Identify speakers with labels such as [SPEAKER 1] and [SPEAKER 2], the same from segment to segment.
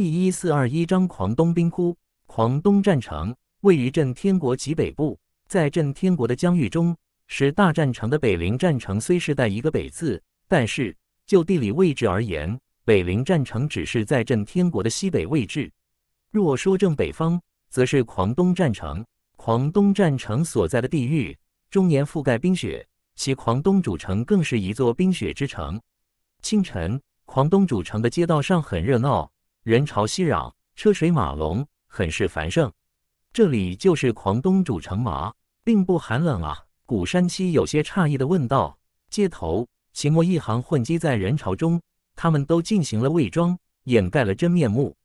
[SPEAKER 1] 第一四二一章狂东冰窟，狂东战城位于震天国极北部，在震天国的疆域中，是大战城的北陵战城。虽是在一个北字，但是就地理位置而言，北陵战城只是在震天国的西北位置。若说正北方，则是狂东战城。狂东战城所在的地域终年覆盖冰雪，其狂东主城更是一座冰雪之城。清晨，狂东主城的街道上很热闹。人潮熙攘，车水马龙，很是繁盛。这里就是狂东主城吗？并不寒冷啊！古山崎有些诧异的问道。街头，秦末一行混迹在人潮中，他们都进行了伪装，掩盖了真面目。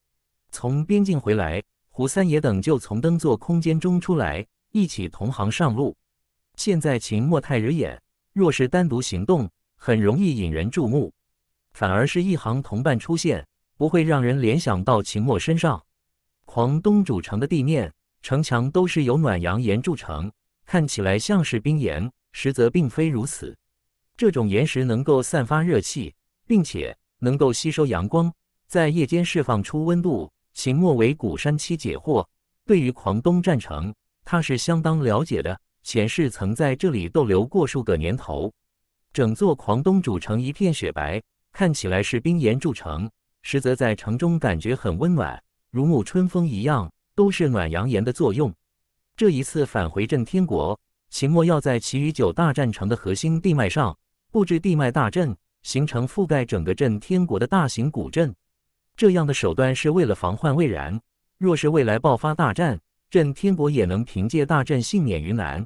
[SPEAKER 1] 从边境回来，胡三爷等就从灯座空间中出来，一起同行上路。现在秦末太惹眼，若是单独行动，很容易引人注目，反而是一行同伴出现。不会让人联想到秦末身上。狂东主城的地面、城墙都是由暖阳岩筑成，看起来像是冰岩，实则并非如此。这种岩石能够散发热气，并且能够吸收阳光，在夜间释放出温度。秦末为古山七解惑，对于狂东战城，他是相当了解的。前世曾在这里逗留过数个年头，整座狂东主城一片雪白，看起来是冰岩筑成。实则在城中感觉很温暖，如沐春风一样，都是暖阳炎的作用。这一次返回镇天国，秦墨要在其余九大战城的核心地脉上布置地脉大阵，形成覆盖整个镇天国的大型古阵。这样的手段是为了防患未然，若是未来爆发大战，镇天国也能凭借大阵幸免于难。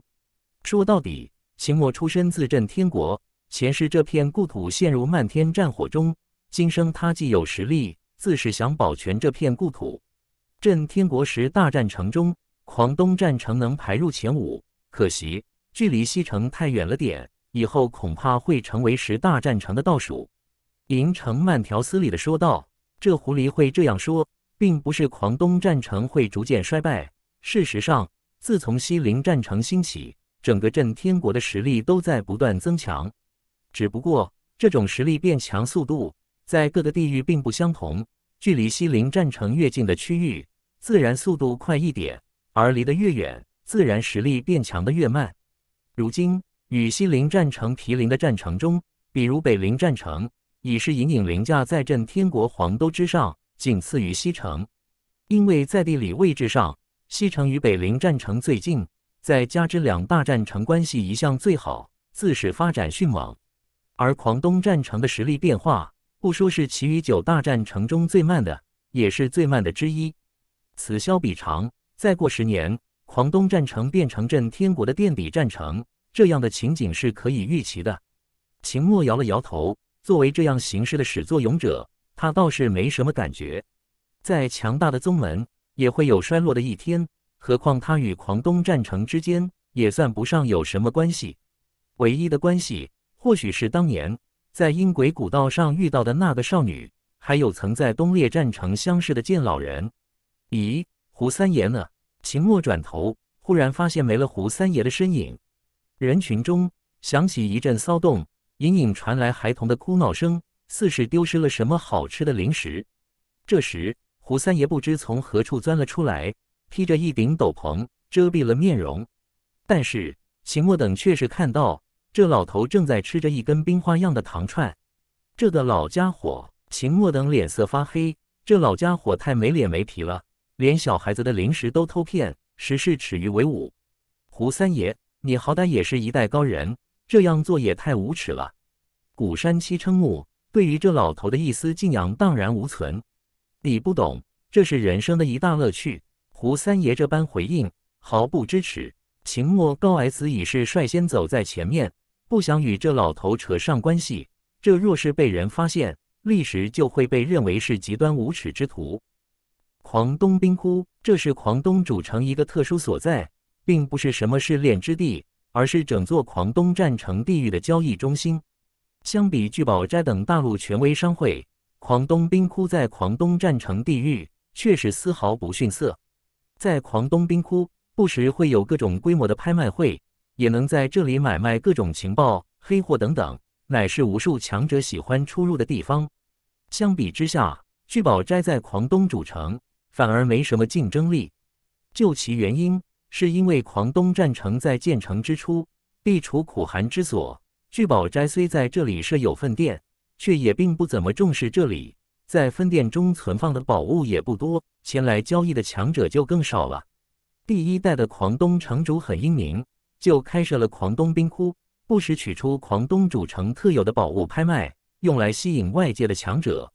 [SPEAKER 1] 说到底，秦墨出身自镇天国，前世这片故土陷入漫天战火中。今生他既有实力，自是想保全这片故土。镇天国十大战城中，狂东战城能排入前五，可惜距离西城太远了点，以后恐怕会成为十大战城的倒数。银城慢条斯理的说道：“这狐狸会这样说，并不是狂东战城会逐渐衰败。事实上，自从西陵战城兴起，整个镇天国的实力都在不断增强。只不过，这种实力变强速度……在各个地域并不相同，距离西陵战城越近的区域，自然速度快一点；而离得越远，自然实力变强的越慢。如今与西陵战城毗邻的战城中，比如北陵战城，已是隐隐凌驾在镇天国皇都之上，仅次于西城。因为在地理位置上，西城与北陵战城最近，再加之两大战城关系一向最好，自是发展迅猛。而狂东战城的实力变化。不说是其余九大战城中最慢的，也是最慢的之一。此消彼长，再过十年，狂东战城变成镇天国的垫底战城，这样的情景是可以预期的。秦墨摇了摇头，作为这样形势的始作俑者，他倒是没什么感觉。再强大的宗门也会有衰落的一天，何况他与狂东战城之间也算不上有什么关系。唯一的关系，或许是当年。在阴鬼古道上遇到的那个少女，还有曾在东烈战城相识的剑老人，咦，胡三爷呢？秦墨转头，忽然发现没了胡三爷的身影。人群中响起一阵骚动，隐隐传来孩童的哭闹声，似是丢失了什么好吃的零食。这时，胡三爷不知从何处钻了出来，披着一顶斗篷，遮蔽了面容，但是秦墨等却是看到。这老头正在吃着一根冰花样的糖串。这个老家伙，秦墨等脸色发黑。这老家伙太没脸没皮了，连小孩子的零食都偷骗，实是耻于为伍。胡三爷，你好歹也是一代高人，这样做也太无耻了。古山七瞠目，对于这老头的一丝敬仰荡然无存。你不懂，这是人生的一大乐趣。胡三爷这般回应，毫不支持。秦墨高矮子已是率先走在前面。不想与这老头扯上关系，这若是被人发现，立时就会被认为是极端无耻之徒。狂东冰窟，这是狂东主城一个特殊所在，并不是什么试炼之地，而是整座狂东战城地域的交易中心。相比聚宝斋等大陆权威商会，狂东冰窟在狂东战城地域确实丝毫不逊色。在狂东冰窟，不时会有各种规模的拍卖会。也能在这里买卖各种情报、黑货等等，乃是无数强者喜欢出入的地方。相比之下，聚宝斋在狂东主城反而没什么竞争力。究其原因，是因为狂东战城在建成之初地处苦寒之所，聚宝斋虽在这里设有分店，却也并不怎么重视这里，在分店中存放的宝物也不多，前来交易的强者就更少了。第一代的狂东城主很英明。就开设了狂冬冰窟，不时取出狂冬主城特有的宝物拍卖，用来吸引外界的强者。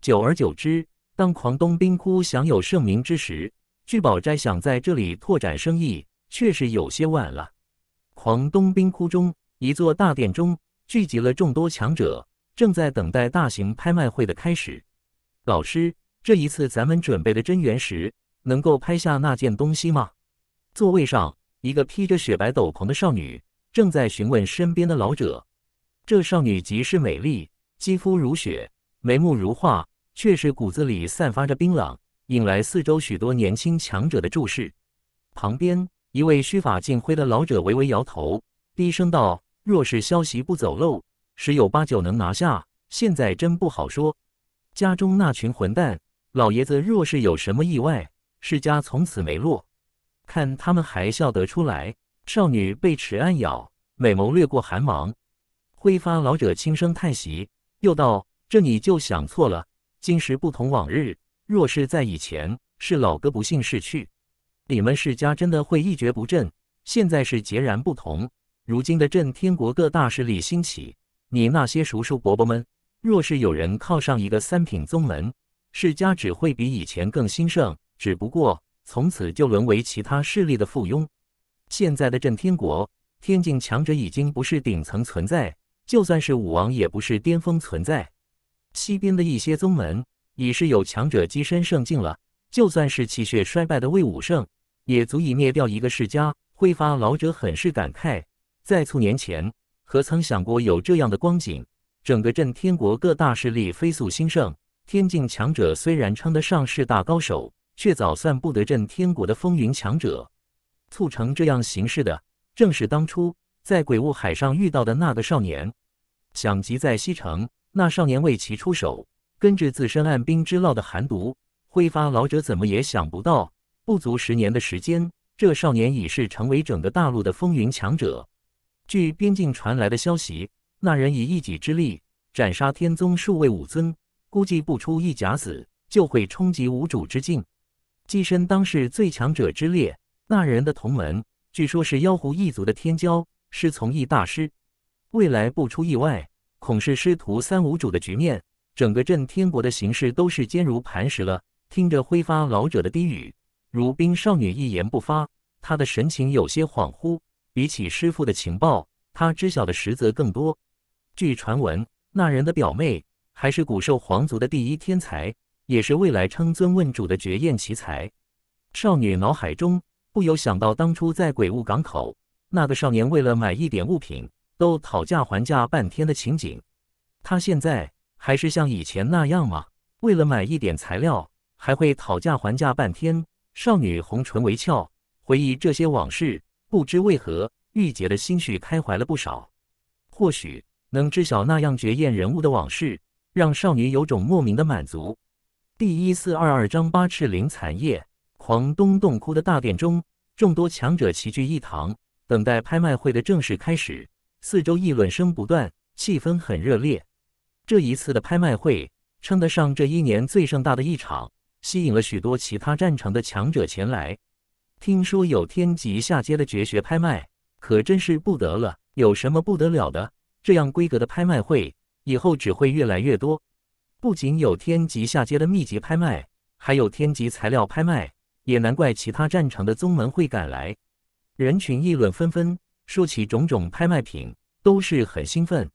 [SPEAKER 1] 久而久之，当狂冬冰窟享有盛名之时，聚宝斋想在这里拓展生意，确实有些晚了。狂冬冰窟中，一座大殿中聚集了众多强者，正在等待大型拍卖会的开始。老师，这一次咱们准备的真元石，能够拍下那件东西吗？座位上。一个披着雪白斗篷的少女正在询问身边的老者。这少女极是美丽，肌肤如雪，眉目如画，却是骨子里散发着冰冷，引来四周许多年轻强者的注视。旁边一位须发尽灰的老者微微摇头，低声道：“若是消息不走漏，十有八九能拿下。现在真不好说。家中那群混蛋，老爷子若是有什么意外，世家从此没落。”看他们还笑得出来？少女被齿暗咬，美眸掠过寒芒。挥发老者轻声叹息，又道：“这你就想错了。今时不同往日。若是在以前，是老哥不幸逝去，你们世家真的会一蹶不振。现在是截然不同。如今的镇天国各大势力兴起，你那些叔叔伯伯们，若是有人靠上一个三品宗门，世家只会比以前更兴盛。只不过……”从此就沦为其他势力的附庸。现在的震天国，天境强者已经不是顶层存在，就算是武王也不是巅峰存在。西边的一些宗门，已是有强者跻身圣境了。就算是气血衰败的魏武圣，也足以灭掉一个世家。挥发老者很是感慨：在数年前，何曾想过有这样的光景？整个震天国各大势力飞速兴盛，天境强者虽然称得上是大高手。却早算不得震天国的风云强者。促成这样形势的，正是当初在鬼雾海上遇到的那个少年。想及在西城，那少年为其出手，跟着自身暗冰之烙的寒毒挥发，老者怎么也想不到，不足十年的时间，这少年已是成为整个大陆的风云强者。据边境传来的消息，那人以一己之力斩杀天宗数位武尊，估计不出一甲子，就会冲击无主之境。跻身当世最强者之列，那人的同门据说是妖狐一族的天骄，是从一大师。未来不出意外，恐是师徒三无主的局面。整个镇天国的形势都是坚如磐石了。听着挥发老者的低语，如冰少女一言不发，她的神情有些恍惚。比起师父的情报，她知晓的实则更多。据传闻，那人的表妹还是古兽皇族的第一天才。也是未来称尊问主的绝艳奇才。少女脑海中不由想到当初在鬼物港口，那个少年为了买一点物品都讨价还价半天的情景。他现在还是像以前那样吗？为了买一点材料还会讨价还价半天？少女红唇微翘，回忆这些往事，不知为何，玉洁的心绪开怀了不少。或许能知晓那样绝艳人物的往事，让少女有种莫名的满足。第一四二二章八赤灵残夜，狂东洞窟的大殿中，众多强者齐聚一堂，等待拍卖会的正式开始。四周议论声不断，气氛很热烈。这一次的拍卖会，称得上这一年最盛大的一场，吸引了许多其他战场的强者前来。听说有天级下阶的绝学拍卖，可真是不得了。有什么不得了的？这样规格的拍卖会，以后只会越来越多。不仅有天级下阶的秘籍拍卖，还有天级材料拍卖，也难怪其他战场的宗门会赶来。人群议论纷纷，说起种种拍卖品，都是很兴奋。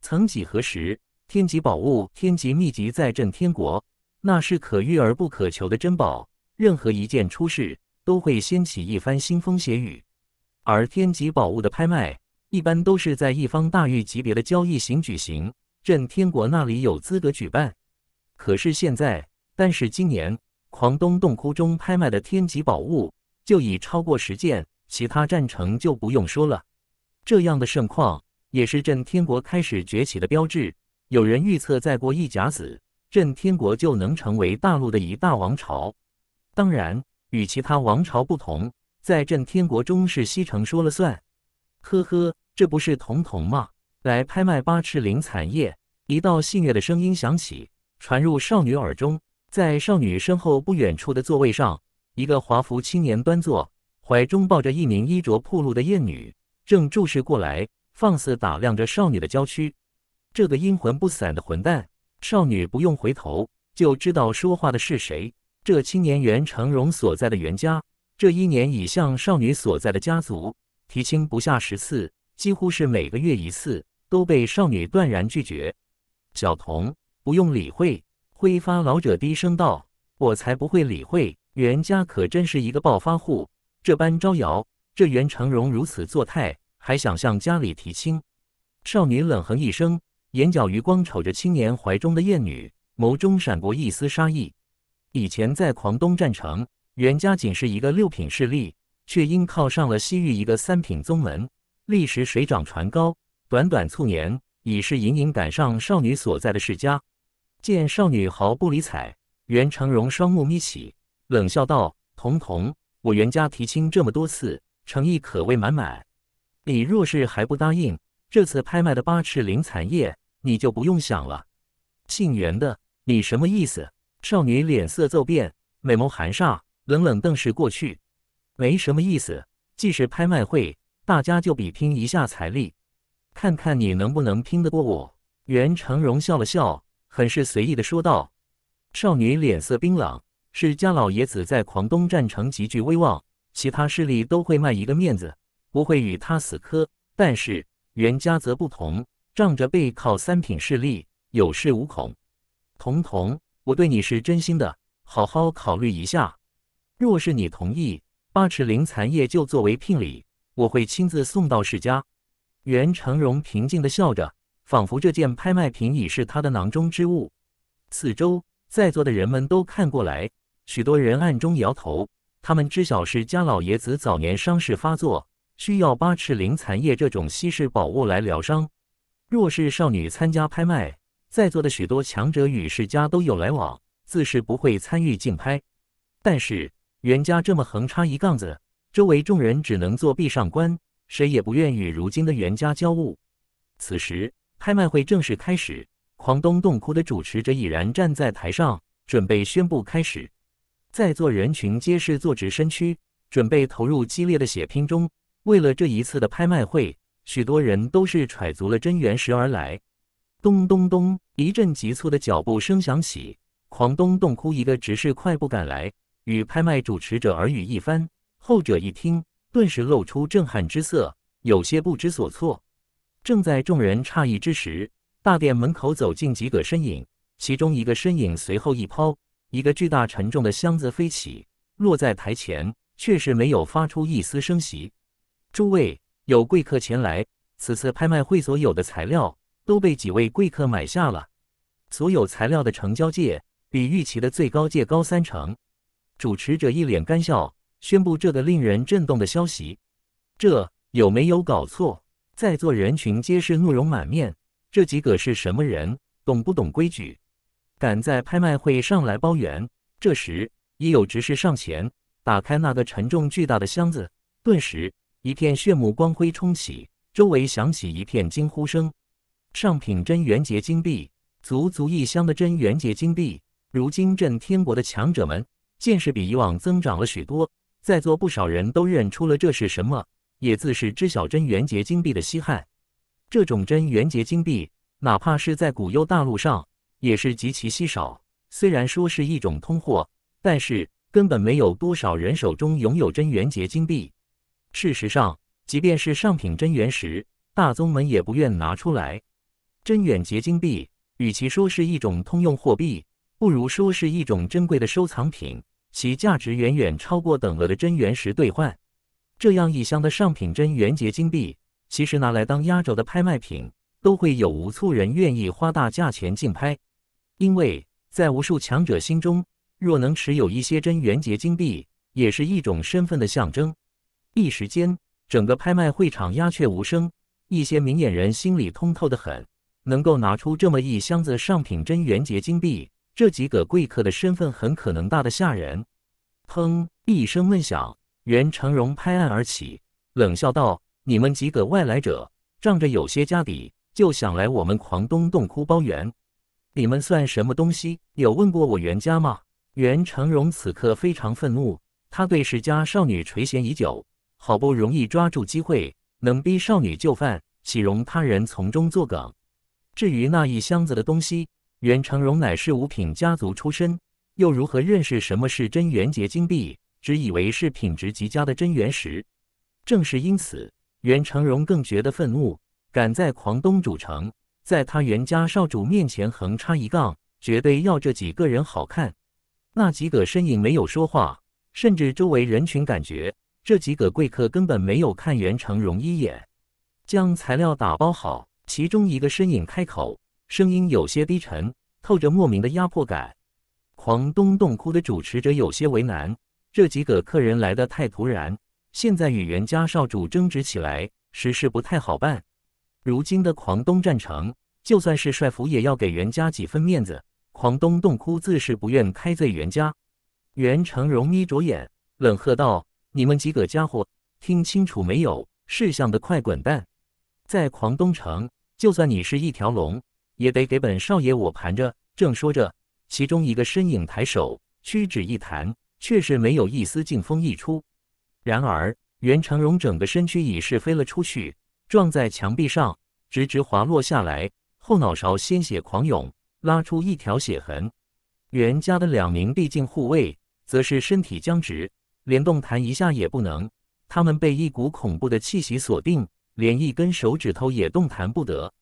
[SPEAKER 1] 曾几何时，天级宝物、天级秘籍在震天国，那是可遇而不可求的珍宝，任何一件出世都会掀起一番腥风血雨。而天级宝物的拍卖，一般都是在一方大域级别的交易型举行。震天国那里有资格举办，可是现在，但是今年狂东洞窟中拍卖的天级宝物就已超过十件，其他战成就不用说了。这样的盛况也是震天国开始崛起的标志。有人预测，再过一甲子，震天国就能成为大陆的一大王朝。当然，与其他王朝不同，在震天国中是西城说了算。呵呵，这不是童童吗？来拍卖八尺灵惨叶，一道戏谑的声音响起，传入少女耳中。在少女身后不远处的座位上，一个华服青年端坐，怀中抱着一名衣着破露的艳女，正注视过来，放肆打量着少女的娇躯。这个阴魂不散的混蛋！少女不用回头就知道说话的是谁。这青年袁成荣所在的袁家，这一年已向少女所在的家族提亲不下十次，几乎是每个月一次。都被少女断然拒绝。小童，不用理会。挥发老者低声道：“我才不会理会。”袁家可真是一个暴发户，这般招摇。这袁成荣如此作态，还想向家里提亲？少女冷哼一声，眼角余光瞅着青年怀中的艳女，眸中闪过一丝杀意。以前在狂东战城，袁家仅是一个六品势力，却因靠上了西域一个三品宗门，历时水涨船高。短短促年，已是隐隐赶上少女所在的世家。见少女毫不理睬，袁成荣双目眯起，冷笑道：“彤彤，我袁家提亲这么多次，诚意可谓满满。你若是还不答应，这次拍卖的八尺灵残叶，你就不用想了。”姓袁的，你什么意思？少女脸色骤变，美眸含煞，冷冷瞪视过去。没什么意思，既是拍卖会，大家就比拼一下财力。看看你能不能拼得过我？袁成荣笑了笑，很是随意的说道。少女脸色冰冷，世家老爷子在狂东战城极具威望，其他势力都会卖一个面子，不会与他死磕。但是袁家则不同，仗着背靠三品势力，有恃无恐。彤彤，我对你是真心的，好好考虑一下。若是你同意，八尺灵蚕叶就作为聘礼，我会亲自送到世家。袁成荣平静地笑着，仿佛这件拍卖品已是他的囊中之物。四周在座的人们都看过来，许多人暗中摇头。他们知晓是家老爷子早年伤势发作，需要八尺灵残叶这种稀世宝物来疗伤。若是少女参加拍卖，在座的许多强者与世家都有来往，自是不会参与竞拍。但是袁家这么横插一杠子，周围众人只能作壁上观。谁也不愿与如今的袁家交恶。此时，拍卖会正式开始。狂东洞窟的主持者已然站在台上，准备宣布开始。在座人群皆是坐直身躯，准备投入激烈的血拼中。为了这一次的拍卖会，许多人都是揣足了真元石而来。咚咚咚，一阵急促的脚步声响起。狂东洞窟一个执事快步赶来，与拍卖主持者耳语一番。后者一听。顿时露出震撼之色，有些不知所措。正在众人诧异之时，大殿门口走进几个身影，其中一个身影随后一抛，一个巨大沉重的箱子飞起，落在台前，却是没有发出一丝声息。诸位，有贵客前来，此次拍卖会所有的材料都被几位贵客买下了，所有材料的成交界比预期的最高界高三成。主持者一脸干笑。宣布这个令人震动的消息，这有没有搞错？在座人群皆是怒容满面。这几个是什么人？懂不懂规矩？敢在拍卖会上来包圆？这时，已有执事上前打开那个沉重巨大的箱子，顿时一片炫目光辉冲起，周围响起一片惊呼声。上品真元结金币，足足一箱的真元结金币。如今震天国的强者们见识比以往增长了许多。在座不少人都认出了这是什么，也自是知晓真元结晶币的稀罕。这种真元结晶币，哪怕是在古幽大陆上，也是极其稀少。虽然说是一种通货，但是根本没有多少人手中拥有真元结晶币。事实上，即便是上品真元石，大宗门也不愿拿出来。真元结晶币，与其说是一种通用货币，不如说是一种珍贵的收藏品。其价值远远超过等额的真元石兑换。这样一箱的上品真元结晶币，其实拿来当压轴的拍卖品，都会有无数人愿意花大价钱竞拍。因为在无数强者心中，若能持有一些真元结晶币，也是一种身份的象征。一时间，整个拍卖会场鸦雀无声。一些明眼人心里通透的很，能够拿出这么一箱子上品真元结晶币。这几个贵客的身份很可能大得吓人。砰！一声闷响，袁成荣拍案而起，冷笑道：“你们几个外来者，仗着有些家底，就想来我们狂东洞窟包圆？你们算什么东西？有问过我袁家吗？”袁成荣此刻非常愤怒，他对石家少女垂涎已久，好不容易抓住机会，能逼少女就范，岂容他人从中作梗？至于那一箱子的东西……袁成荣乃是五品家族出身，又如何认识什么是真元结晶币？只以为是品质极佳的真元石。正是因此，袁成荣更觉得愤怒，敢在狂东主城，在他袁家少主面前横插一杠，绝对要这几个人好看。那几个身影没有说话，甚至周围人群感觉这几个贵客根本没有看袁成荣一眼。将材料打包好，其中一个身影开口。声音有些低沉，透着莫名的压迫感。狂东洞窟的主持者有些为难，这几个客人来的太突然，现在与袁家少主争执起来，实事不太好办。如今的狂东战城，就算是帅府也要给袁家几分面子，狂东洞窟自是不愿开罪袁家。袁成荣眯着眼，冷喝道：“你们几个家伙，听清楚没有？识相的快滚蛋！在狂东城，就算你是一条龙。”也得给本少爷我盘着。正说着，其中一个身影抬手屈指一弹，却是没有一丝劲风溢出。然而袁成荣整个身躯已是飞了出去，撞在墙壁上，直直滑落下来，后脑勺鲜血狂涌，拉出一条血痕。袁家的两名毕竟护卫则是身体僵直，连动弹一下也不能。他们被一股恐怖的气息锁定，连一根手指头也动弹不得。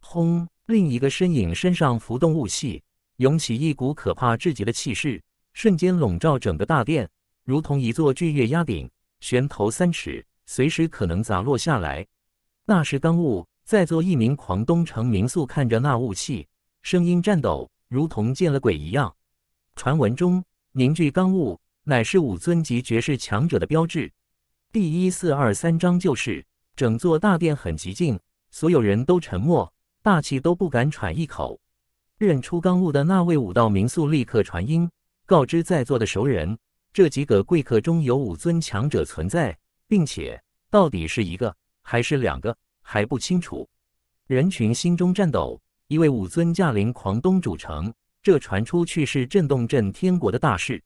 [SPEAKER 1] 轰！另一个身影身上浮动雾气，涌起一股可怕至极的气势，瞬间笼罩整个大殿，如同一座巨岳压顶，悬头三尺，随时可能砸落下来。那时刚务在座一名狂东城民宿看着那雾气，声音颤抖，如同见了鬼一样。传闻中凝聚刚雾，乃是武尊级绝世强者的标志。第一四二三章就是，整座大殿很寂静，所有人都沉默。大气都不敢喘一口。认出刚路的那位武道名宿立刻传音，告知在座的熟人：这几个贵客中有武尊强者存在，并且到底是一个还是两个还不清楚。人群心中颤抖。一位武尊驾临狂东主城，这传出去是震动震天国的大事。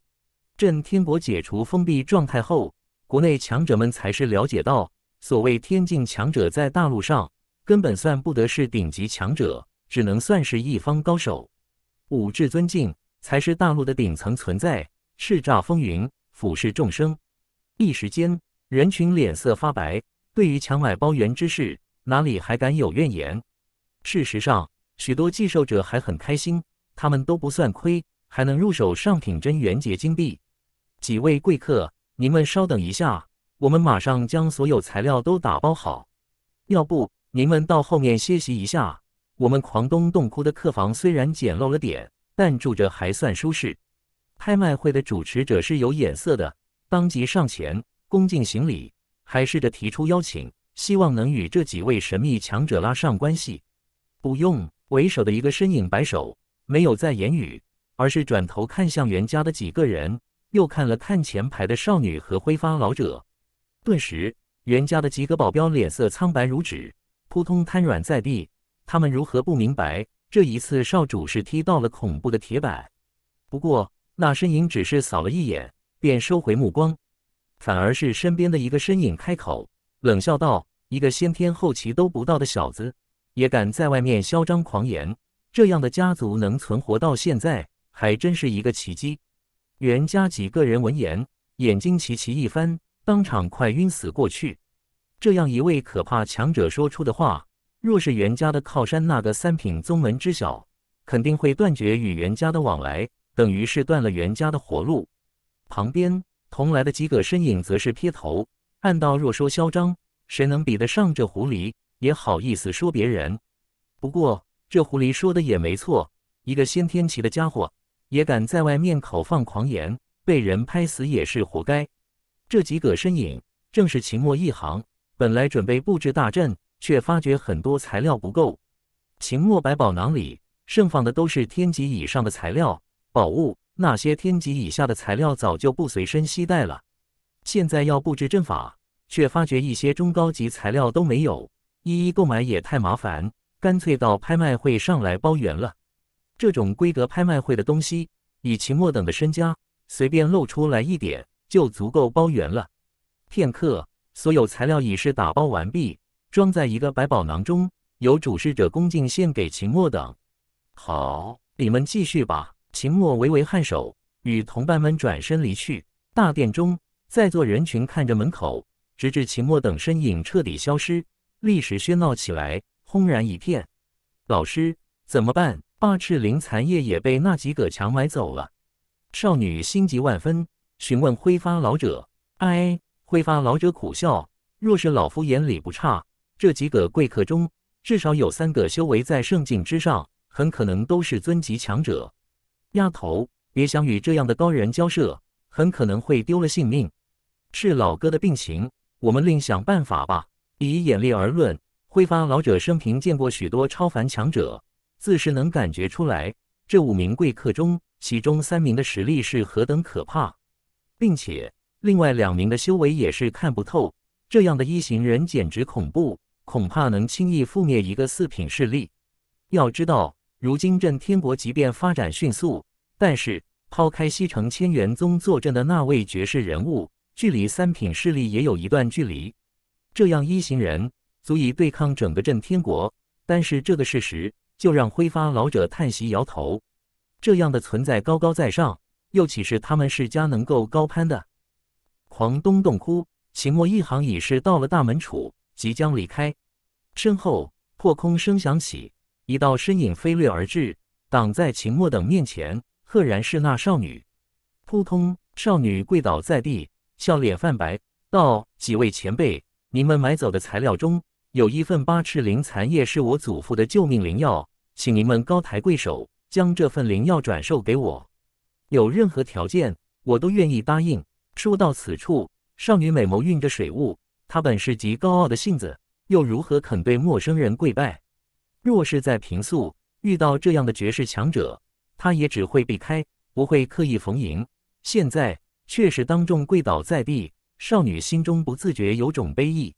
[SPEAKER 1] 震天国解除封闭状态后，国内强者们才是了解到，所谓天境强者在大陆上。根本算不得是顶级强者，只能算是一方高手。武至尊境才是大陆的顶层存在，叱咤风云，俯视众生。一时间，人群脸色发白，对于强买包圆之事，哪里还敢有怨言？事实上，许多寄售者还很开心，他们都不算亏，还能入手上品真元结晶币。几位贵客，你们稍等一下，我们马上将所有材料都打包好。要不？您们到后面歇息一下。我们狂东洞窟的客房虽然简陋了点，但住着还算舒适。拍卖会的主持者是有眼色的，当即上前恭敬行礼，还试着提出邀请，希望能与这几位神秘强者拉上关系。不用，为首的一个身影摆手，没有再言语，而是转头看向袁家的几个人，又看了看前排的少女和灰发老者。顿时，袁家的几个保镖脸色苍白如纸。扑通，瘫软在地。他们如何不明白？这一次少主是踢到了恐怖的铁板。不过那身影只是扫了一眼，便收回目光。反而是身边的一个身影开口，冷笑道：“一个先天后期都不到的小子，也敢在外面嚣张狂言？这样的家族能存活到现在，还真是一个奇迹。”袁家几个人闻言，眼睛齐齐一翻，当场快晕死过去。这样一位可怕强者说出的话，若是袁家的靠山那个三品宗门知晓，肯定会断绝与袁家的往来，等于是断了袁家的活路。旁边同来的几个身影则是撇头，暗道：若说嚣张，谁能比得上这狐狸？也好意思说别人？不过这狐狸说的也没错，一个先天奇的家伙也敢在外面口放狂言，被人拍死也是活该。这几个身影正是秦墨一行。本来准备布置大阵，却发觉很多材料不够。秦墨百宝囊里盛放的都是天级以上的材料宝物，那些天级以下的材料早就不随身携带了。现在要布置阵法，却发觉一些中高级材料都没有，一一购买也太麻烦，干脆到拍卖会上来包圆了。这种规格拍卖会的东西，以秦墨等的身家，随便露出来一点就足够包圆了。片刻。所有材料已是打包完毕，装在一个百宝囊中，由主事者恭敬献给秦墨等。好，你们继续吧。秦墨微微颔首，与同伴们转身离去。大殿中，在座人群看着门口，直至秦墨等身影彻底消失，立时喧闹起来，轰然一片。老师怎么办？霸赤灵残叶也被那几个强买走了。少女心急万分，询问挥发老者：“哎。”会发老者苦笑：“若是老夫眼里不差，这几个贵客中至少有三个修为在圣境之上，很可能都是尊级强者。丫头，别想与这样的高人交涉，很可能会丢了性命。是老哥的病情，我们另想办法吧。以眼力而论，挥发老者生平见过许多超凡强者，自是能感觉出来，这五名贵客中，其中三名的实力是何等可怕，并且。”另外两名的修为也是看不透，这样的一行人简直恐怖，恐怕能轻易覆灭一个四品势力。要知道，如今镇天国即便发展迅速，但是抛开西城千元宗坐镇的那位绝世人物，距离三品势力也有一段距离。这样一行人足以对抗整个镇天国，但是这个事实就让挥发老者叹息摇头。这样的存在高高在上，又岂是他们世家能够高攀的？狂东洞窟，秦墨一行已是到了大门处，即将离开。身后破空声响起，一道身影飞掠而至，挡在秦墨等面前，赫然是那少女。扑通，少女跪倒在地，笑脸泛白，道：“几位前辈，你们买走的材料中有一份八翅灵残叶，是我祖父的救命灵药，请你们高抬贵手，将这份灵药转售给我。有任何条件，我都愿意答应。”说到此处，少女美眸蕴着水雾。她本是极高傲的性子，又如何肯对陌生人跪拜？若是在平素遇到这样的绝世强者，她也只会避开，不会刻意逢迎。现在却是当众跪倒在地，少女心中不自觉有种悲意。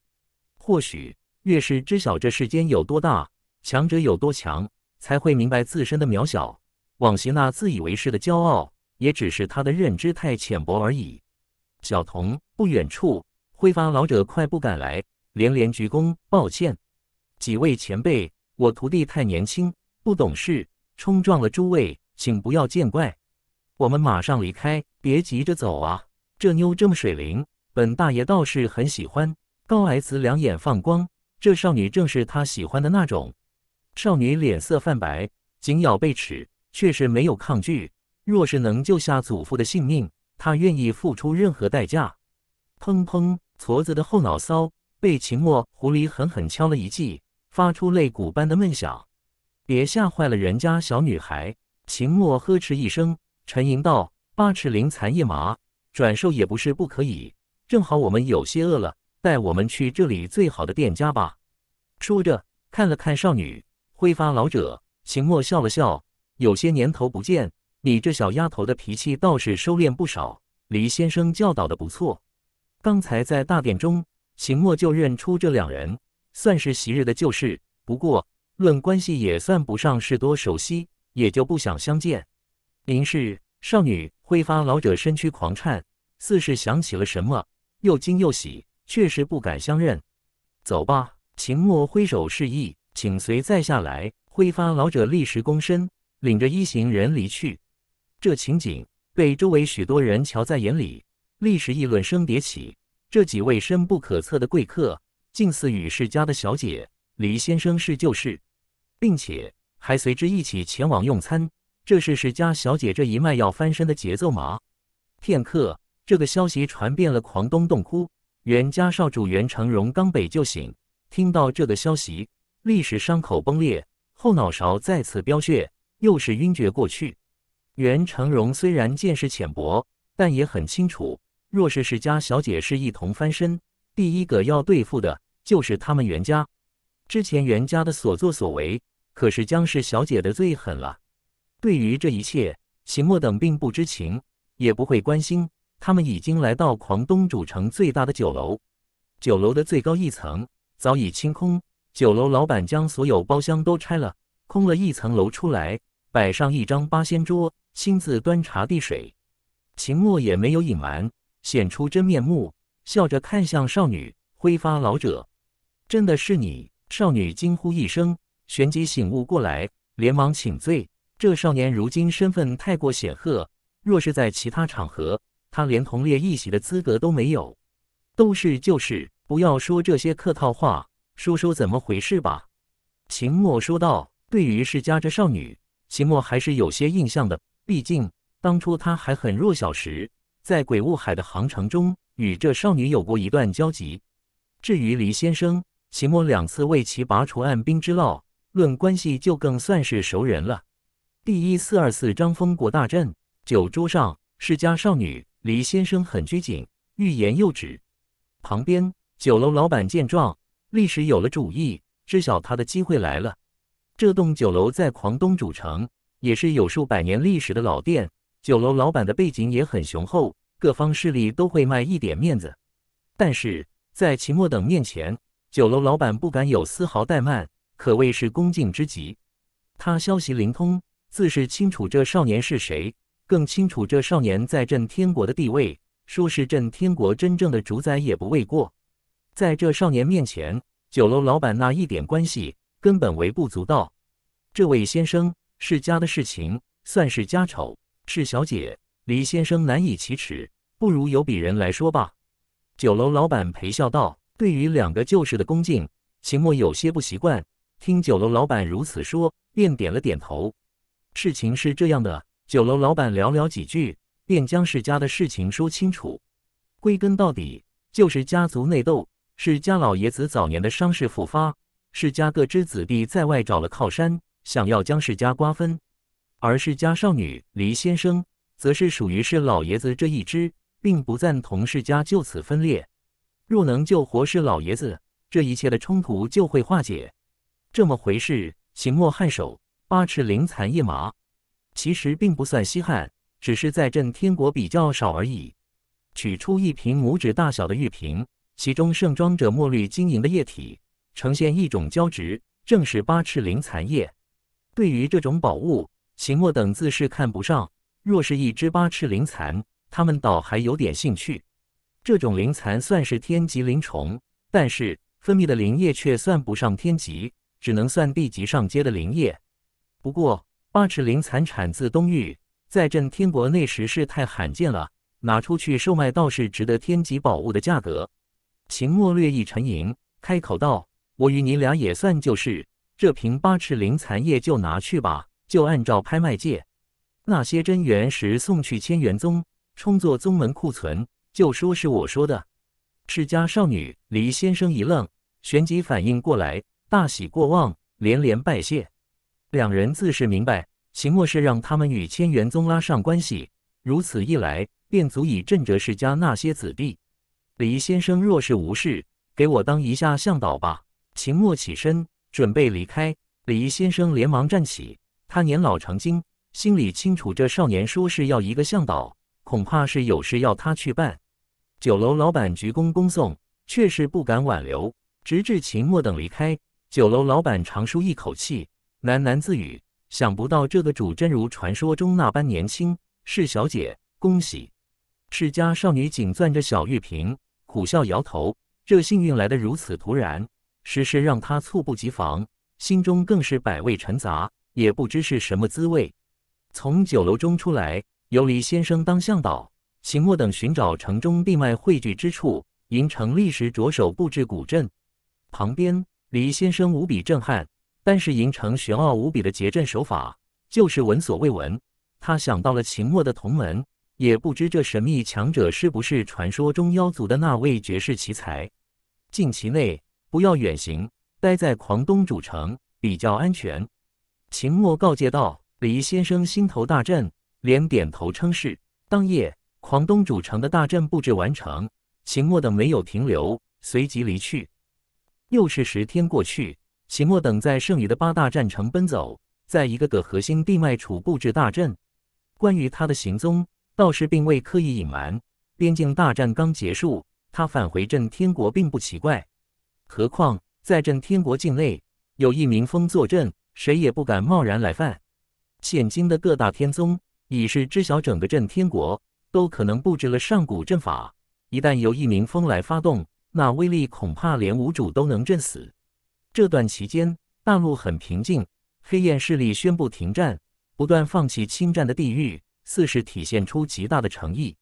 [SPEAKER 1] 或许越是知晓这世间有多大，强者有多强，才会明白自身的渺小。往昔那自以为是的骄傲，也只是她的认知太浅薄而已。小童，不远处，挥发老者快步赶来，连连鞠躬：“抱歉，几位前辈，我徒弟太年轻，不懂事，冲撞了诸位，请不要见怪。我们马上离开，别急着走啊！这妞这么水灵，本大爷倒是很喜欢。”高矮子两眼放光，这少女正是他喜欢的那种。少女脸色泛白，紧咬贝齿，却是没有抗拒。若是能救下祖父的性命，他愿意付出任何代价。砰砰！矬子的后脑勺被秦墨狐狸狠狠敲了一记，发出肋骨般的闷响。别吓坏了人家小女孩！秦墨呵斥一声，沉吟道：“八尺灵残夜麻，转售也不是不可以。正好我们有些饿了，带我们去这里最好的店家吧。”说着，看了看少女，挥发老者秦墨笑了笑：“有些年头不见。”你这小丫头的脾气倒是收敛不少，黎先生教导的不错。刚才在大殿中，秦墨就认出这两人，算是昔日的旧事。不过论关系也算不上是多熟悉，也就不想相见。您是少女，挥发老者身躯狂颤，似是想起了什么，又惊又喜，确实不敢相认。走吧，秦墨挥手示意，请随在下来。挥发老者立时躬身，领着一行人离去。这情景被周围许多人瞧在眼里，历史议论声迭起。这几位深不可测的贵客，竟似与世家的小姐李先生是旧识，并且还随之一起前往用餐。这是世家小姐这一脉要翻身的节奏吗？片刻，这个消息传遍了狂东洞窟。袁家少主袁成荣刚被救醒，听到这个消息，立时伤口崩裂，后脑勺再次飙血，又是晕厥过去。袁成荣虽然见识浅薄，但也很清楚，若是世家小姐是一同翻身，第一个要对付的就是他们袁家。之前袁家的所作所为，可是江氏小姐的最狠了。对于这一切，秦墨等并不知情，也不会关心。他们已经来到狂东主城最大的酒楼，酒楼的最高一层早已清空，酒楼老板将所有包厢都拆了，空了一层楼出来。摆上一张八仙桌，亲自端茶递水。秦墨也没有隐瞒，显出真面目，笑着看向少女。挥发老者，真的是你！少女惊呼一声，旋即醒悟过来，连忙请罪。这少年如今身份太过显赫，若是在其他场合，他连同列一席的资格都没有。都是就是，不要说这些客套话，说说怎么回事吧。秦墨说道，对于世家这少女。秦墨还是有些印象的，毕竟当初他还很弱小时，在鬼雾海的航程中，与这少女有过一段交集。至于黎先生，秦墨两次为其拔除暗冰之烙，论关系就更算是熟人了。第一四二四张峰国大阵酒桌上，世家少女黎先生很拘谨，欲言又止。旁边酒楼老板见状，立时有了主意，知晓他的机会来了。这栋酒楼在狂东主城也是有数百年历史的老店，酒楼老板的背景也很雄厚，各方势力都会卖一点面子。但是在秦末等面前，酒楼老板不敢有丝毫怠慢，可谓是恭敬之极。他消息灵通，自是清楚这少年是谁，更清楚这少年在震天国的地位，说是震天国真正的主宰也不为过。在这少年面前，酒楼老板那一点关系根本微不足道。这位先生，世家的事情算是家丑。是小姐，李先生难以启齿，不如由鄙人来说吧。酒楼老板陪笑道：“对于两个旧事的恭敬，秦墨有些不习惯。听酒楼老板如此说，便点了点头。”事情是这样的，酒楼老板寥寥几句，便将世家的事情说清楚。归根到底，就是家族内斗。世家老爷子早年的伤势复发，世家各支子弟在外找了靠山。想要将世家瓜分，而世家少女黎先生则是属于是老爷子这一支，并不赞同世家就此分裂。若能救活是老爷子，这一切的冲突就会化解。这么回事？秦墨颔首。八尺灵蚕叶麻，其实并不算稀罕，只是在朕天国比较少而已。取出一瓶拇指大小的玉瓶，其中盛装着墨绿晶莹的液体，呈现一种胶质，正是八尺灵蚕叶。对于这种宝物，秦墨等自是看不上。若是一只八翅灵蚕，他们倒还有点兴趣。这种灵蚕算是天级灵虫，但是分泌的灵液却算不上天级，只能算地级上阶的灵液。不过，八尺灵蚕产自东域，在震天国内时是太罕见了，拿出去售卖倒是值得天级宝物的价格。秦墨略一沉吟，开口道：“我与你俩也算就是。”这瓶八尺灵残液就拿去吧，就按照拍卖界那些真元石送去千元宗，充作宗门库存，就说是我说的。世家少女黎先生一愣，旋即反应过来，大喜过望，连连拜谢。两人自是明白，秦墨是让他们与千元宗拉上关系，如此一来，便足以震慑世家那些子弟。黎先生若是无事，给我当一下向导吧。秦墨起身。准备离开，李先生连忙站起。他年老成精，心里清楚，这少年说是要一个向导，恐怕是有事要他去办。酒楼老板鞠躬恭送，却是不敢挽留。直至秦末等离开，酒楼老板长舒一口气，喃喃自语：“想不到这个主真如传说中那般年轻。”“是小姐，恭喜！”世家少女紧攥着小玉瓶，苦笑摇头：“这幸运来得如此突然。”实施让他猝不及防，心中更是百味陈杂，也不知是什么滋味。从酒楼中出来，由李先生当向导，秦墨等寻找城中地脉汇聚之处，银城立时着手布置古阵。旁边，李先生无比震撼，但是银城玄奥无比的结阵手法，就是闻所未闻。他想到了秦墨的同门，也不知这神秘强者是不是传说中妖族的那位绝世奇才。近期内。不要远行，待在狂东主城比较安全。”秦末告诫道。李先生心头大震，连点头称是。当夜，狂东主城的大阵布置完成。秦末等没有停留，随即离去。又是十天过去，秦末等在剩余的八大战城奔走，在一个个核心地脉处布置大阵。关于他的行踪，倒是并未刻意隐瞒。边境大战刚结束，他返回镇天国，并不奇怪。何况在朕天国境内有一名风坐镇，谁也不敢贸然来犯。现今的各大天宗已是知晓整个镇天国都可能布置了上古阵法，一旦由一名风来发动，那威力恐怕连无主都能震死。这段期间，大陆很平静，黑焰势力宣布停战，不断放弃侵占的地域，似是体现出极大的诚意。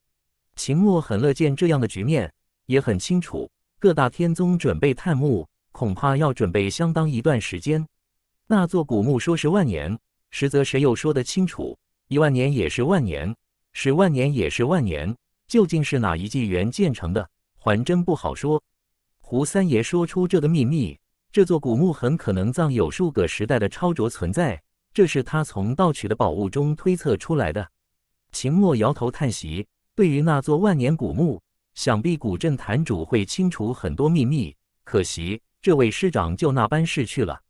[SPEAKER 1] 秦墨很乐见这样的局面，也很清楚。各大天宗准备探墓，恐怕要准备相当一段时间。那座古墓说是万年，实则谁又说得清楚？一万年也是万年，十万年也是万年，究竟是哪一纪元建成的，还真不好说。胡三爷说出这个秘密，这座古墓很可能藏有数个时代的超卓存在，这是他从盗取的宝物中推测出来的。秦墨摇头叹息，对于那座万年古墓。想必古镇坛主会清楚很多秘密，可惜这位师长就那般逝去了。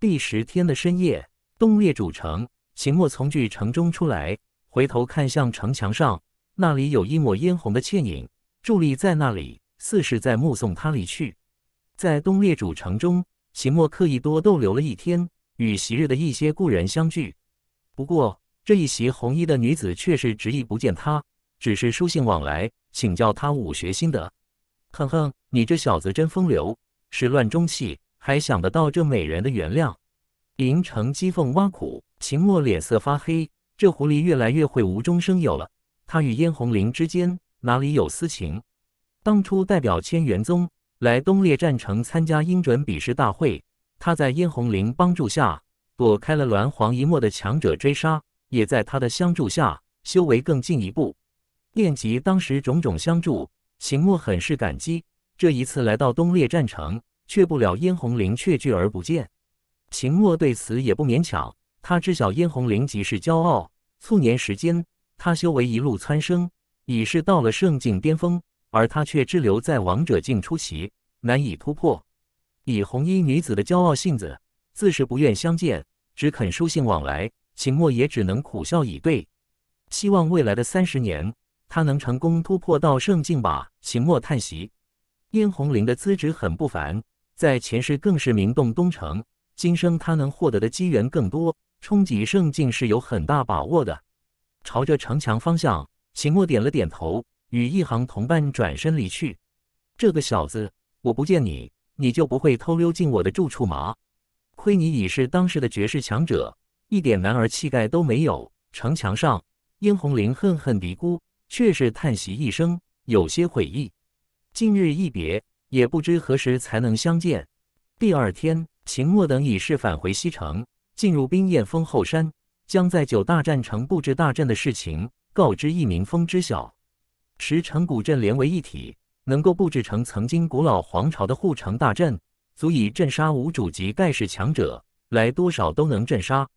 [SPEAKER 1] 第十天的深夜，东列主城，秦墨从巨城中出来，回头看向城墙上，那里有一抹嫣红的倩影伫立在那里，似是在目送他离去。在东列主城中，秦墨刻意多逗留了一天，与昔日的一些故人相聚。不过，这一袭红衣的女子却是执意不见他，只是书信往来。请教他武学心得。哼哼，你这小子真风流，始乱终弃，还想得到这美人的原谅？银城讥讽挖苦，秦墨脸色发黑。这狐狸越来越会无中生有了。他与燕红绫之间哪里有私情？当初代表千元宗来东列战城参加鹰准比试大会，他在燕红绫帮助下躲开了鸾黄一墨的强者追杀，也在他的相助下修为更进一步。念及当时种种相助，秦墨很是感激。这一次来到东列战城，却不了燕红林却拒而不见。秦墨对此也不勉强，他知晓燕红林即是骄傲。数年时间，他修为一路蹿升，已是到了圣境巅峰，而他却滞留在王者境初期，难以突破。以红衣女子的骄傲性子，自是不愿相见，只肯书信往来。秦墨也只能苦笑以对。希望未来的三十年。他能成功突破到圣境吧？秦墨叹息。燕红玲的资质很不凡，在前世更是名动东城。今生他能获得的机缘更多，冲击圣境是有很大把握的。朝着城墙方向，秦墨点了点头，与一行同伴转身离去。这个小子，我不见你，你就不会偷溜进我的住处吗？亏你已是当时的绝世强者，一点男儿气概都没有。城墙上，燕红玲恨恨嘀咕。却是叹息一声，有些悔意。近日一别，也不知何时才能相见。第二天，秦墨等已是返回西城，进入冰焰峰后山，将在九大战城布置大阵的事情告知一鸣峰知晓。十城古镇连为一体，能够布置成曾经古老皇朝的护城大阵，足以镇杀无主级盖世强者，来多少都能镇杀。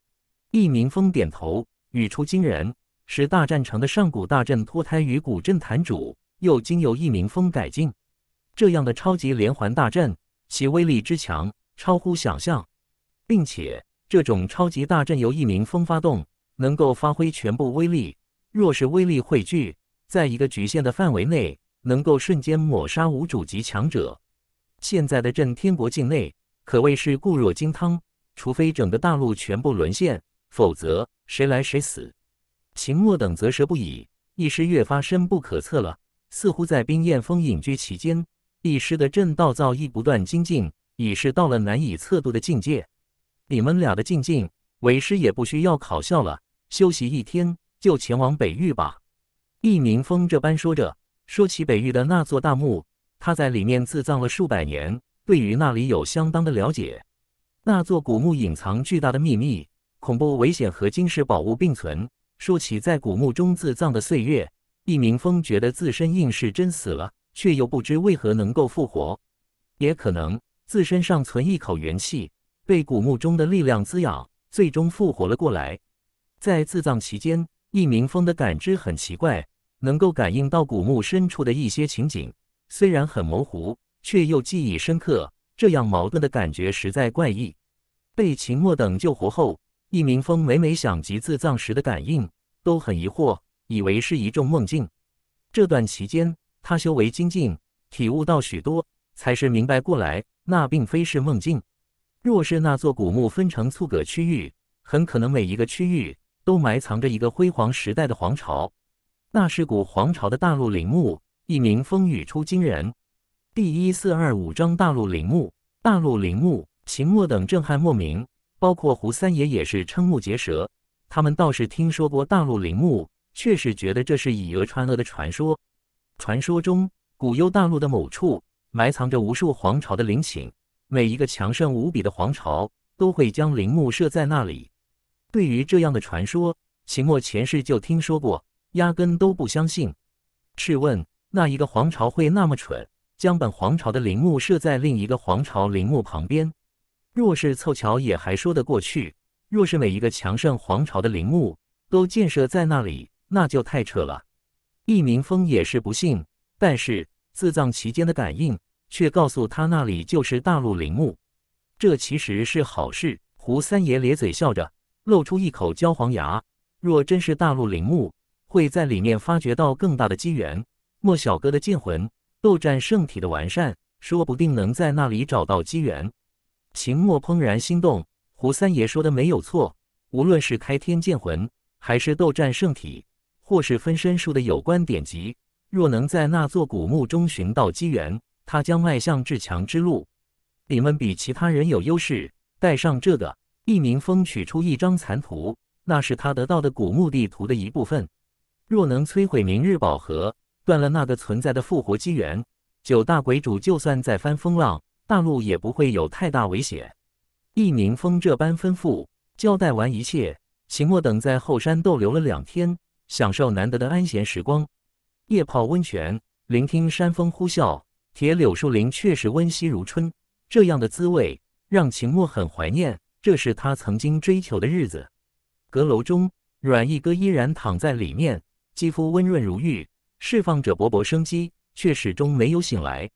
[SPEAKER 1] 一鸣峰点头，语出惊人。是大战城的上古大阵脱胎于古阵坛主，又经由一名风改进。这样的超级连环大阵，其威力之强，超乎想象，并且这种超级大阵由一名风发动，能够发挥全部威力。若是威力汇聚在一个局限的范围内，能够瞬间抹杀无主级强者。现在的震天国境内可谓是固若金汤，除非整个大陆全部沦陷，否则谁来谁死。秦墨等则舌不已，一师越发深不可测了。似乎在冰焰峰隐居期间，一师的正道造诣不断精进，已是到了难以测度的境界。你们俩的境境，为师也不需要考校了。休息一天，就前往北域吧。易明峰这般说着，说起北域的那座大墓，他在里面自葬了数百年，对于那里有相当的了解。那座古墓隐藏巨大的秘密，恐怖危险和金石宝物并存。说起在古墓中自葬的岁月，易明峰觉得自身硬是真死了，却又不知为何能够复活。也可能自身尚存一口元气，被古墓中的力量滋养，最终复活了过来。在自葬期间，易明峰的感知很奇怪，能够感应到古墓深处的一些情景，虽然很模糊，却又记忆深刻。这样矛盾的感觉实在怪异。被秦墨等救活后。一名风每每想及自葬时的感应，都很疑惑，以为是一种梦境。这段期间，他修为精进，体悟到许多，才是明白过来，那并非是梦境。若是那座古墓分成数个区域，很可能每一个区域都埋藏着一个辉煌时代的皇朝，那是古皇朝的大陆陵墓。一名风语出惊人，第一四二五章大陆陵墓，大陆陵墓，秦末等震撼莫名。包括胡三爷也是瞠目结舌，他们倒是听说过大陆陵墓，确实觉得这是以讹传讹的传说。传说中，古幽大陆的某处埋藏着无数皇朝的陵寝，每一个强盛无比的皇朝都会将陵墓设在那里。对于这样的传说，秦末前世就听说过，压根都不相信。试问，那一个皇朝会那么蠢，将本皇朝的陵墓设在另一个皇朝陵墓旁边？若是凑巧也还说得过去，若是每一个强盛皇朝的陵墓都建设在那里，那就太扯了。易明峰也是不信，但是自葬期间的感应却告诉他那里就是大陆陵墓，这其实是好事。胡三爷咧嘴笑着，露出一口焦黄牙。若真是大陆陵墓，会在里面发掘到更大的机缘。莫小哥的剑魂斗战圣体的完善，说不定能在那里找到机缘。秦墨怦然心动，胡三爷说的没有错。无论是开天剑魂，还是斗战圣体，或是分身术的有关典籍，若能在那座古墓中寻到机缘，他将迈向至强之路。你们比其他人有优势，带上这个。一名风取出一张残图，那是他得到的古墓地图的一部分。若能摧毁明日宝盒，断了那个存在的复活机缘，九大鬼主就算再翻风浪。大陆也不会有太大危险。易宁风这般吩咐，交代完一切，秦墨等在后山逗留了两天，享受难得的安闲时光。夜泡温泉，聆听山风呼啸，铁柳树林确实温馨如春。这样的滋味让秦墨很怀念，这是他曾经追求的日子。阁楼中，阮易哥依然躺在里面，肌肤温润如玉，释放着勃勃生机，却始终没有醒来。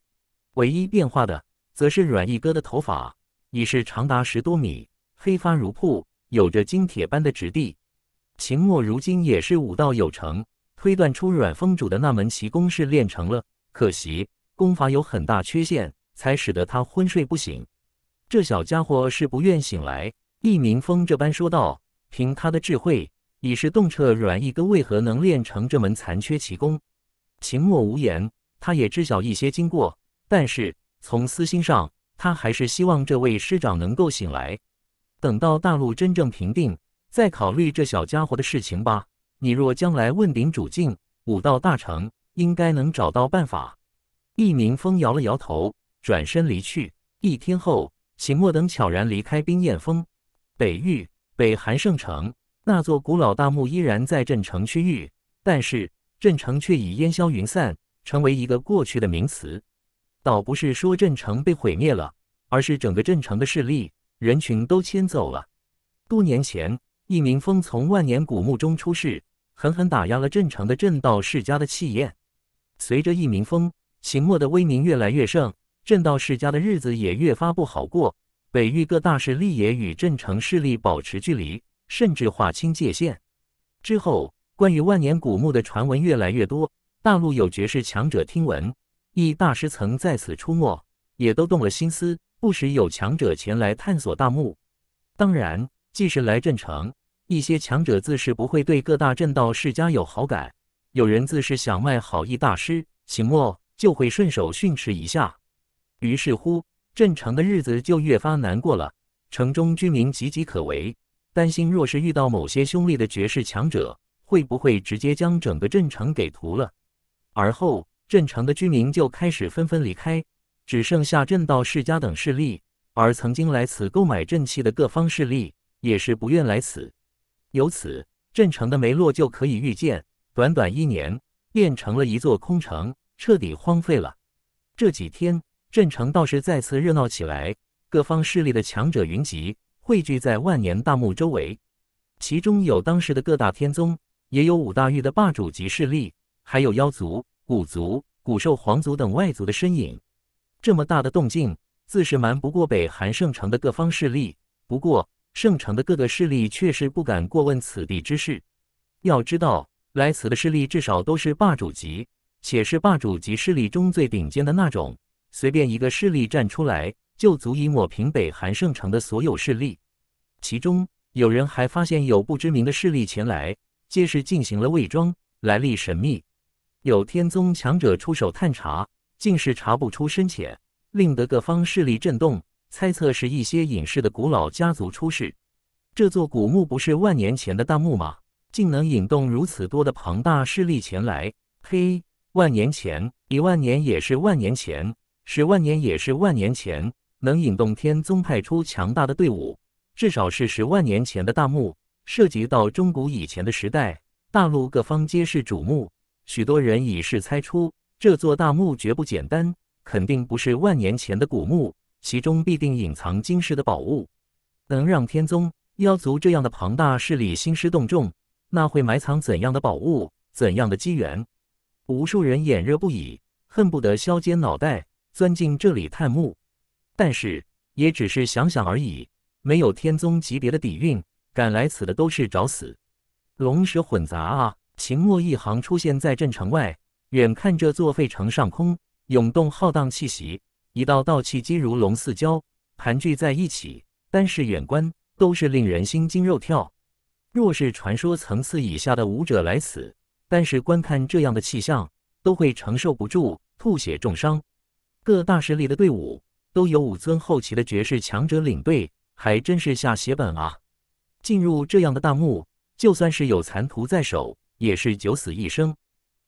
[SPEAKER 1] 唯一变化的。则是阮毅哥的头发已是长达十多米，黑发如瀑，有着金铁般的质地。秦墨如今也是武道有成，推断出阮风主的那门奇功是练成了，可惜功法有很大缺陷，才使得他昏睡不醒。这小家伙是不愿醒来，易明峰这般说道。凭他的智慧，已是洞彻阮毅哥为何能练成这门残缺奇功。秦墨无言，他也知晓一些经过，但是。从私心上，他还是希望这位师长能够醒来。等到大陆真正平定，再考虑这小家伙的事情吧。你若将来问鼎主境，武道大成，应该能找到办法。易明风摇了摇头，转身离去。一天后，秦墨等悄然离开冰焰峰。北域北寒圣城那座古老大墓依然在镇城区域，但是镇城却已烟消云散，成为一个过去的名词。倒不是说镇城被毁灭了，而是整个镇城的势力人群都迁走了。多年前，一名风从万年古墓中出世，狠狠打压了镇城的正道世家的气焰。随着一名风，秦末的威名越来越盛，镇道世家的日子也越发不好过。北域各大势力也与镇城势力保持距离，甚至划清界限。之后，关于万年古墓的传闻越来越多，大陆有绝世强者听闻。易大师曾在此出没，也都动了心思。不时有强者前来探索大墓，当然，既是来镇城，一些强者自是不会对各大镇道世家有好感。有人自是想卖好易大师秦墨就会顺手训斥一下。于是乎，镇城的日子就越发难过了。城中居民岌岌可危，担心若是遇到某些凶厉的绝世强者，会不会直接将整个镇城给屠了？而后。镇城的居民就开始纷纷离开，只剩下镇道世家等势力。而曾经来此购买镇器的各方势力也是不愿来此。由此，镇城的梅洛就可以预见。短短一年，变成了一座空城，彻底荒废了。这几天，镇城倒是再次热闹起来，各方势力的强者云集，汇聚在万年大墓周围。其中有当时的各大天宗，也有五大域的霸主级势力，还有妖族。古族、古兽、皇族等外族的身影，这么大的动静，自是瞒不过北韩圣城的各方势力。不过，圣城的各个势力却是不敢过问此地之事。要知道，来此的势力至少都是霸主级，且是霸主级势力中最顶尖的那种。随便一个势力站出来，就足以抹平北韩圣城的所有势力。其中，有人还发现有不知名的势力前来，皆是进行了伪装，来历神秘。有天宗强者出手探查，竟是查不出深浅，令得各方势力震动，猜测是一些隐世的古老家族出世。这座古墓不是万年前的大墓吗？竟能引动如此多的庞大势力前来？嘿，万年前，一万年也是万年前，十万年也是万年前，能引动天宗派出强大的队伍，至少是十万年前的大墓，涉及到中古以前的时代，大陆各方皆是瞩目。许多人已是猜出，这座大墓绝不简单，肯定不是万年前的古墓，其中必定隐藏惊世的宝物，能让天宗、妖族这样的庞大势力兴师动众，那会埋藏怎样的宝物，怎样的机缘？无数人眼热不已，恨不得削尖脑袋钻进这里探墓，但是也只是想想而已，没有天宗级别的底蕴，敢来此的都是找死，龙蛇混杂啊！秦末一行出现在镇城外，远看这座废城上空涌动浩荡气息，一道道气机如龙似蛟盘踞在一起，单是远观都是令人心惊肉跳。若是传说层次以下的武者来此，单是观看这样的气象，都会承受不住，吐血重伤。各大势力的队伍都有武尊后期的绝世强者领队，还真是下血本啊！进入这样的大墓，就算是有残图在手。也是九死一生。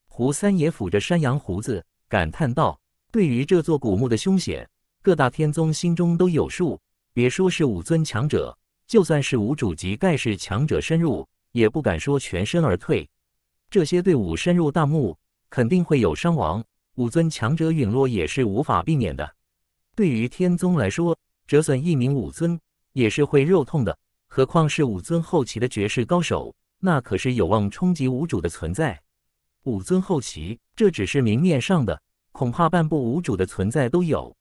[SPEAKER 1] 胡三爷抚着山羊胡子，感叹道：“对于这座古墓的凶险，各大天宗心中都有数。别说是武尊强者，就算是无主级盖世强者深入，也不敢说全身而退。这些队伍深入大墓，肯定会有伤亡。武尊强者陨落也是无法避免的。对于天宗来说，折损一名武尊也是会肉痛的，何况是武尊后期的绝世高手。”那可是有望冲击无主的存在，武尊后期，这只是明面上的，恐怕半步无主的存在都有。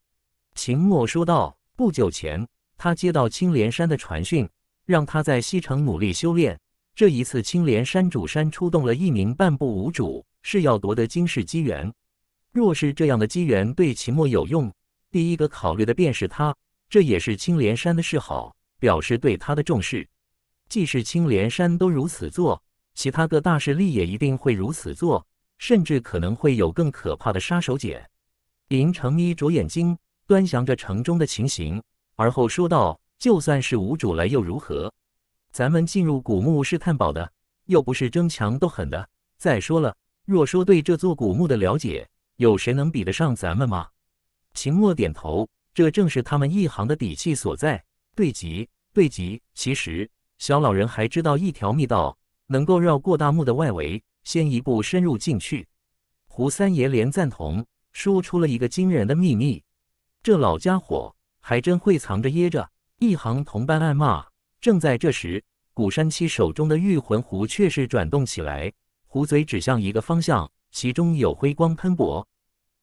[SPEAKER 1] 秦墨说道。不久前，他接到青莲山的传讯，让他在西城努力修炼。这一次，青莲山主山出动了一名半步无主，是要夺得金世机缘。若是这样的机缘对秦墨有用，第一个考虑的便是他。这也是青莲山的示好，表示对他的重视。既是青莲山都如此做，其他各大势力也一定会如此做，甚至可能会有更可怕的杀手锏。林成眯着眼睛端详着城中的情形，而后说道：“就算是无主了又如何？咱们进入古墓是探宝的，又不是争强斗狠的。再说了，若说对这座古墓的了解，有谁能比得上咱们吗？”秦墨点头，这正是他们一行的底气所在。对，极对极。其实。小老人还知道一条密道，能够绕过大墓的外围，先一步深入进去。胡三爷连赞同，说出了一个惊人的秘密。这老家伙还真会藏着掖着。一行同伴暗骂。正在这时，古山七手中的玉魂壶却是转动起来，壶嘴指向一个方向，其中有辉光喷薄。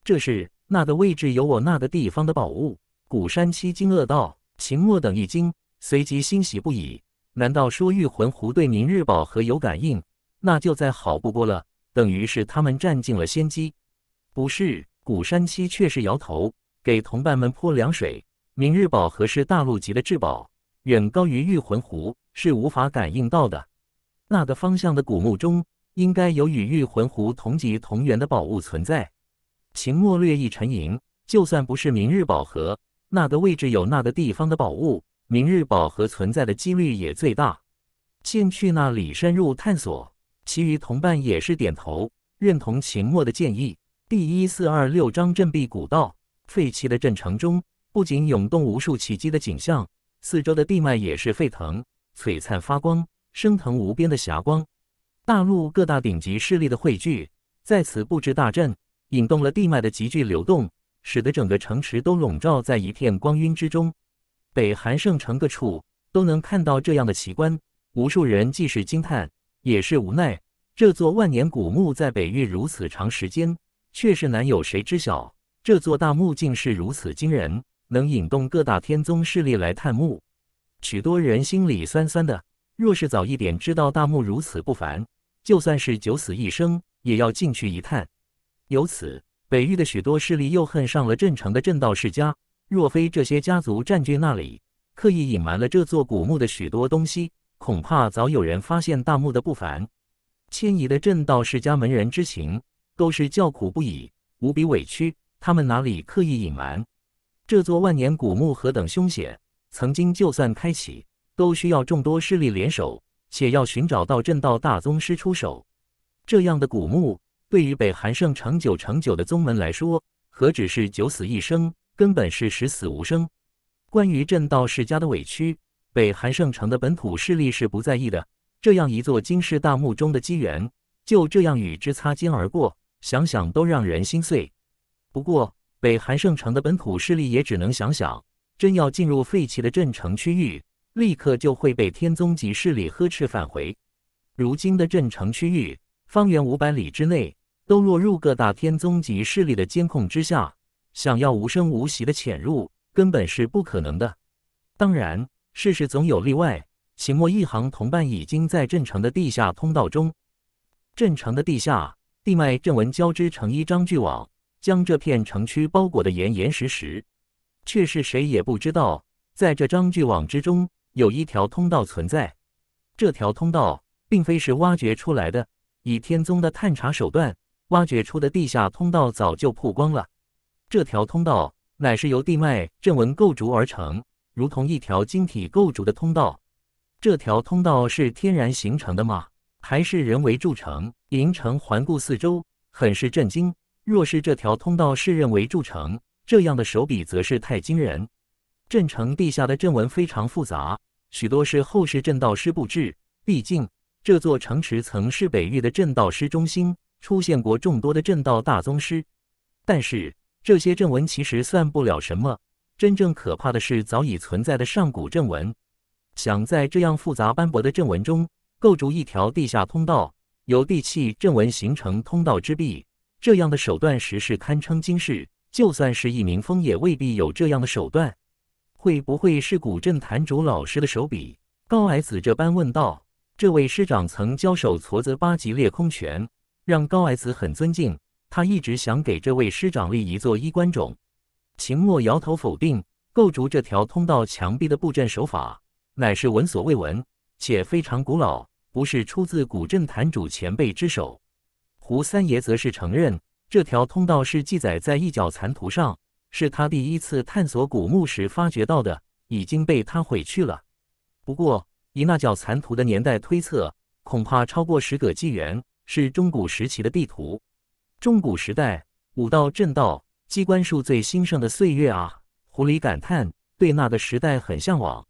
[SPEAKER 1] 这是那个位置有我那个地方的宝物。古山七惊愕道，秦墨等一惊，随即欣喜不已。难道说玉魂壶对明日宝盒有感应？那就再好不过了，等于是他们占尽了先机。不是，古山七却是摇头，给同伴们泼凉水。明日宝盒是大陆级的至宝，远高于玉魂壶，是无法感应到的。那个方向的古墓中，应该有与玉魂壶同级同源的宝物存在。秦墨略一沉吟，就算不是明日宝盒，那个位置有那个地方的宝物。明日饱和存在的几率也最大，进去那里深入探索。其余同伴也是点头认同秦墨的建议。第一四二六章镇壁古道，废弃的镇城中不仅涌动无数奇迹的景象，四周的地脉也是沸腾、璀璨发光，升腾无边的霞光。大陆各大顶级势力的汇聚，在此布置大阵，引动了地脉的急剧流动，使得整个城池都笼罩在一片光晕之中。北寒圣城各处都能看到这样的奇观，无数人既是惊叹，也是无奈。这座万年古墓在北域如此长时间，却是难有谁知晓。这座大墓竟是如此惊人，能引动各大天宗势力来探墓。许多人心里酸酸的，若是早一点知道大墓如此不凡，就算是九死一生也要进去一探。由此，北域的许多势力又恨上了镇城的镇道世家。若非这些家族占据那里，刻意隐瞒了这座古墓的许多东西，恐怕早有人发现大墓的不凡。迁移的正道世家门人之情，都是叫苦不已，无比委屈。他们哪里刻意隐瞒？这座万年古墓何等凶险？曾经就算开启，都需要众多势力联手，且要寻找到正道大宗师出手。这样的古墓，对于北寒盛成九成九的宗门来说，何止是九死一生？根本是十死无生。关于镇道世家的委屈，北韩圣城的本土势力是不在意的。这样一座惊世大墓中的机缘，就这样与之擦肩而过，想想都让人心碎。不过，北韩圣城的本土势力也只能想想，真要进入废弃的镇城区域，立刻就会被天宗级势力呵斥返回。如今的镇城区域，方圆五百里之内，都落入各大天宗级势力的监控之下。想要无声无息的潜入，根本是不可能的。当然，事实总有例外。秦墨一行同伴已经在镇城的地下通道中。镇城的地下地脉阵纹交织成一张巨网，将这片城区包裹的严严实实，却是谁也不知道，在这张巨网之中有一条通道存在。这条通道并非是挖掘出来的，以天宗的探查手段，挖掘出的地下通道早就曝光了。这条通道乃是由地脉阵纹构筑而成，如同一条晶体构筑的通道。这条通道是天然形成的吗？还是人为筑成？银城环顾四周，很是震惊。若是这条通道是人为筑成，这样的手笔则是太惊人。镇城地下的阵纹非常复杂，许多是后世镇道师布置。毕竟这座城池曾是北域的镇道师中心，出现过众多的镇道大宗师。但是。这些阵纹其实算不了什么，真正可怕的是早已存在的上古阵纹。想在这样复杂斑驳的阵纹中构筑一条地下通道，由地气阵纹形成通道之壁，这样的手段实是堪称惊世。就算是一名风也未必有这样的手段。会不会是古镇坛主老师的手笔？高矮子这般问道。这位师长曾交手矬子八级裂空拳，让高矮子很尊敬。他一直想给这位师长立一座衣冠冢。秦墨摇头否定，构筑这条通道墙壁的布阵手法乃是闻所未闻，且非常古老，不是出自古镇坛主前辈之手。胡三爷则是承认，这条通道是记载在一角残图上，是他第一次探索古墓时发掘到的，已经被他毁去了。不过，以那角残图的年代推测，恐怕超过十个纪元，是中古时期的地图。中古时代，武道、正道、机关术最兴盛的岁月啊！狐狸感叹，对那个时代很向往。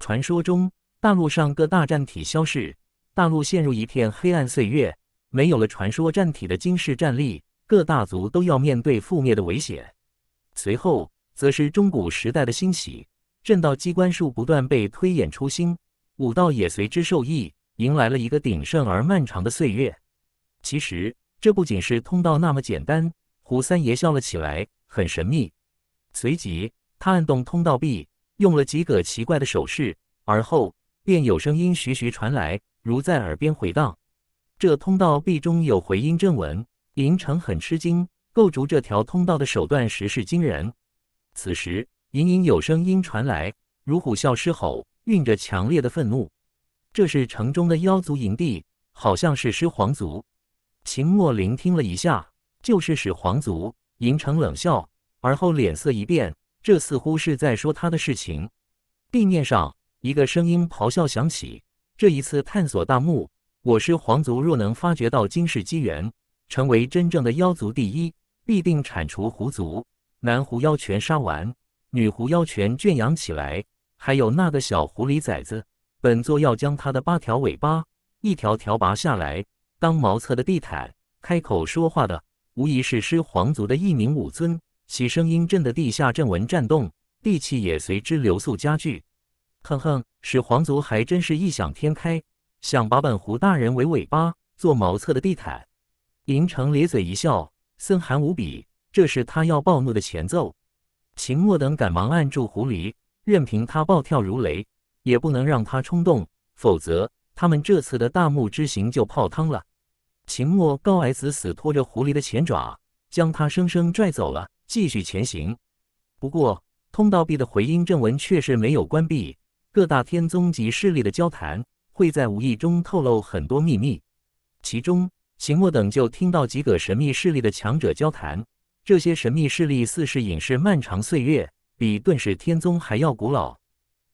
[SPEAKER 1] 传说中，大陆上各大战体消逝，大陆陷入一片黑暗岁月，没有了传说战体的惊世战力，各大族都要面对覆灭的危险。随后，则是中古时代的兴起，正道、机关术不断被推演出新，武道也随之受益，迎来了一个鼎盛而漫长的岁月。其实。这不仅是通道那么简单，胡三爷笑了起来，很神秘。随即，他按动通道壁，用了几个奇怪的手势，而后便有声音徐徐传来，如在耳边回荡。这通道壁中有回音正文，银城很吃惊，构筑这条通道的手段实是惊人。此时，隐隐有声音传来，如虎啸狮吼，蕴着强烈的愤怒。这是城中的妖族营地，好像是狮皇族。秦墨聆听了一下，就是始皇族。嬴城冷笑，而后脸色一变，这似乎是在说他的事情。地面上，一个声音咆哮响起：“这一次探索大墓，我师皇族若能发掘到今世机缘，成为真正的妖族第一，必定铲除狐族。男狐妖全杀完，女狐妖全圈养起来，还有那个小狐狸崽子，本座要将他的八条尾巴一条条拔下来。”当茅厕的地毯开口说话的，无疑是狮皇族的一名武尊。其声音震得地下阵纹颤动，地气也随之流速加剧。哼哼，始皇族还真是异想天开，想把本狐大人为尾巴做茅厕的地毯。银城咧嘴一笑，森寒无比。这是他要暴怒的前奏。秦墨等赶忙按住狐狸，任凭他暴跳如雷，也不能让他冲动，否则。他们这次的大墓之行就泡汤了。秦墨高矮死死拖着狐狸的前爪，将它生生拽走了，继续前行。不过，通道壁的回音阵纹却是没有关闭。各大天宗及势力的交谈，会在无意中透露很多秘密。其中，秦墨等就听到几个神秘势力的强者交谈。这些神秘势力似是隐世漫长岁月，比遁世天宗还要古老。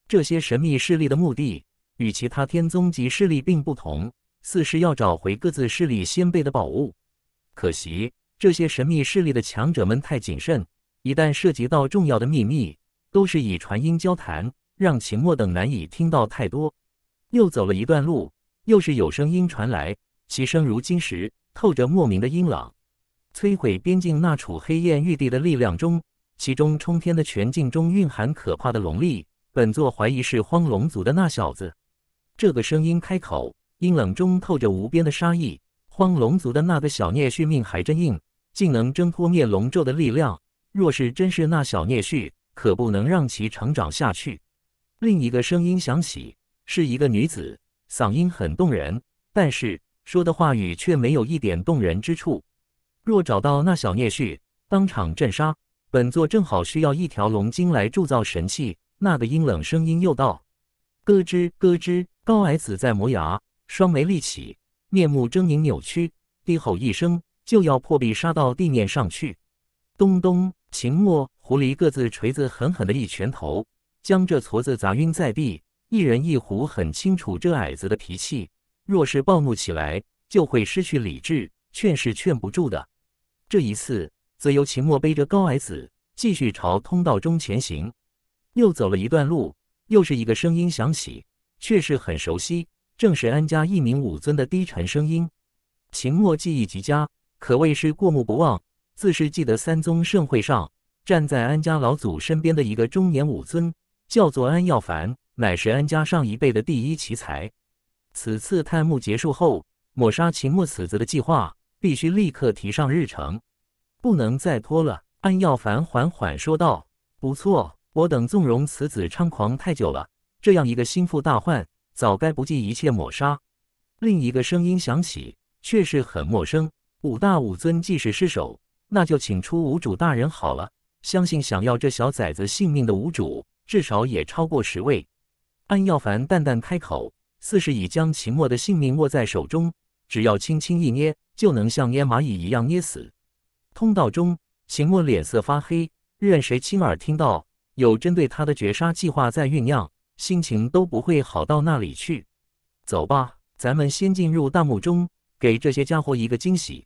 [SPEAKER 1] 这些神秘势力的目的？与其他天宗及势力并不同，似是要找回各自势力先辈的宝物。可惜这些神秘势力的强者们太谨慎，一旦涉及到重要的秘密，都是以传音交谈，让秦墨等难以听到太多。又走了一段路，又是有声音传来，其声如金石，透着莫名的阴冷。摧毁边境那处黑焰玉帝的力量中，其中冲天的全境中蕴含可怕的龙力，本座怀疑是荒龙族的那小子。这个声音开口，阴冷中透着无边的杀意。荒龙族的那个小孽畜命还真硬，竟能挣脱灭龙咒的力量。若是真是那小孽畜，可不能让其成长下去。另一个声音响起，是一个女子，嗓音很动人，但是说的话语却没有一点动人之处。若找到那小孽畜，当场震杀。本座正好需要一条龙精来铸造神器。那个阴冷声音又道：咯吱咯吱。高矮子在磨牙，双眉立起，面目狰狞扭曲，低吼一声，就要破壁杀到地面上去。咚咚！秦墨、狐狸各自锤子狠狠的一拳头，将这矬子砸晕在地。一人一狐很清楚这矮子的脾气，若是暴怒起来，就会失去理智，劝是劝不住的。这一次，则由秦墨背着高矮子继续朝通道中前行。又走了一段路，又是一个声音响起。却是很熟悉，正是安家一名武尊的低沉声音。秦墨记忆极佳，可谓是过目不忘。自是记得三宗盛会上，站在安家老祖身边的一个中年武尊，叫做安耀凡，乃是安家上一辈的第一奇才。此次探墓结束后，抹杀秦墨此子的计划必须立刻提上日程，不能再拖了。安耀凡缓缓说道：“不错，我等纵容此子猖狂太久了。”这样一个心腹大患，早该不计一切抹杀。另一个声音响起，却是很陌生。五大武尊既是失手，那就请出五主大人好了。相信想要这小崽子性命的五主，至少也超过十位。安耀凡淡淡开口，似是已将秦墨的性命握在手中，只要轻轻一捏，就能像捏蚂蚁一样捏死。通道中，秦墨脸色发黑，任谁亲耳听到，有针对他的绝杀计划在酝酿。心情都不会好到那里去。走吧，咱们先进入弹幕中，给这些家伙一个惊喜。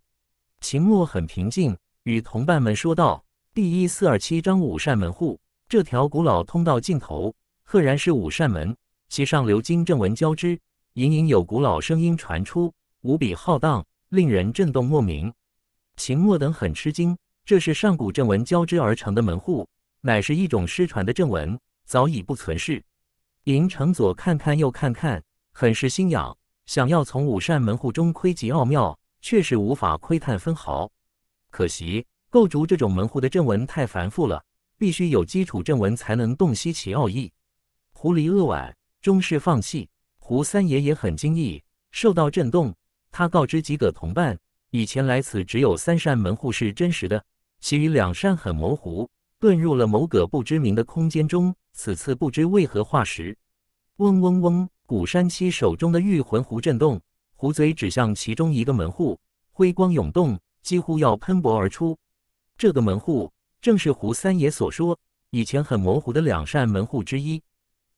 [SPEAKER 1] 秦墨很平静，与同伴们说道：“第一四二七章五扇门户，这条古老通道尽头，赫然是五扇门，其上鎏金正文交织，隐隐有古老声音传出，无比浩荡，令人震动莫名。秦墨等很吃惊，这是上古正文交织而成的门户，乃是一种失传的正文，早已不存世。”银城左看看右看看，很是心痒，想要从五扇门户中窥及奥妙，却是无法窥探分毫。可惜构筑这种门户的阵纹太繁复了，必须有基础阵纹才能洞悉其奥义。狐狸扼腕，终是放弃。胡三爷也很惊异，受到震动。他告知几个同伴，以前来此只有三扇门户是真实的，其余两扇很模糊，遁入了某个不知名的空间中。此次不知为何化石，嗡嗡嗡！古山溪手中的玉魂壶震动，壶嘴指向其中一个门户，辉光涌动，几乎要喷薄而出。这个门户正是胡三爷所说以前很模糊的两扇门户之一。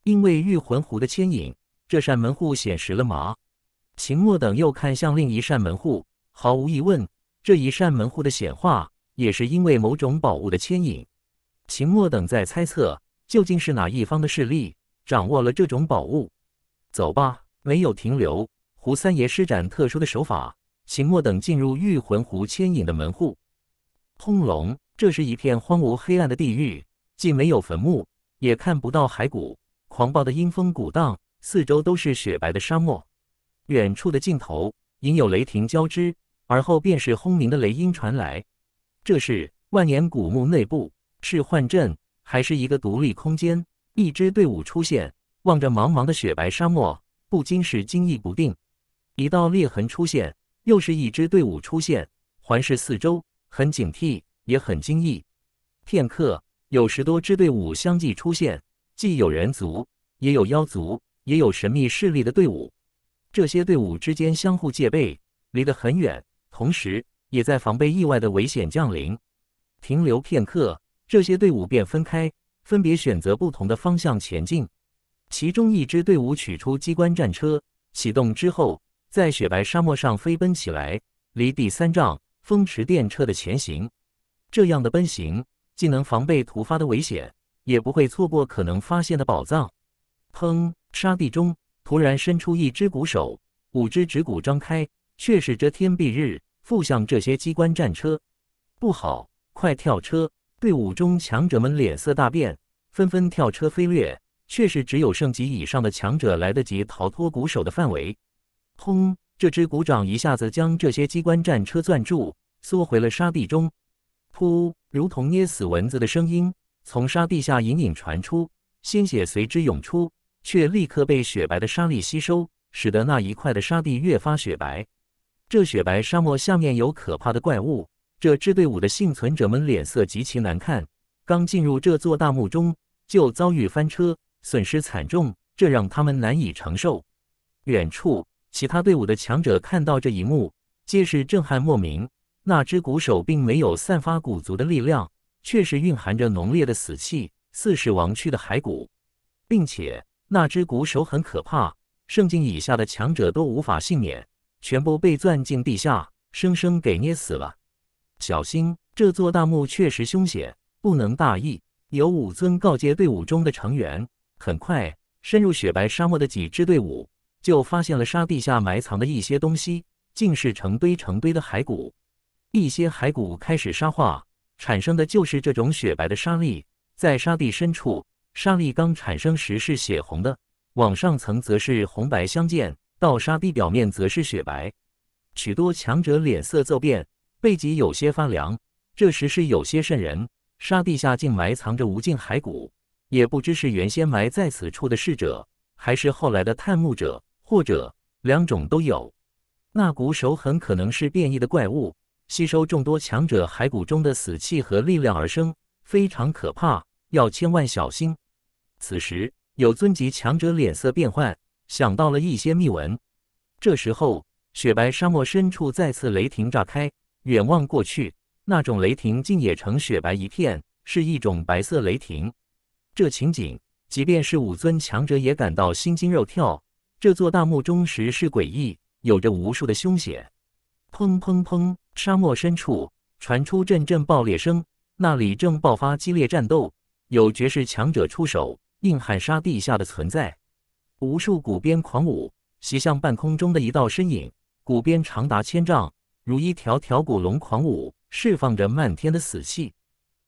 [SPEAKER 1] 因为玉魂壶的牵引，这扇门户显实了麻。秦墨等又看向另一扇门户，毫无疑问，这一扇门户的显化也是因为某种宝物的牵引。秦墨等在猜测。究竟是哪一方的势力掌握了这种宝物？走吧，没有停留。胡三爷施展特殊的手法，秦墨等进入御魂湖牵引的门户。轰隆！这是一片荒芜黑暗的地狱，既没有坟墓，也看不到骸骨。狂暴的阴风鼓荡，四周都是雪白的沙漠。远处的尽头，隐有雷霆交织，而后便是轰鸣的雷音传来。这是万年古墓内部，是幻阵。还是一个独立空间，一支队伍出现，望着茫茫的雪白沙漠，不禁是惊异不定。一道裂痕出现，又是一支队伍出现，环视四周，很警惕，也很惊异。片刻，有十多支队伍相继出现，既有人族，也有妖族，也有神秘势力的队伍。这些队伍之间相互戒备，离得很远，同时也在防备意外的危险降临。停留片刻。这些队伍便分开，分别选择不同的方向前进。其中一支队伍取出机关战车，启动之后，在雪白沙漠上飞奔起来，离地三丈，风驰电掣的前行。这样的奔行，既能防备突发的危险，也不会错过可能发现的宝藏。砰！沙地中突然伸出一只骨手，五只指骨张开，却是遮天蔽日，附向这些机关战车。不好，快跳车！队伍中强者们脸色大变，纷纷跳车飞掠，却是只有圣级以上的强者来得及逃脱鼓手的范围。轰！这只鼓掌一下子将这些机关战车攥住，缩回了沙地中。噗！如同捏死蚊子的声音从沙地下隐隐传出，鲜血随之涌出，却立刻被雪白的沙粒吸收，使得那一块的沙地越发雪白。这雪白沙漠下面有可怕的怪物。这支队伍的幸存者们脸色极其难看，刚进入这座大墓中就遭遇翻车，损失惨重，这让他们难以承受。远处其他队伍的强者看到这一幕，皆是震撼莫名。那只鼓手并没有散发鼓族的力量，却是蕴含着浓烈的死气，似是亡去的骸骨，并且那只鼓手很可怕，圣境以下的强者都无法幸免，全部被钻进地下，生生给捏死了。小心，这座大墓确实凶险，不能大意。有武尊告诫队伍中的成员。很快，深入雪白沙漠的几支队伍就发现了沙地下埋藏的一些东西，竟是成堆成堆的骸骨。一些骸骨开始沙化，产生的就是这种雪白的沙粒。在沙地深处，沙粒刚产生时是血红的，往上层则是红白相间，到沙地表面则是雪白。许多强者脸色骤变。背脊有些发凉，这时是有些渗人。沙地下竟埋藏着无尽骸骨，也不知是原先埋在此处的逝者，还是后来的探墓者，或者两种都有。那骨手很可能是变异的怪物，吸收众多强者骸骨中的死气和力量而生，非常可怕，要千万小心。此时，有尊级强者脸色变幻，想到了一些秘闻。这时候，雪白沙漠深处再次雷霆炸开。远望过去，那种雷霆竟也成雪白一片，是一种白色雷霆。这情景，即便是武尊强者也感到心惊肉跳。这座大墓中实是诡异，有着无数的凶险。砰砰砰！沙漠深处传出阵阵爆裂声，那里正爆发激烈战斗，有绝世强者出手，硬汉杀地下的存在，无数骨鞭狂舞，袭向半空中的一道身影，骨鞭长达千丈。如一条条古龙狂舞，释放着漫天的死气。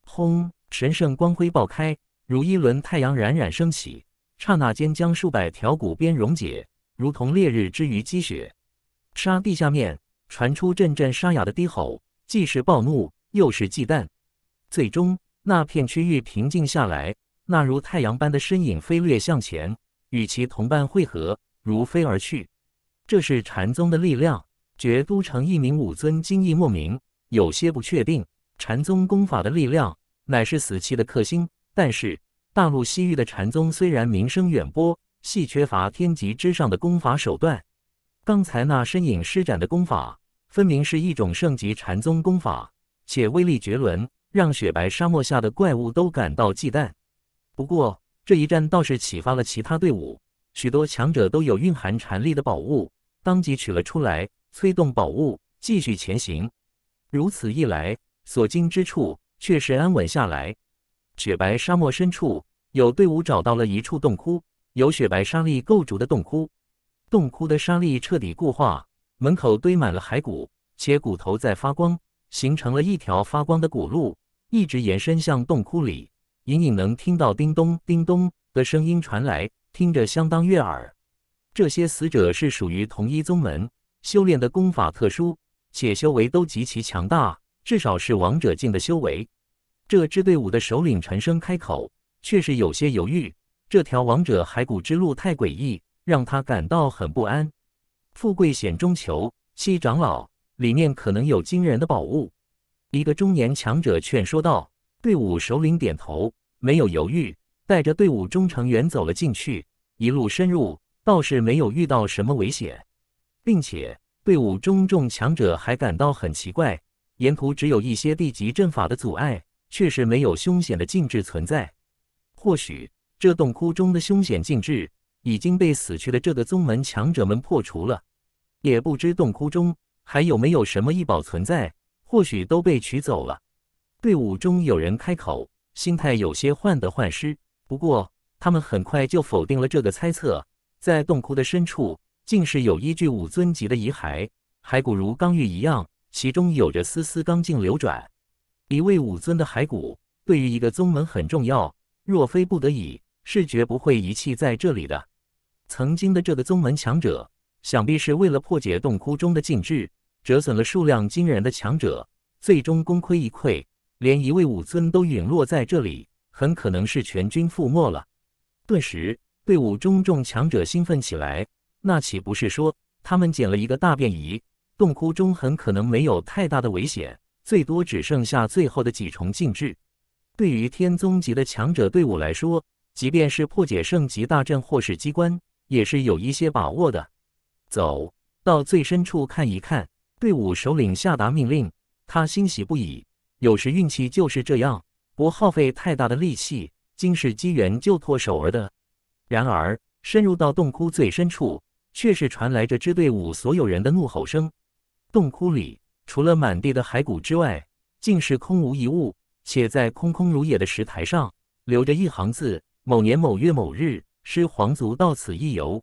[SPEAKER 1] 轰！神圣光辉爆开，如一轮太阳冉冉升起。刹那间，将数百条骨鞭溶解，如同烈日之于积雪。沙地下面传出阵阵沙哑的低吼，既是暴怒，又是忌惮。最终，那片区域平静下来。那如太阳般的身影飞掠向前，与其同伴汇合，如飞而去。这是禅宗的力量。觉都城一名武尊惊异莫名，有些不确定。禅宗功法的力量乃是死气的克星，但是大陆西域的禅宗虽然名声远播，系缺乏天级之上的功法手段。刚才那身影施展的功法，分明是一种圣级禅宗功法，且威力绝伦，让雪白沙漠下的怪物都感到忌惮。不过这一战倒是启发了其他队伍，许多强者都有蕴含禅力的宝物，当即取了出来。催动宝物，继续前行。如此一来，所经之处确实安稳下来。雪白沙漠深处，有队伍找到了一处洞窟，由雪白沙粒构筑的洞窟。洞窟的沙粒彻底固化，门口堆满了骸骨，且骨头在发光，形成了一条发光的古路，一直延伸向洞窟里。隐隐能听到叮咚叮咚的声音传来，听着相当悦耳。这些死者是属于同一宗门。修炼的功法特殊，且修为都极其强大，至少是王者境的修为。这支队伍的首领陈生开口，却是有些犹豫。这条王者骸骨之路太诡异，让他感到很不安。富贵险中求，七长老里面可能有惊人的宝物。一个中年强者劝说道。队伍首领点头，没有犹豫，带着队伍中成员走了进去。一路深入，倒是没有遇到什么危险。并且队伍中众强者还感到很奇怪，沿途只有一些地级阵法的阻碍，确实没有凶险的禁制存在。或许这洞窟中的凶险禁制已经被死去的这个宗门强者们破除了，也不知洞窟中还有没有什么异宝存在，或许都被取走了。队伍中有人开口，心态有些患得患失，不过他们很快就否定了这个猜测，在洞窟的深处。竟是有一具武尊级的遗骸，骸骨如钢玉一样，其中有着丝丝钢劲流转。一位武尊的骸骨对于一个宗门很重要，若非不得已，是绝不会遗弃在这里的。曾经的这个宗门强者，想必是为了破解洞窟中的禁制，折损了数量惊人的强者，最终功亏一篑，连一位武尊都陨落在这里，很可能是全军覆没了。顿时，队伍中众强者兴奋起来。那岂不是说他们捡了一个大便宜？洞窟中很可能没有太大的危险，最多只剩下最后的几重禁制。对于天宗级的强者队伍来说，即便是破解圣级大阵或是机关，也是有一些把握的。走到最深处看一看，队伍首领下达命令，他欣喜不已。有时运气就是这样，不耗费太大的力气，竟是机缘就脱手而的。然而深入到洞窟最深处。却是传来这支队伍所有人的怒吼声。洞窟里除了满地的骸骨之外，竟是空无一物。且在空空如也的石台上，留着一行字：“某年某月某日，师皇族到此一游。”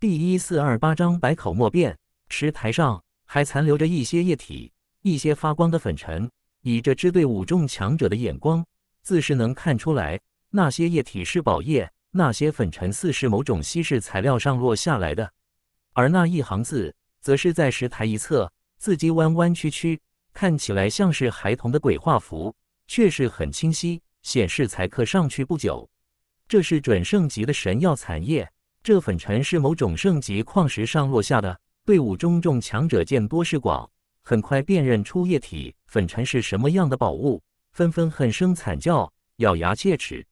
[SPEAKER 1] 第一四二八章百口莫辩。石台上还残留着一些液体，一些发光的粉尘。以这支队伍中强者的眼光，自是能看出来，那些液体是宝液，那些粉尘似是某种稀释材料上落下来的。而那一行字，则是在石台一侧，字迹弯弯曲曲，看起来像是孩童的鬼画符，却是很清晰，显示才刻上去不久。这是准圣级的神药残液，这粉尘是某种圣级矿石上落下的。队伍中众强者见多识广，很快辨认出液体粉尘是什么样的宝物，纷纷恨声惨叫，咬牙切齿：“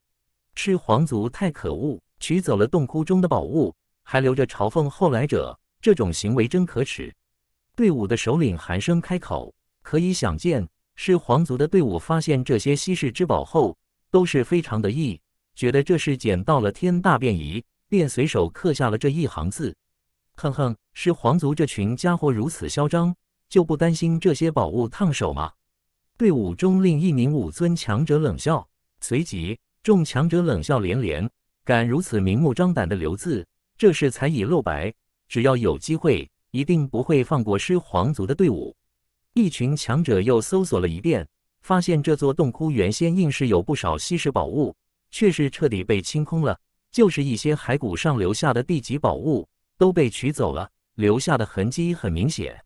[SPEAKER 1] 吃皇族太可恶，取走了洞窟中的宝物。”还留着嘲讽后来者，这种行为真可耻！队伍的首领寒声开口，可以想见，是皇族的队伍发现这些稀世之宝后，都是非常的意，觉得这是捡到了天大便宜，便随手刻下了这一行字。哼哼，是皇族这群家伙如此嚣张，就不担心这些宝物烫手吗？队伍中另一名武尊强者冷笑，随即众强者冷笑连连，敢如此明目张胆的留字！这是才已露白，只要有机会，一定不会放过狮皇族的队伍。一群强者又搜索了一遍，发现这座洞窟原先硬是有不少稀世宝物，却是彻底被清空了。就是一些骸骨上留下的地级宝物都被取走了，留下的痕迹很明显。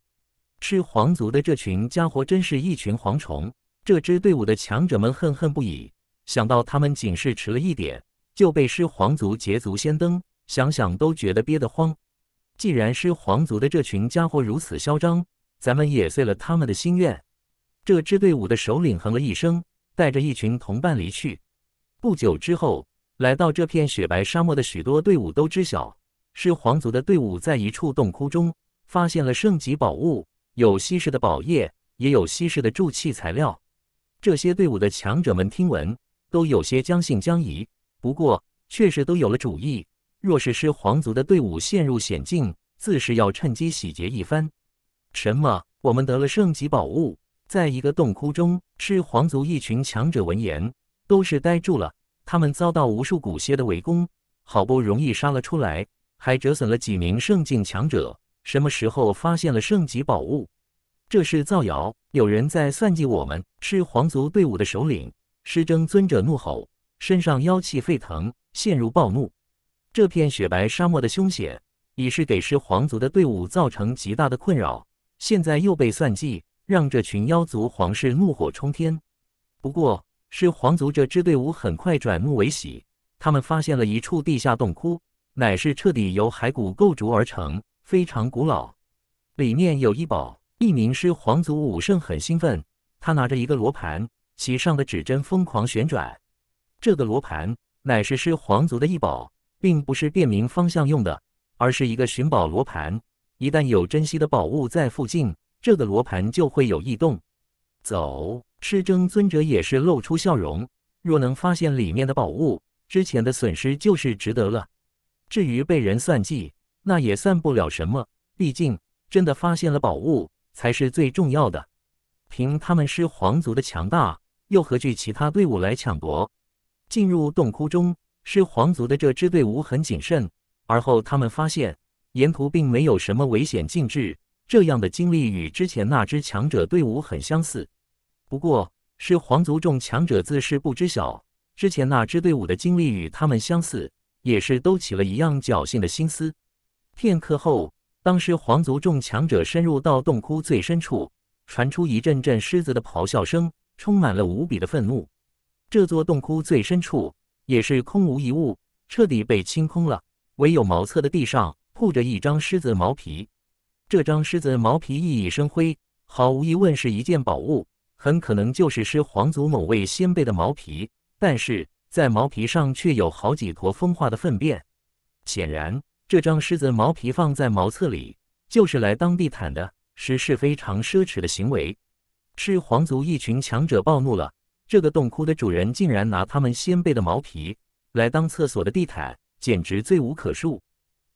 [SPEAKER 1] 狮皇族的这群家伙真是一群蝗虫！这支队伍的强者们恨恨不已，想到他们仅是迟了一点，就被狮皇族捷足先登。想想都觉得憋得慌。既然是皇族的这群家伙如此嚣张，咱们也遂了他们的心愿。这支队伍的首领哼了一声，带着一群同伴离去。不久之后，来到这片雪白沙漠的许多队伍都知晓，是皇族的队伍在一处洞窟中发现了圣级宝物，有稀世的宝液，也有稀世的铸器材料。这些队伍的强者们听闻，都有些将信将疑，不过确实都有了主意。若是师皇族的队伍陷入险境，自是要趁机洗劫一番。什么？我们得了圣级宝物？在一个洞窟中，狮皇族一群强者闻言都是呆住了。他们遭到无数古蝎的围攻，好不容易杀了出来，还折损了几名圣境强者。什么时候发现了圣级宝物？这是造谣！有人在算计我们！狮皇族队伍的首领师征尊者怒吼，身上妖气沸腾，陷入暴怒。这片雪白沙漠的凶险，已是给狮皇族的队伍造成极大的困扰。现在又被算计，让这群妖族皇室怒火冲天。不过，狮皇族这支队伍很快转怒为喜，他们发现了一处地下洞窟，乃是彻底由骸骨构筑而成，非常古老。里面有一宝，一名狮皇族武圣很兴奋，他拿着一个罗盘，其上的指针疯狂旋转。这个罗盘乃是狮皇族的一宝。并不是辨明方向用的，而是一个寻宝罗盘。一旦有珍稀的宝物在附近，这个罗盘就会有异动。走，师尊尊者也是露出笑容。若能发现里面的宝物，之前的损失就是值得了。至于被人算计，那也算不了什么。毕竟真的发现了宝物才是最重要的。凭他们师皇族的强大，又何惧其他队伍来抢夺？进入洞窟中。是皇族的这支队伍很谨慎，而后他们发现沿途并没有什么危险禁制，这样的经历与之前那支强者队伍很相似。不过，是皇族众强者自是不知晓，之前那支队伍的经历与他们相似，也是都起了一样侥幸的心思。片刻后，当时皇族众强者深入到洞窟最深处，传出一阵阵狮子的咆哮声，充满了无比的愤怒。这座洞窟最深处。也是空无一物，彻底被清空了。唯有茅厕的地上铺着一张狮子毛皮，这张狮子毛皮熠熠生辉，毫无疑问是一件宝物，很可能就是狮皇族某位先辈的毛皮。但是在毛皮上却有好几坨风化的粪便，显然这张狮子毛皮放在茅厕里就是来当地毯的，是是非常奢侈的行为。狮皇族一群强者暴怒了。这个洞窟的主人竟然拿他们先辈的毛皮来当厕所的地毯，简直罪无可恕！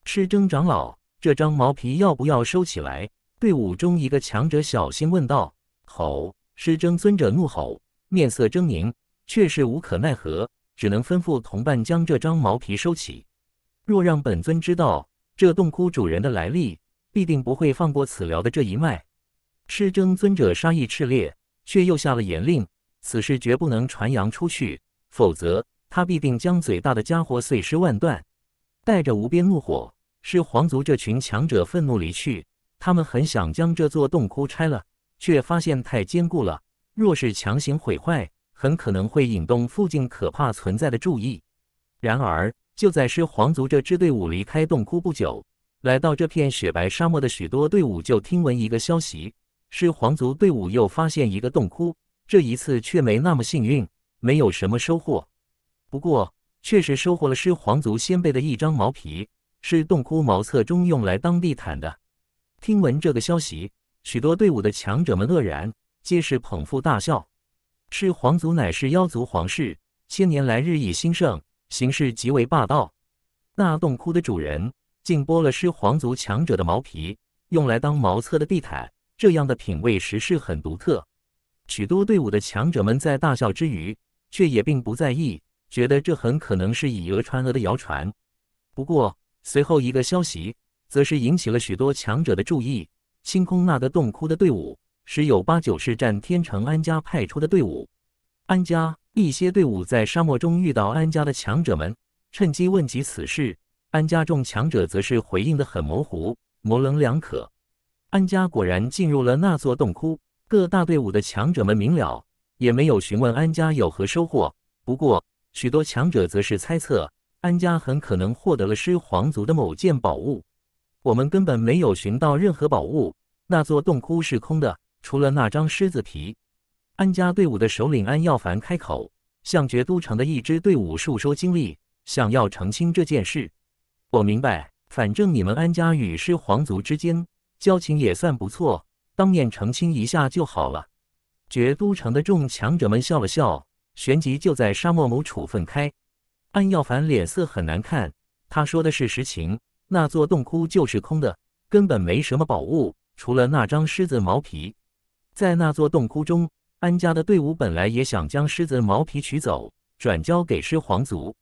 [SPEAKER 1] 师征长老，这张毛皮要不要收起来？队伍中一个强者小心问道。吼！师征尊者怒吼，面色狰狞，却是无可奈何，只能吩咐同伴将这张毛皮收起。若让本尊知道这洞窟主人的来历，必定不会放过此疗的这一脉。师征尊者杀意炽烈，却又下了严令。此事绝不能传扬出去，否则他必定将嘴大的家伙碎尸万段。带着无边怒火，狮皇族这群强者愤怒离去。他们很想将这座洞窟拆了，却发现太坚固了。若是强行毁坏，很可能会引动附近可怕存在的注意。然而，就在狮皇族这支队伍离开洞窟不久，来到这片雪白沙漠的许多队伍就听闻一个消息：狮皇族队伍又发现一个洞窟。这一次却没那么幸运，没有什么收获，不过确实收获了狮皇族先辈的一张毛皮，是洞窟茅厕中用来当地毯的。听闻这个消息，许多队伍的强者们愕然，皆是捧腹大笑。狮皇族乃是妖族皇室，千年来日益兴盛，行事极为霸道。那洞窟的主人竟剥了狮皇族强者的毛皮，用来当茅厕的地毯，这样的品味实是很独特。许多队伍的强者们在大笑之余，却也并不在意，觉得这很可能是以讹传讹的谣传。不过，随后一个消息，则是引起了许多强者的注意：清空那个洞窟的队伍，十有八九是战天城安家派出的队伍。安家一些队伍在沙漠中遇到安家的强者们，趁机问及此事，安家中强者则是回应的很模糊、模棱两可。安家果然进入了那座洞窟。各大队伍的强者们明了，也没有询问安家有何收获。不过，许多强者则是猜测，安家很可能获得了狮皇族的某件宝物。我们根本没有寻到任何宝物，那座洞窟是空的，除了那张狮子皮。安家队伍的首领安耀凡开口，向绝都城的一支队伍述说经历，想要澄清这件事。我明白，反正你们安家与狮皇族之间交情也算不错。当面澄清一下就好了。绝都城的众强者们笑了笑，旋即就在沙漠某处分开。安耀凡脸色很难看，他说的是实情，那座洞窟就是空的，根本没什么宝物，除了那张狮子毛皮。在那座洞窟中，安家的队伍本来也想将狮子毛皮取走，转交给狮皇族，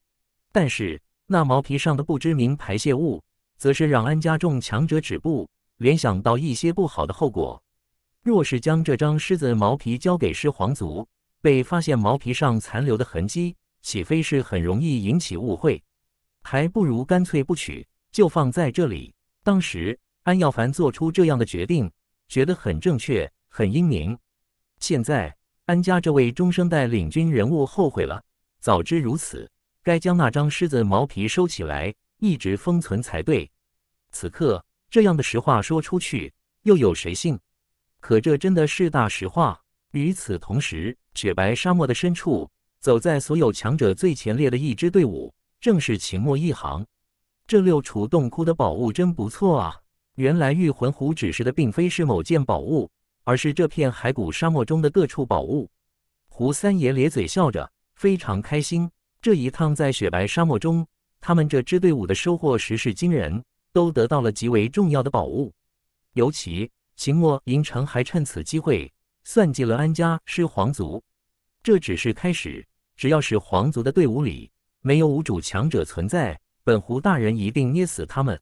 [SPEAKER 1] 但是那毛皮上的不知名排泄物，则是让安家众强者止步。联想到一些不好的后果，若是将这张狮子毛皮交给狮皇族，被发现毛皮上残留的痕迹，岂非是很容易引起误会？还不如干脆不取，就放在这里。当时安耀凡做出这样的决定，觉得很正确，很英明。现在安家这位中生代领军人物后悔了，早知如此，该将那张狮子毛皮收起来，一直封存才对。此刻。这样的实话说出去，又有谁信？可这真的是大实话。与此同时，雪白沙漠的深处，走在所有强者最前列的一支队伍，正是秦墨一行。这六处洞窟的宝物真不错啊！原来玉魂狐指示的并非是某件宝物，而是这片骸骨沙漠中的各处宝物。胡三爷咧嘴笑着，非常开心。这一趟在雪白沙漠中，他们这支队伍的收获实是惊人。都得到了极为重要的宝物，尤其秦末银城还趁此机会算计了安家是皇族，这只是开始。只要是皇族的队伍里没有无主强者存在，本胡大人一定捏死他们。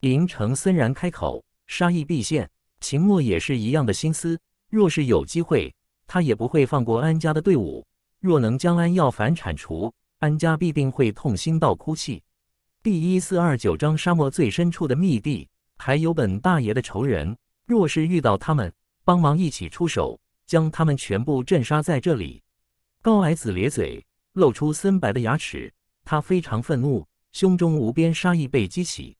[SPEAKER 1] 银城森然开口，杀意毕现。秦末也是一样的心思，若是有机会，他也不会放过安家的队伍。若能将安耀反铲除，安家必定会痛心到哭泣。第一四二九章沙漠最深处的密地，还有本大爷的仇人，若是遇到他们，帮忙一起出手，将他们全部镇杀在这里。高矮子咧嘴，露出森白的牙齿，他非常愤怒，胸中无边杀意被激起。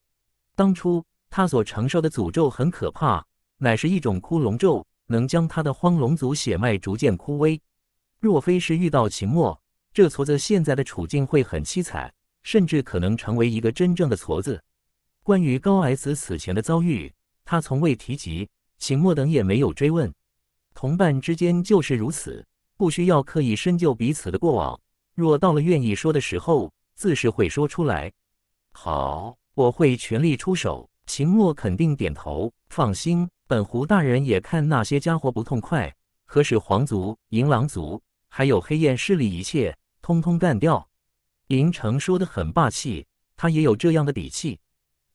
[SPEAKER 1] 当初他所承受的诅咒很可怕，乃是一种骷髅咒，能将他的荒龙族血脉逐渐枯萎。若非是遇到秦墨，这矬子现在的处境会很凄惨。甚至可能成为一个真正的矬子。关于高矮子此前的遭遇，他从未提及。秦墨等也没有追问。同伴之间就是如此，不需要刻意深究彼此的过往。若到了愿意说的时候，自是会说出来。好，我会全力出手。秦墨肯定点头。放心，本胡大人也看那些家伙不痛快，何使皇族、银狼族，还有黑焰势力，一切通通干掉。林城说的很霸气，他也有这样的底气。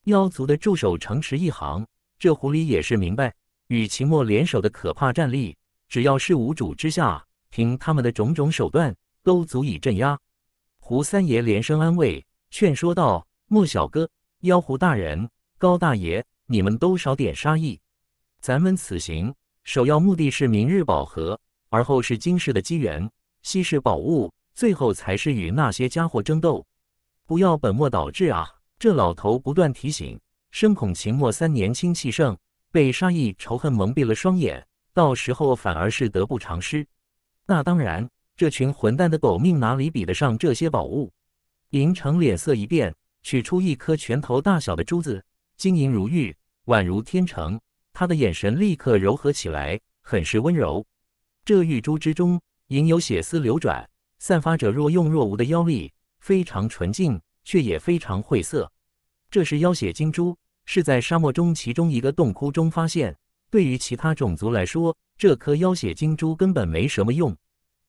[SPEAKER 1] 妖族的驻守城池一行，这狐狸也是明白，与秦墨联手的可怕战力，只要是无主之下，凭他们的种种手段，都足以镇压。胡三爷连声安慰，劝说道：“莫小哥，妖狐大人，高大爷，你们都少点杀意。咱们此行首要目的是明日宝盒，而后是今世的机缘，稀世宝物。”最后才是与那些家伙争斗，不要本末倒置啊！这老头不断提醒，深恐秦墨三年轻气盛，被杀意仇恨蒙蔽了双眼，到时候反而是得不偿失。那当然，这群混蛋的狗命哪里比得上这些宝物？银成脸色一变，取出一颗拳头大小的珠子，晶莹如玉，宛如天成。他的眼神立刻柔和起来，很是温柔。这玉珠之中隐有血丝流转。散发着若用若无的妖力，非常纯净，却也非常晦涩。这是妖血金珠，是在沙漠中其中一个洞窟中发现。对于其他种族来说，这颗妖血金珠根本没什么用，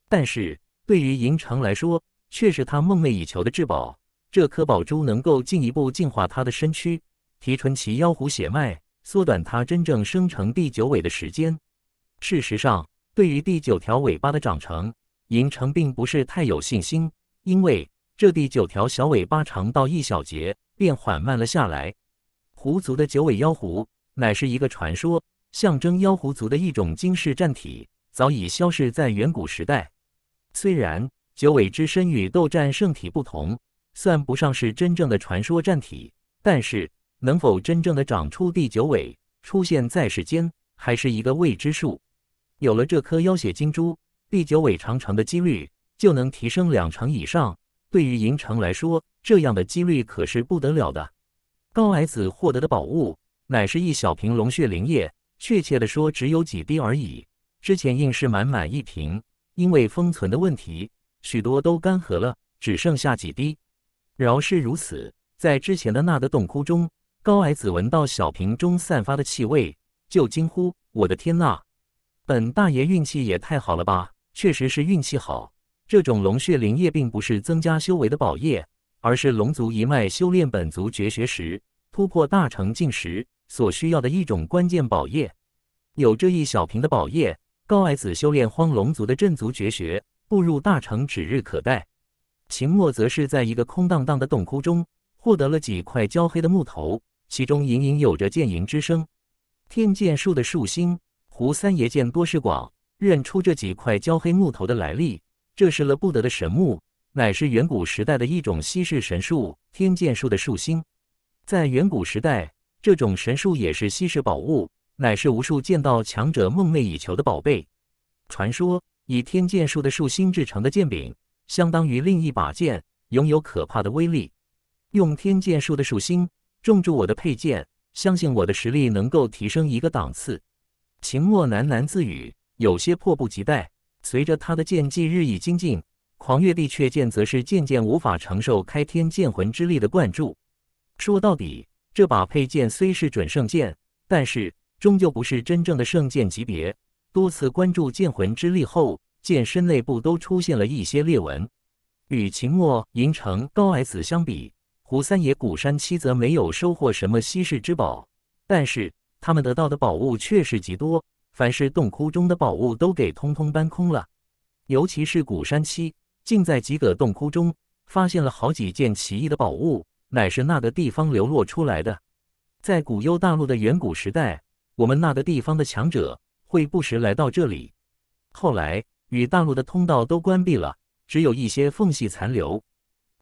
[SPEAKER 1] 但是对于银城来说，却是他梦寐以求的至宝。这颗宝珠能够进一步净化他的身躯，提纯其妖狐血脉，缩短他真正生成第九尾的时间。事实上，对于第九条尾巴的长成，银城并不是太有信心，因为这第九条小尾巴长到一小节便缓慢了下来。狐族的九尾妖狐乃是一个传说，象征妖狐族的一种惊世战体，早已消逝在远古时代。虽然九尾之身与斗战圣体不同，算不上是真正的传说战体，但是能否真正的长出第九尾，出现在世间，还是一个未知数。有了这颗妖血金珠。第九尾长长的几率就能提升两成以上，对于银城来说，这样的几率可是不得了的。高矮子获得的宝物乃是一小瓶龙血灵液，确切的说只有几滴而已。之前硬是满满一瓶，因为封存的问题，许多都干涸了，只剩下几滴。饶是如此，在之前的那个洞窟中，高矮子闻到小瓶中散发的气味，就惊呼：“我的天呐！本大爷运气也太好了吧！”确实是运气好。这种龙血灵液并不是增加修为的宝液，而是龙族一脉修炼本族绝学时突破大成境时所需要的一种关键宝液。有这一小瓶的宝液，高矮子修炼荒龙族的镇族绝学，步入大成指日可待。秦墨则是在一个空荡荡的洞窟中，获得了几块焦黑的木头，其中隐隐有着剑吟之声。天剑术的术心，胡三爷见多识广。认出这几块焦黑木头的来历，这是了不得的神木，乃是远古时代的一种稀世神树——天剑树的树心。在远古时代，这种神树也是稀世宝物，乃是无数剑道强者梦寐以求的宝贝。传说，以天剑树的树心制成的剑柄，相当于另一把剑，拥有可怕的威力。用天剑树的树心种住我的佩剑，相信我的实力能够提升一个档次。秦墨喃喃自语。有些迫不及待。随着他的剑技日益精进，狂月帝却剑则是渐渐无法承受开天剑魂之力的灌注。说到底，这把佩剑虽是准圣剑，但是终究不是真正的圣剑级别。多次关注剑魂之力后，剑身内部都出现了一些裂纹。与秦墨、银城、高矮子相比，胡三爷、古山七则没有收获什么稀世之宝，但是他们得到的宝物却是极多。凡是洞窟中的宝物都给通通搬空了，尤其是古山七，竟在几个洞窟中发现了好几件奇异的宝物，乃是那个地方流落出来的。在古幽大陆的远古时代，我们那个地方的强者会不时来到这里，后来与大陆的通道都关闭了，只有一些缝隙残留。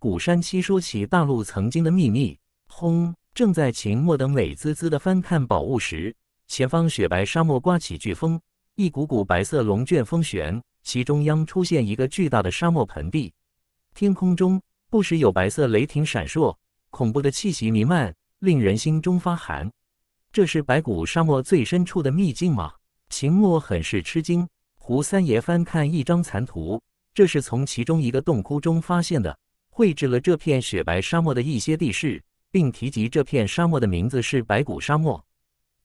[SPEAKER 1] 古山七说起大陆曾经的秘密，轰！正在秦末等美滋滋的翻看宝物时。前方雪白沙漠刮起飓风，一股股白色龙卷风旋，其中央出现一个巨大的沙漠盆地。天空中不时有白色雷霆闪烁，恐怖的气息弥漫，令人心中发寒。这是白骨沙漠最深处的秘境吗？秦墨很是吃惊。胡三爷翻看一张残图，这是从其中一个洞窟中发现的，绘制了这片雪白沙漠的一些地势，并提及这片沙漠的名字是白骨沙漠。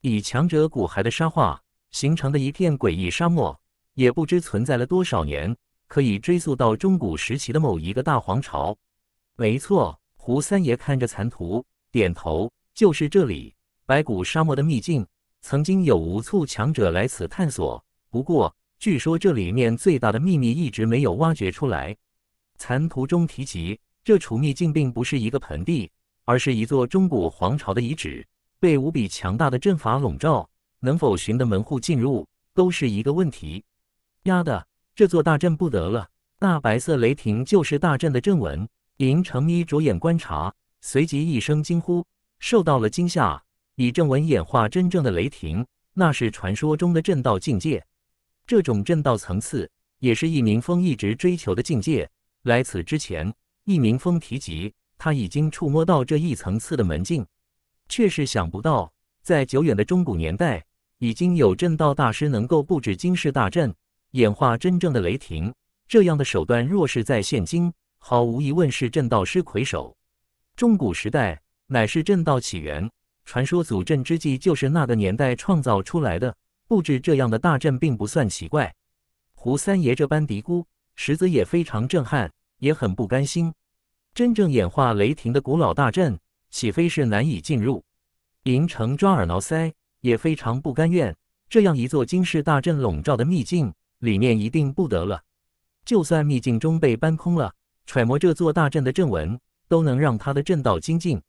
[SPEAKER 1] 以强者骨骸的沙化形成的一片诡异沙漠，也不知存在了多少年，可以追溯到中古时期的某一个大皇朝。没错，胡三爷看着残图，点头，就是这里，白骨沙漠的秘境，曾经有无数强者来此探索。不过，据说这里面最大的秘密一直没有挖掘出来。残图中提及，这处秘境并不是一个盆地，而是一座中古皇朝的遗址。被无比强大的阵法笼罩，能否寻得门户进入都是一个问题。丫的，这座大阵不得了！那白色雷霆就是大阵的阵纹。银成一着眼观察，随即一声惊呼，受到了惊吓。以阵纹演化真正的雷霆，那是传说中的阵道境界。这种阵道层次，也是一鸣峰一直追求的境界。来此之前，一鸣峰提及他已经触摸到这一层次的门径。却是想不到，在久远的中古年代，已经有震道大师能够布置惊世大阵，演化真正的雷霆。这样的手段，若是在现今，毫无疑问是震道师魁首。中古时代乃是震道起源，传说祖阵之技就是那个年代创造出来的。布置这样的大阵，并不算奇怪。胡三爷这般嘀咕，实则也非常震撼，也很不甘心。真正演化雷霆的古老大阵。岂非是难以进入？林城抓耳挠腮，也非常不甘愿。这样一座惊世大阵笼罩的秘境，里面一定不得了。就算秘境中被搬空了，揣摩这座大阵的阵文，都能让他的阵道精进。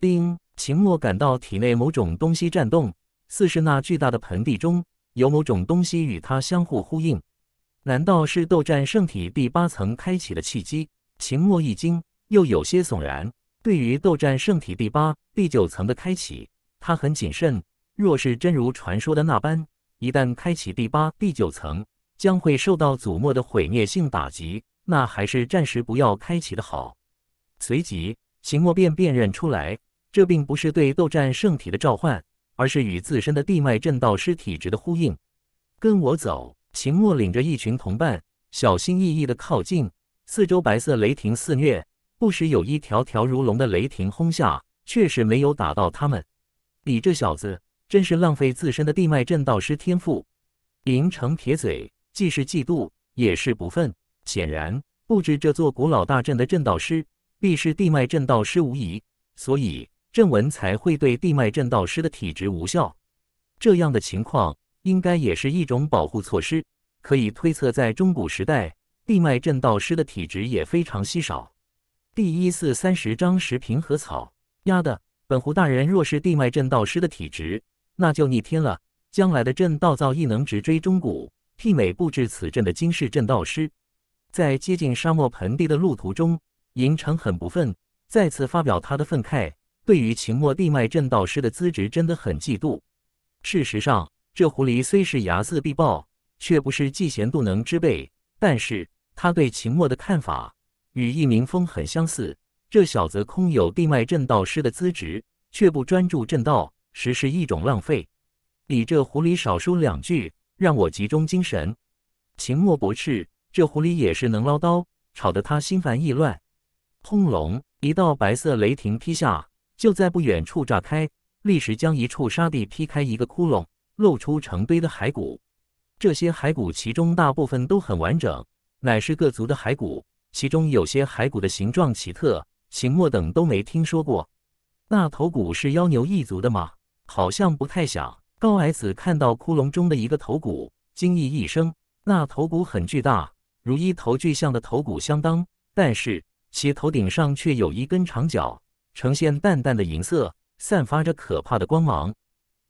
[SPEAKER 1] 叮！秦墨感到体内某种东西颤动，似是那巨大的盆地中有某种东西与他相互呼应。难道是斗战圣体第八层开启的契机？秦墨一惊，又有些悚然。对于斗战圣体第八、第九层的开启，他很谨慎。若是真如传说的那般，一旦开启第八、第九层，将会受到祖墨的毁灭性打击，那还是暂时不要开启的好。随即，秦墨便辨认出来，这并不是对斗战圣体的召唤，而是与自身的地脉震道师体质的呼应。跟我走！秦墨领着一群同伴，小心翼翼地靠近，四周白色雷霆肆虐。不时有一条条如龙的雷霆轰下，却是没有打到他们。你这小子真是浪费自身的地脉阵道师天赋！林城撇嘴，既是嫉妒也是不忿。显然，布置这座古老大阵的阵道师必是地脉阵道师无疑，所以阵文才会对地脉阵道师的体质无效。这样的情况应该也是一种保护措施，可以推测，在中古时代，地脉阵道师的体质也非常稀少。第一四三十章十平和草，丫的！本狐大人若是地脉震道师的体质，那就逆天了。将来的震道造诣能直追钟古，媲美布置此阵的金世震道师。在接近沙漠盆地的路途中，银城很不忿，再次发表他的愤慨。对于秦末地脉震道师的资质，真的很嫉妒。事实上，这狐狸虽是睚眦必报，却不是嫉贤妒能之辈。但是他对秦末的看法。与易明风很相似，这小子空有地脉震道师的资质，却不专注震道，实是一种浪费。比这狐狸少说两句，让我集中精神。秦墨驳斥，这狐狸也是能唠叨，吵得他心烦意乱。轰隆，一道白色雷霆劈下，就在不远处炸开，立时将一处沙地劈开一个窟窿，露出成堆的骸骨。这些骸骨其中大部分都很完整，乃是各族的骸骨。其中有些骸骨的形状奇特，秦墨等都没听说过。那头骨是妖牛一族的吗？好像不太像。高矮子看到窟窿中的一个头骨，惊异一声。那头骨很巨大，如一头巨象的头骨相当，但是其头顶上却有一根长角，呈现淡淡的银色，散发着可怕的光芒。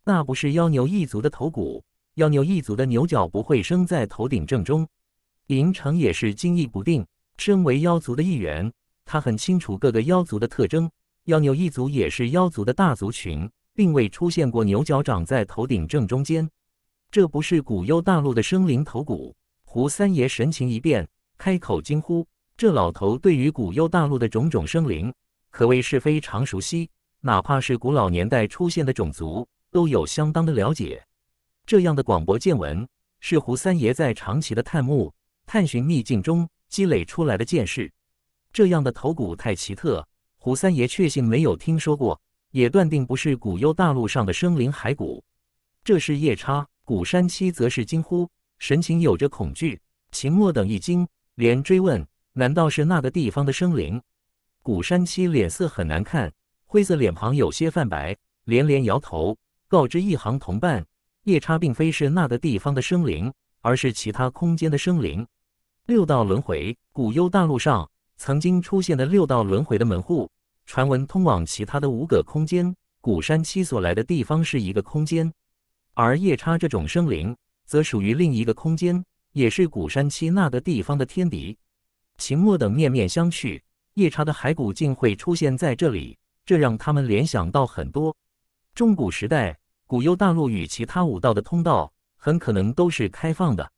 [SPEAKER 1] 那不是妖牛一族的头骨。妖牛一族的牛角不会生在头顶正中。银城也是惊异不定。身为妖族的一员，他很清楚各个妖族的特征。妖牛一族也是妖族的大族群，并未出现过牛角长在头顶正中间。这不是古幽大陆的生灵头骨。胡三爷神情一变，开口惊呼：“这老头对于古幽大陆的种种生灵，可谓是非常熟悉，哪怕是古老年代出现的种族，都有相当的了解。这样的广博见闻，是胡三爷在长期的探墓、探寻秘境中。”积累出来的见识，这样的头骨太奇特，胡三爷确信没有听说过，也断定不是古幽大陆上的生灵骸骨。这是夜叉，古山七则是惊呼，神情有着恐惧。秦墨等一惊，连追问：难道是那个地方的生灵？古山七脸色很难看，灰色脸庞有些泛白，连连摇头，告知一行同伴：夜叉并非是那个地方的生灵，而是其他空间的生灵。六道轮回，古幽大陆上曾经出现的六道轮回的门户，传闻通往其他的五个空间。古山七所来的地方是一个空间，而夜叉这种生灵则属于另一个空间，也是古山七那个地方的天敌。秦末等面面相觑，夜叉的骸骨竟会出现在这里，这让他们联想到很多。中古时代，古幽大陆与其他五道的通道很可能都是开放的，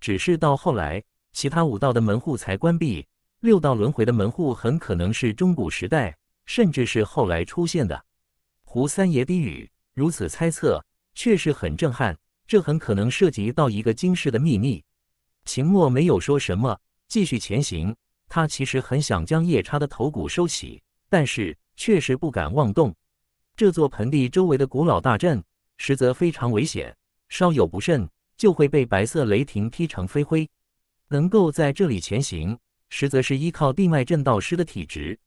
[SPEAKER 1] 只是到后来。其他五道的门户才关闭，六道轮回的门户很可能是中古时代，甚至是后来出现的。胡三爷低语：“如此猜测，确实很震撼。这很可能涉及到一个惊世的秘密。”秦墨没有说什么，继续前行。他其实很想将夜叉的头骨收起，但是确实不敢妄动。这座盆地周围的古老大阵，实则非常危险，稍有不慎就会被白色雷霆劈成飞灰。能够在这里前行，实则是依靠地脉震道师的体质。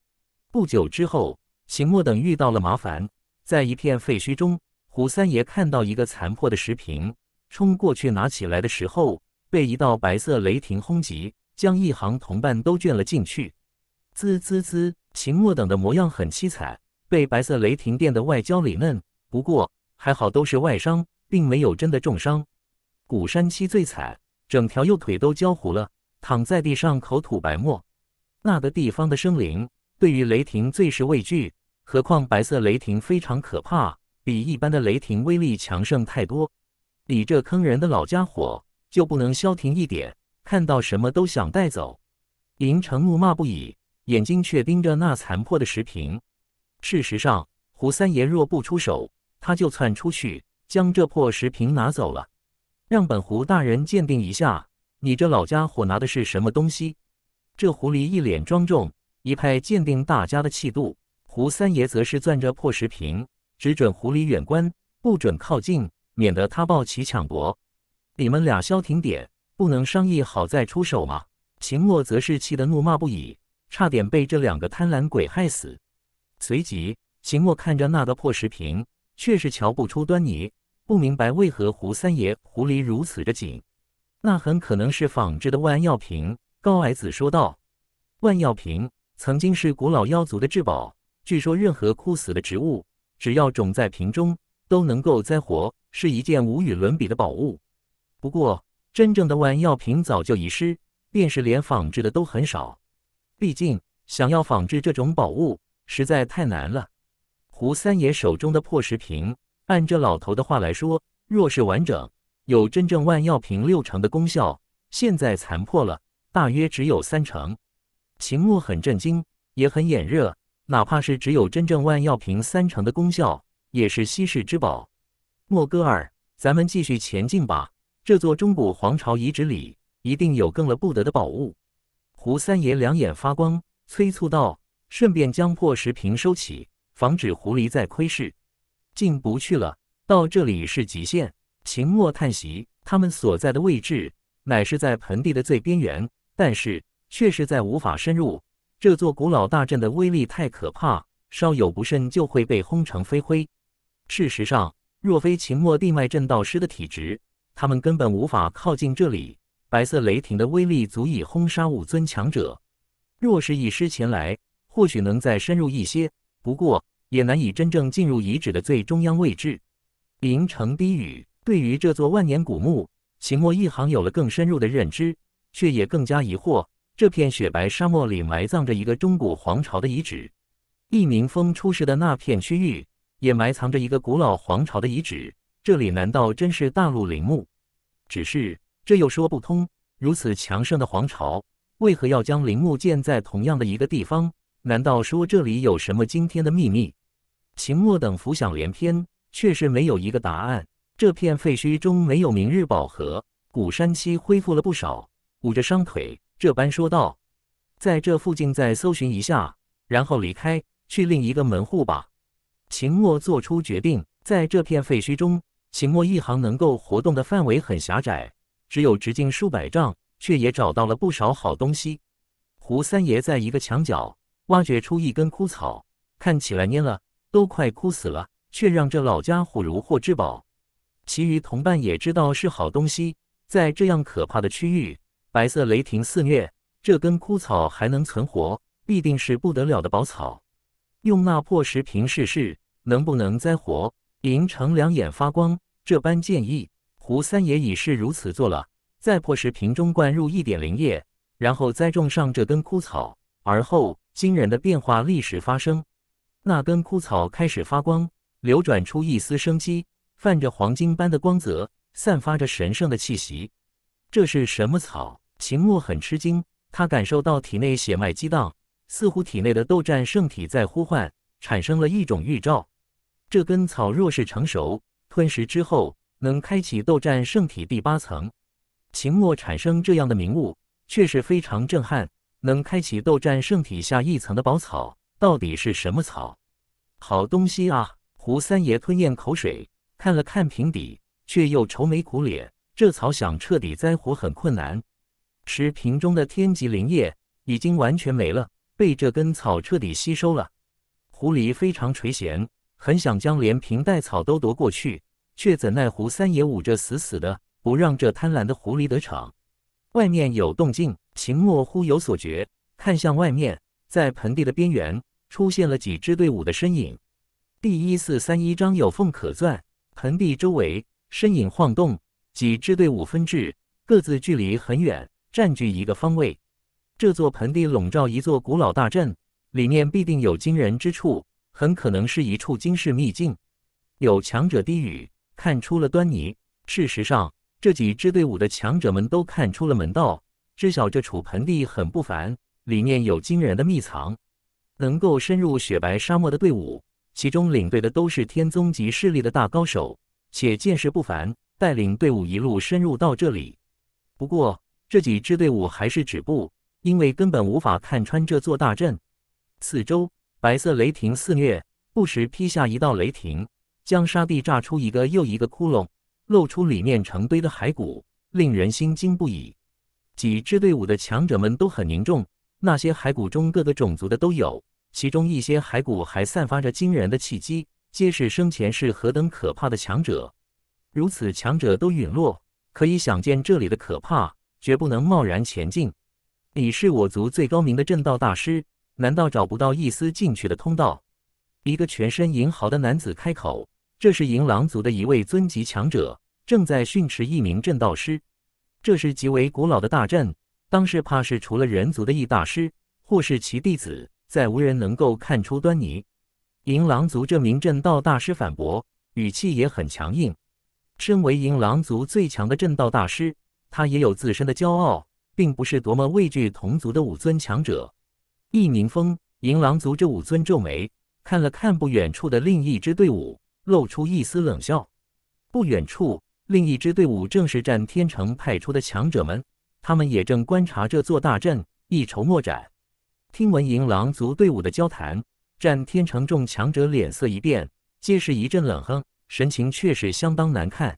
[SPEAKER 1] 不久之后，秦墨等遇到了麻烦，在一片废墟中，虎三爷看到一个残破的石瓶，冲过去拿起来的时候，被一道白色雷霆轰击，将一行同伴都卷了进去。滋滋滋，秦墨等的模样很凄惨，被白色雷霆电的外焦里嫩。不过还好都是外伤，并没有真的重伤。古山七最惨。整条右腿都焦糊了，躺在地上口吐白沫。那个地方的生灵对于雷霆最是畏惧，何况白色雷霆非常可怕，比一般的雷霆威力强盛太多。你这坑人的老家伙就不能消停一点，看到什么都想带走？银城怒骂不已，眼睛却盯着那残破的石瓶。事实上，胡三爷若不出手，他就窜出去将这破石瓶拿走了。让本狐大人鉴定一下，你这老家伙拿的是什么东西？这狐狸一脸庄重，一派鉴定大家的气度。胡三爷则是攥着破石瓶，只准狐狸远观，不准靠近，免得他抱起抢夺。你们俩消停点，不能商议好再出手吗？秦墨则是气得怒骂不已，差点被这两个贪婪鬼害死。随即，秦墨看着那个破石瓶，却是瞧不出端倪。不明白为何胡三爷狐狸如此的紧，那很可能是仿制的万药瓶。高矮子说道：“万药瓶曾经是古老妖族的至宝，据说任何枯死的植物，只要种在瓶中，都能够栽活，是一件无与伦比的宝物。不过，真正的万药瓶早就遗失，便是连仿制的都很少。毕竟，想要仿制这种宝物，实在太难了。”胡三爷手中的破石瓶。按这老头的话来说，若是完整，有真正万药瓶六成的功效。现在残破了，大约只有三成。秦墨很震惊，也很眼热。哪怕是只有真正万药瓶三成的功效，也是稀世之宝。莫哥儿，咱们继续前进吧。这座中古皇朝遗址里，一定有更了不得的宝物。胡三爷两眼发光，催促道：“顺便将破石瓶收起，防止狐狸再窥视。”进不去了，到这里是极限。秦末叹息，他们所在的位置乃是在盆地的最边缘，但是却实在无法深入。这座古老大阵的威力太可怕，稍有不慎就会被轰成飞灰。事实上，若非秦末地脉阵道师的体质，他们根本无法靠近这里。白色雷霆的威力足以轰杀五尊强者，若是一师前来，或许能再深入一些。不过。也难以真正进入遗址的最中央位置。林城低语：“对于这座万年古墓，秦墨一行有了更深入的认知，却也更加疑惑。这片雪白沙漠里埋葬着一个中古皇朝的遗址，一明峰出事的那片区域也埋藏着一个古老皇朝的遗址。这里难道真是大陆陵墓？只是这又说不通。如此强盛的皇朝，为何要将陵墓建在同样的一个地方？难道说这里有什么惊天的秘密？”秦墨等浮想联翩，却是没有一个答案。这片废墟中没有明日宝盒，古山西恢复了不少，捂着伤腿这般说道：“在这附近再搜寻一下，然后离开，去另一个门户吧。”秦墨做出决定，在这片废墟中，秦墨一行能够活动的范围很狭窄，只有直径数百丈，却也找到了不少好东西。胡三爷在一个墙角挖掘出一根枯草，看起来蔫了。都快枯死了，却让这老家伙如获至宝。其余同伴也知道是好东西。在这样可怕的区域，白色雷霆肆虐，这根枯草还能存活，必定是不得了的宝草。用那破石瓶试试，能不能栽活？林成两眼发光，这般建议，胡三爷已是如此做了。在破石瓶中灌入一点灵液，然后栽种上这根枯草，而后惊人的变化立时发生。那根枯草开始发光，流转出一丝生机，泛着黄金般的光泽，散发着神圣的气息。这是什么草？秦墨很吃惊，他感受到体内血脉激荡，似乎体内的斗战圣体在呼唤，产生了一种预兆。这根草若是成熟，吞食之后能开启斗战圣体第八层。秦墨产生这样的明悟，却是非常震撼。能开启斗战圣体下一层的宝草。到底是什么草？好东西啊！胡三爷吞咽口水，看了看瓶底，却又愁眉苦脸。这草想彻底栽活很困难。瓶中的天级灵液已经完全没了，被这根草彻底吸收了。狐狸非常垂涎，很想将连瓶带草都夺过去，却怎奈胡三爷捂着死死的，不让这贪婪的狐狸得逞。外面有动静，秦墨忽有所觉，看向外面。在盆地的边缘出现了几支队伍的身影。第一四三一，章有缝可钻。盆地周围身影晃动，几支队伍分至，各自距离很远，占据一个方位。这座盆地笼罩一座古老大阵，里面必定有惊人之处，很可能是一处惊世秘境。有强者低语，看出了端倪。事实上，这几支队伍的强者们都看出了门道，知晓这处盆地很不凡。里面有惊人的秘藏，能够深入雪白沙漠的队伍，其中领队的都是天宗级势力的大高手，且见识不凡，带领队伍一路深入到这里。不过，这几支队伍还是止步，因为根本无法看穿这座大阵。四周白色雷霆肆虐，不时劈下一道雷霆，将沙地炸出一个又一个窟窿，露出里面成堆的骸骨，令人心惊不已。几支队伍的强者们都很凝重。那些骸骨中，各个种族的都有，其中一些骸骨还散发着惊人的气机，皆是生前是何等可怕的强者。如此强者都陨落，可以想见这里的可怕，绝不能贸然前进。你是我族最高明的阵道大师，难道找不到一丝进去的通道？一个全身银毫的男子开口：“这是银狼族的一位尊级强者，正在训斥一名阵道师。这是极为古老的大阵。”当时怕是除了人族的易大师或是其弟子，再无人能够看出端倪。银狼族这名阵道大师反驳，语气也很强硬。身为银狼族最强的阵道大师，他也有自身的骄傲，并不是多么畏惧同族的武尊强者。易宁风，银狼族这五尊皱眉，看了看不远处的另一支队伍，露出一丝冷笑。不远处另一支队伍正是战天城派出的强者们。他们也正观察这座大阵，一筹莫展。听闻银狼族队伍的交谈，战天城众强者脸色一变，皆是一阵冷哼，神情却是相当难看。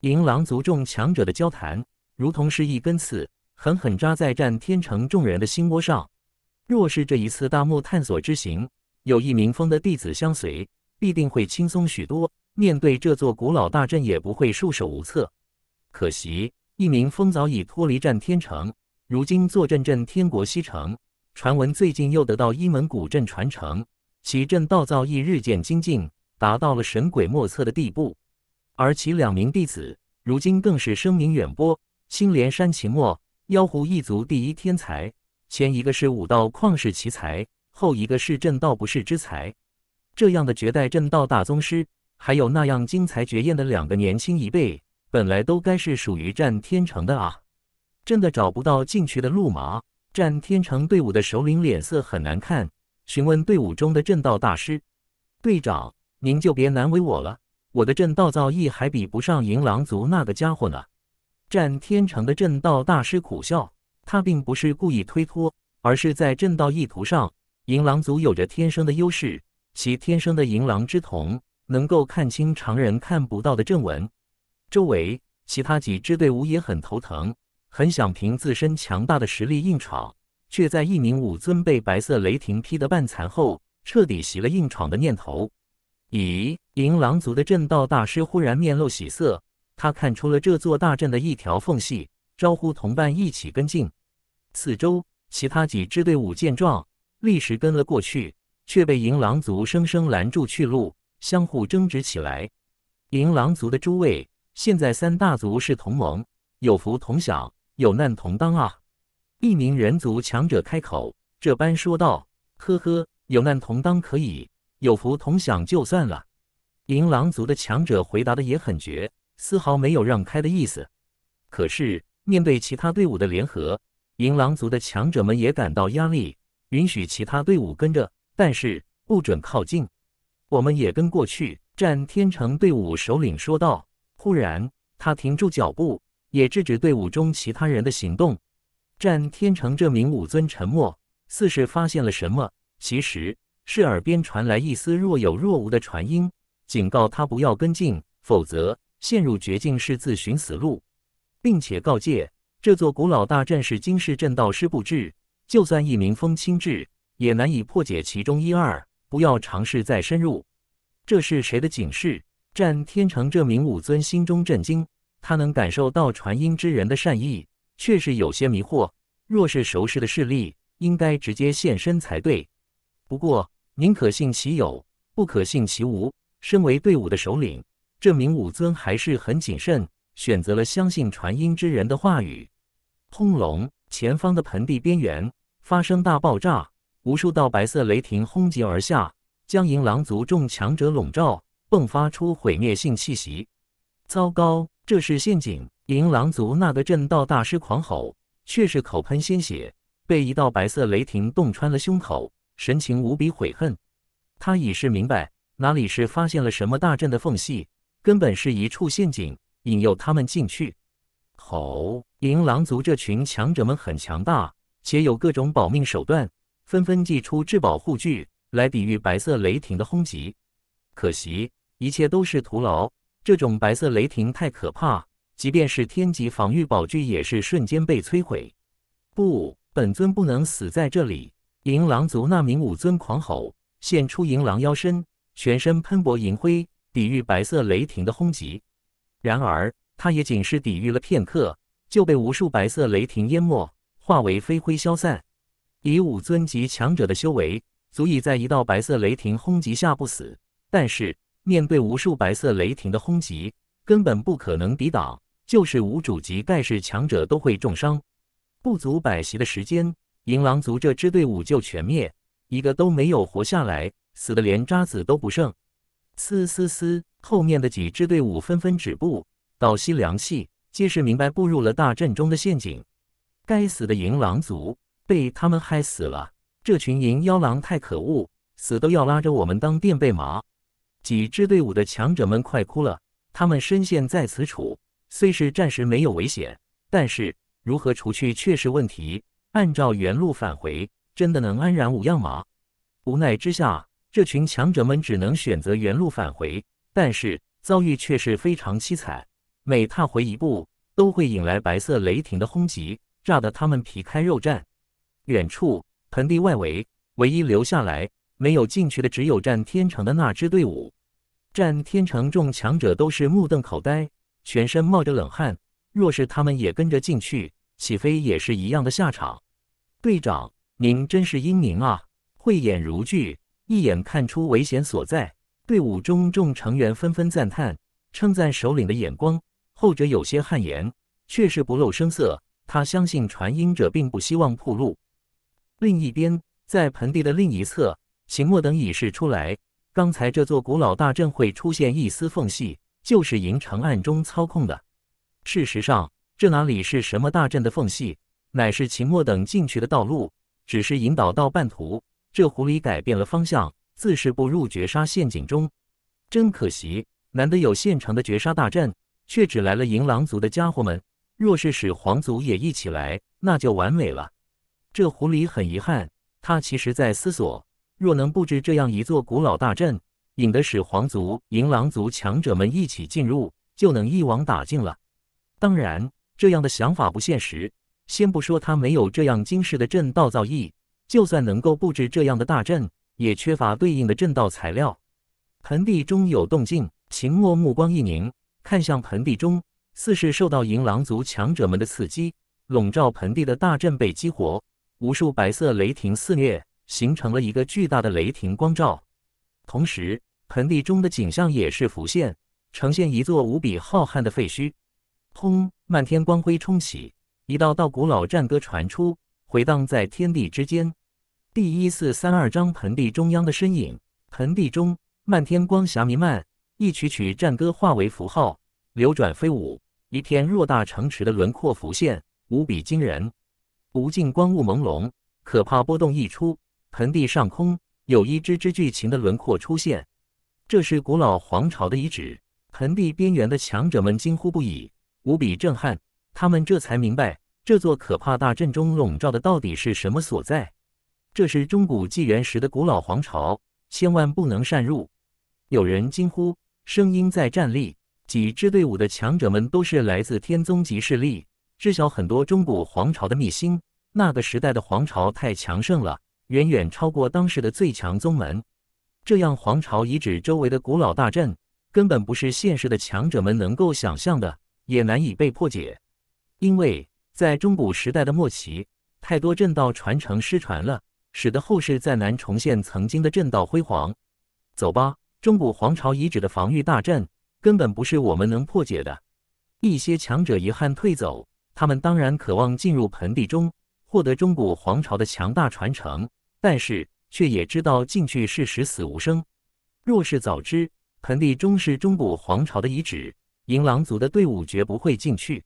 [SPEAKER 1] 银狼族众强者的交谈，如同是一根刺，狠狠扎在战天城众人的心窝上。若是这一次大墓探索之行有一名峰的弟子相随，必定会轻松许多，面对这座古老大阵也不会束手无策。可惜。一名风早已脱离战天城，如今坐镇镇天国西城。传闻最近又得到一门古镇传承，其镇道造诣日渐精进，达到了神鬼莫测的地步。而其两名弟子，如今更是声名远播。青莲山秦末，妖狐一族第一天才，前一个是武道旷世奇才，后一个是阵道不世之才。这样的绝代阵道大宗师，还有那样精彩绝艳的两个年轻一辈。本来都该是属于战天成的啊，真的找不到进去的路吗？战天成队伍的首领脸色很难看，询问队伍中的震道大师：“队长，您就别难为我了，我的震道造诣还比不上银狼族那个家伙呢。”战天成的震道大师苦笑，他并不是故意推脱，而是在震道意图上，银狼族有着天生的优势，其天生的银狼之瞳能够看清常人看不到的阵纹。周围其他几支队伍也很头疼，很想凭自身强大的实力硬闯，却在一名武尊被白色雷霆劈得半残后，彻底熄了硬闯的念头。咦！银狼族的震道大师忽然面露喜色，他看出了这座大阵的一条缝隙，招呼同伴一起跟进。四周其他几支队伍见状，立时跟了过去，却被银狼族生生拦住去路，相互争执起来。银狼族的诸位。现在三大族是同盟，有福同享，有难同当啊！一名人族强者开口这般说道：“呵呵，有难同当可以，有福同享就算了。”银狼族的强者回答的也很绝，丝毫没有让开的意思。可是面对其他队伍的联合，银狼族的强者们也感到压力，允许其他队伍跟着，但是不准靠近。我们也跟过去，战天城队伍首领说道。忽然，他停住脚步，也制止队伍中其他人的行动。战天成这名武尊沉默，似是发现了什么。其实是耳边传来一丝若有若无的传音，警告他不要跟进，否则陷入绝境是自寻死路，并且告诫这座古老大阵是金世阵道师布置，就算一名风清志也难以破解其中一二，不要尝试再深入。这是谁的警示？战天成这名武尊心中震惊，他能感受到传音之人的善意，却是有些迷惑。若是熟识的势力，应该直接现身才对。不过，宁可信其有，不可信其无。身为队伍的首领，这名武尊还是很谨慎，选择了相信传音之人的话语。轰隆！前方的盆地边缘发生大爆炸，无数道白色雷霆轰击而下，将银狼族众强者笼罩。迸发出毁灭性气息！糟糕，这是陷阱！银狼族那个震道大师狂吼，却是口喷鲜血，被一道白色雷霆洞穿了胸口，神情无比悔恨。他已是明白，哪里是发现了什么大阵的缝隙，根本是一处陷阱，引诱他们进去。吼！银狼族这群强者们很强大，且有各种保命手段，纷纷祭出至宝护具来抵御白色雷霆的轰击。可惜，一切都是徒劳。这种白色雷霆太可怕，即便是天级防御宝具也是瞬间被摧毁。不，本尊不能死在这里！银狼族那名武尊狂吼，现出银狼妖身，全身喷薄银灰，抵御白色雷霆的轰击。然而，他也仅是抵御了片刻，就被无数白色雷霆淹没，化为飞灰消散。以武尊级强者的修为，足以在一道白色雷霆轰击下不死。但是面对无数白色雷霆的轰击，根本不可能抵挡，就是无主级盖世强者都会重伤。不足百席的时间，银狼族这支队伍就全灭，一个都没有活下来，死的连渣子都不剩。嘶嘶嘶，后面的几支队伍纷纷止步，倒吸凉气，皆是明白步入了大阵中的陷阱。该死的银狼族，被他们害死了！这群银妖狼太可恶，死都要拉着我们当垫背马。几支队伍的强者们快哭了，他们深陷在此处，虽是暂时没有危险，但是如何除去却是问题。按照原路返回，真的能安然无恙吗？无奈之下，这群强者们只能选择原路返回，但是遭遇却是非常凄惨，每踏回一步，都会引来白色雷霆的轰击，炸得他们皮开肉绽。远处盆地外围，唯一留下来没有进去的，只有战天城的那支队伍。战天城众强者都是目瞪口呆，全身冒着冷汗。若是他们也跟着进去，岂非也是一样的下场？队长，您真是英明啊，慧眼如炬，一眼看出危险所在。队伍中众成员纷纷赞叹，称赞首领的眼光。后者有些汗颜，却是不露声色。他相信传音者并不希望暴露。另一边，在盆地的另一侧，秦墨等已是出来。刚才这座古老大阵会出现一丝缝隙，就是银城暗中操控的。事实上，这哪里是什么大阵的缝隙，乃是秦墨等进去的道路，只是引导到半途。这狐狸改变了方向，自是步入绝杀陷阱中。真可惜，难得有现成的绝杀大阵，却只来了银狼族的家伙们。若是使皇族也一起来，那就完美了。这狐狸很遗憾，他其实在思索。若能布置这样一座古老大阵，引得始皇族、银狼族强者们一起进入，就能一网打尽了。当然，这样的想法不现实。先不说他没有这样惊世的阵道造诣，就算能够布置这样的大阵，也缺乏对应的阵道材料。盆地中有动静，秦墨目光一凝，看向盆地中，似是受到银狼族强者们的刺激，笼罩盆地的大阵被激活，无数白色雷霆肆虐。形成了一个巨大的雷霆光照，同时盆地中的景象也是浮现，呈现一座无比浩瀚的废墟。轰！漫天光辉冲洗，一道道古老战歌传出，回荡在天地之间。第一四三二章盆地中央的身影，盆地中漫天光霞弥漫，一曲曲战歌化为符号流转飞舞，一片偌大城池的轮廓浮现，无比惊人。无尽光雾朦胧，可怕波动溢出。盆地上空有一只只巨禽的轮廓出现，这是古老皇朝的遗址。盆地边缘的强者们惊呼不已，无比震撼。他们这才明白，这座可怕大阵中笼罩的到底是什么所在。这是中古纪元时的古老皇朝，千万不能擅入。有人惊呼，声音在站立。几支队伍的强者们都是来自天宗级势力，知晓很多中古皇朝的秘辛。那个时代的皇朝太强盛了。远远超过当时的最强宗门，这样皇朝遗址周围的古老大阵，根本不是现实的强者们能够想象的，也难以被破解。因为在中古时代的末期，太多阵道传承失传了，使得后世再难重现曾经的阵道辉煌。走吧，中古皇朝遗址的防御大阵，根本不是我们能破解的。一些强者遗憾退走，他们当然渴望进入盆地中。获得中古皇朝的强大传承，但是却也知道进去是十死无生。若是早知盆地终是中古皇朝的遗址，银狼族的队伍绝不会进去。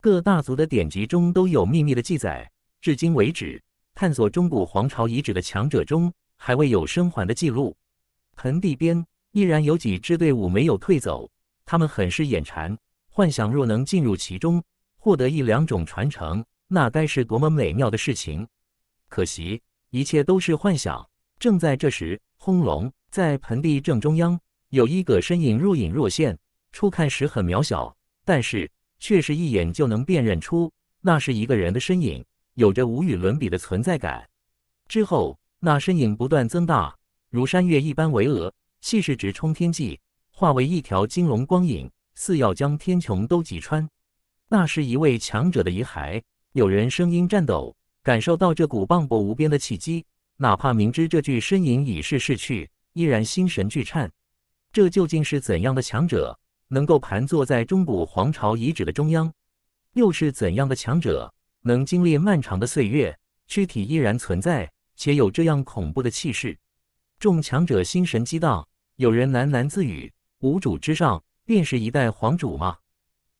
[SPEAKER 1] 各大族的典籍中都有秘密的记载，至今为止，探索中古皇朝遗址的强者中还未有生还的记录。盆地边依然有几支队伍没有退走，他们很是眼馋，幻想若能进入其中，获得一两种传承。那该是多么美妙的事情！可惜一切都是幻想。正在这时，轰隆，在盆地正中央有一个身影若隐若现。初看时很渺小，但是却是一眼就能辨认出，那是一个人的身影，有着无与伦比的存在感。之后，那身影不断增大，如山岳一般巍峨，气势直冲天际，化为一条金龙光影，似要将天穹都击穿。那是一位强者的遗骸。有人声音颤抖，感受到这股磅礴无边的气机，哪怕明知这具身影已是逝去，依然心神俱颤。这究竟是怎样的强者，能够盘坐在中古皇朝遗址的中央？又是怎样的强者，能经历漫长的岁月，躯体依然存在，且有这样恐怖的气势？众强者心神激荡，有人喃喃自语：“无主之上，便是一代皇主吗？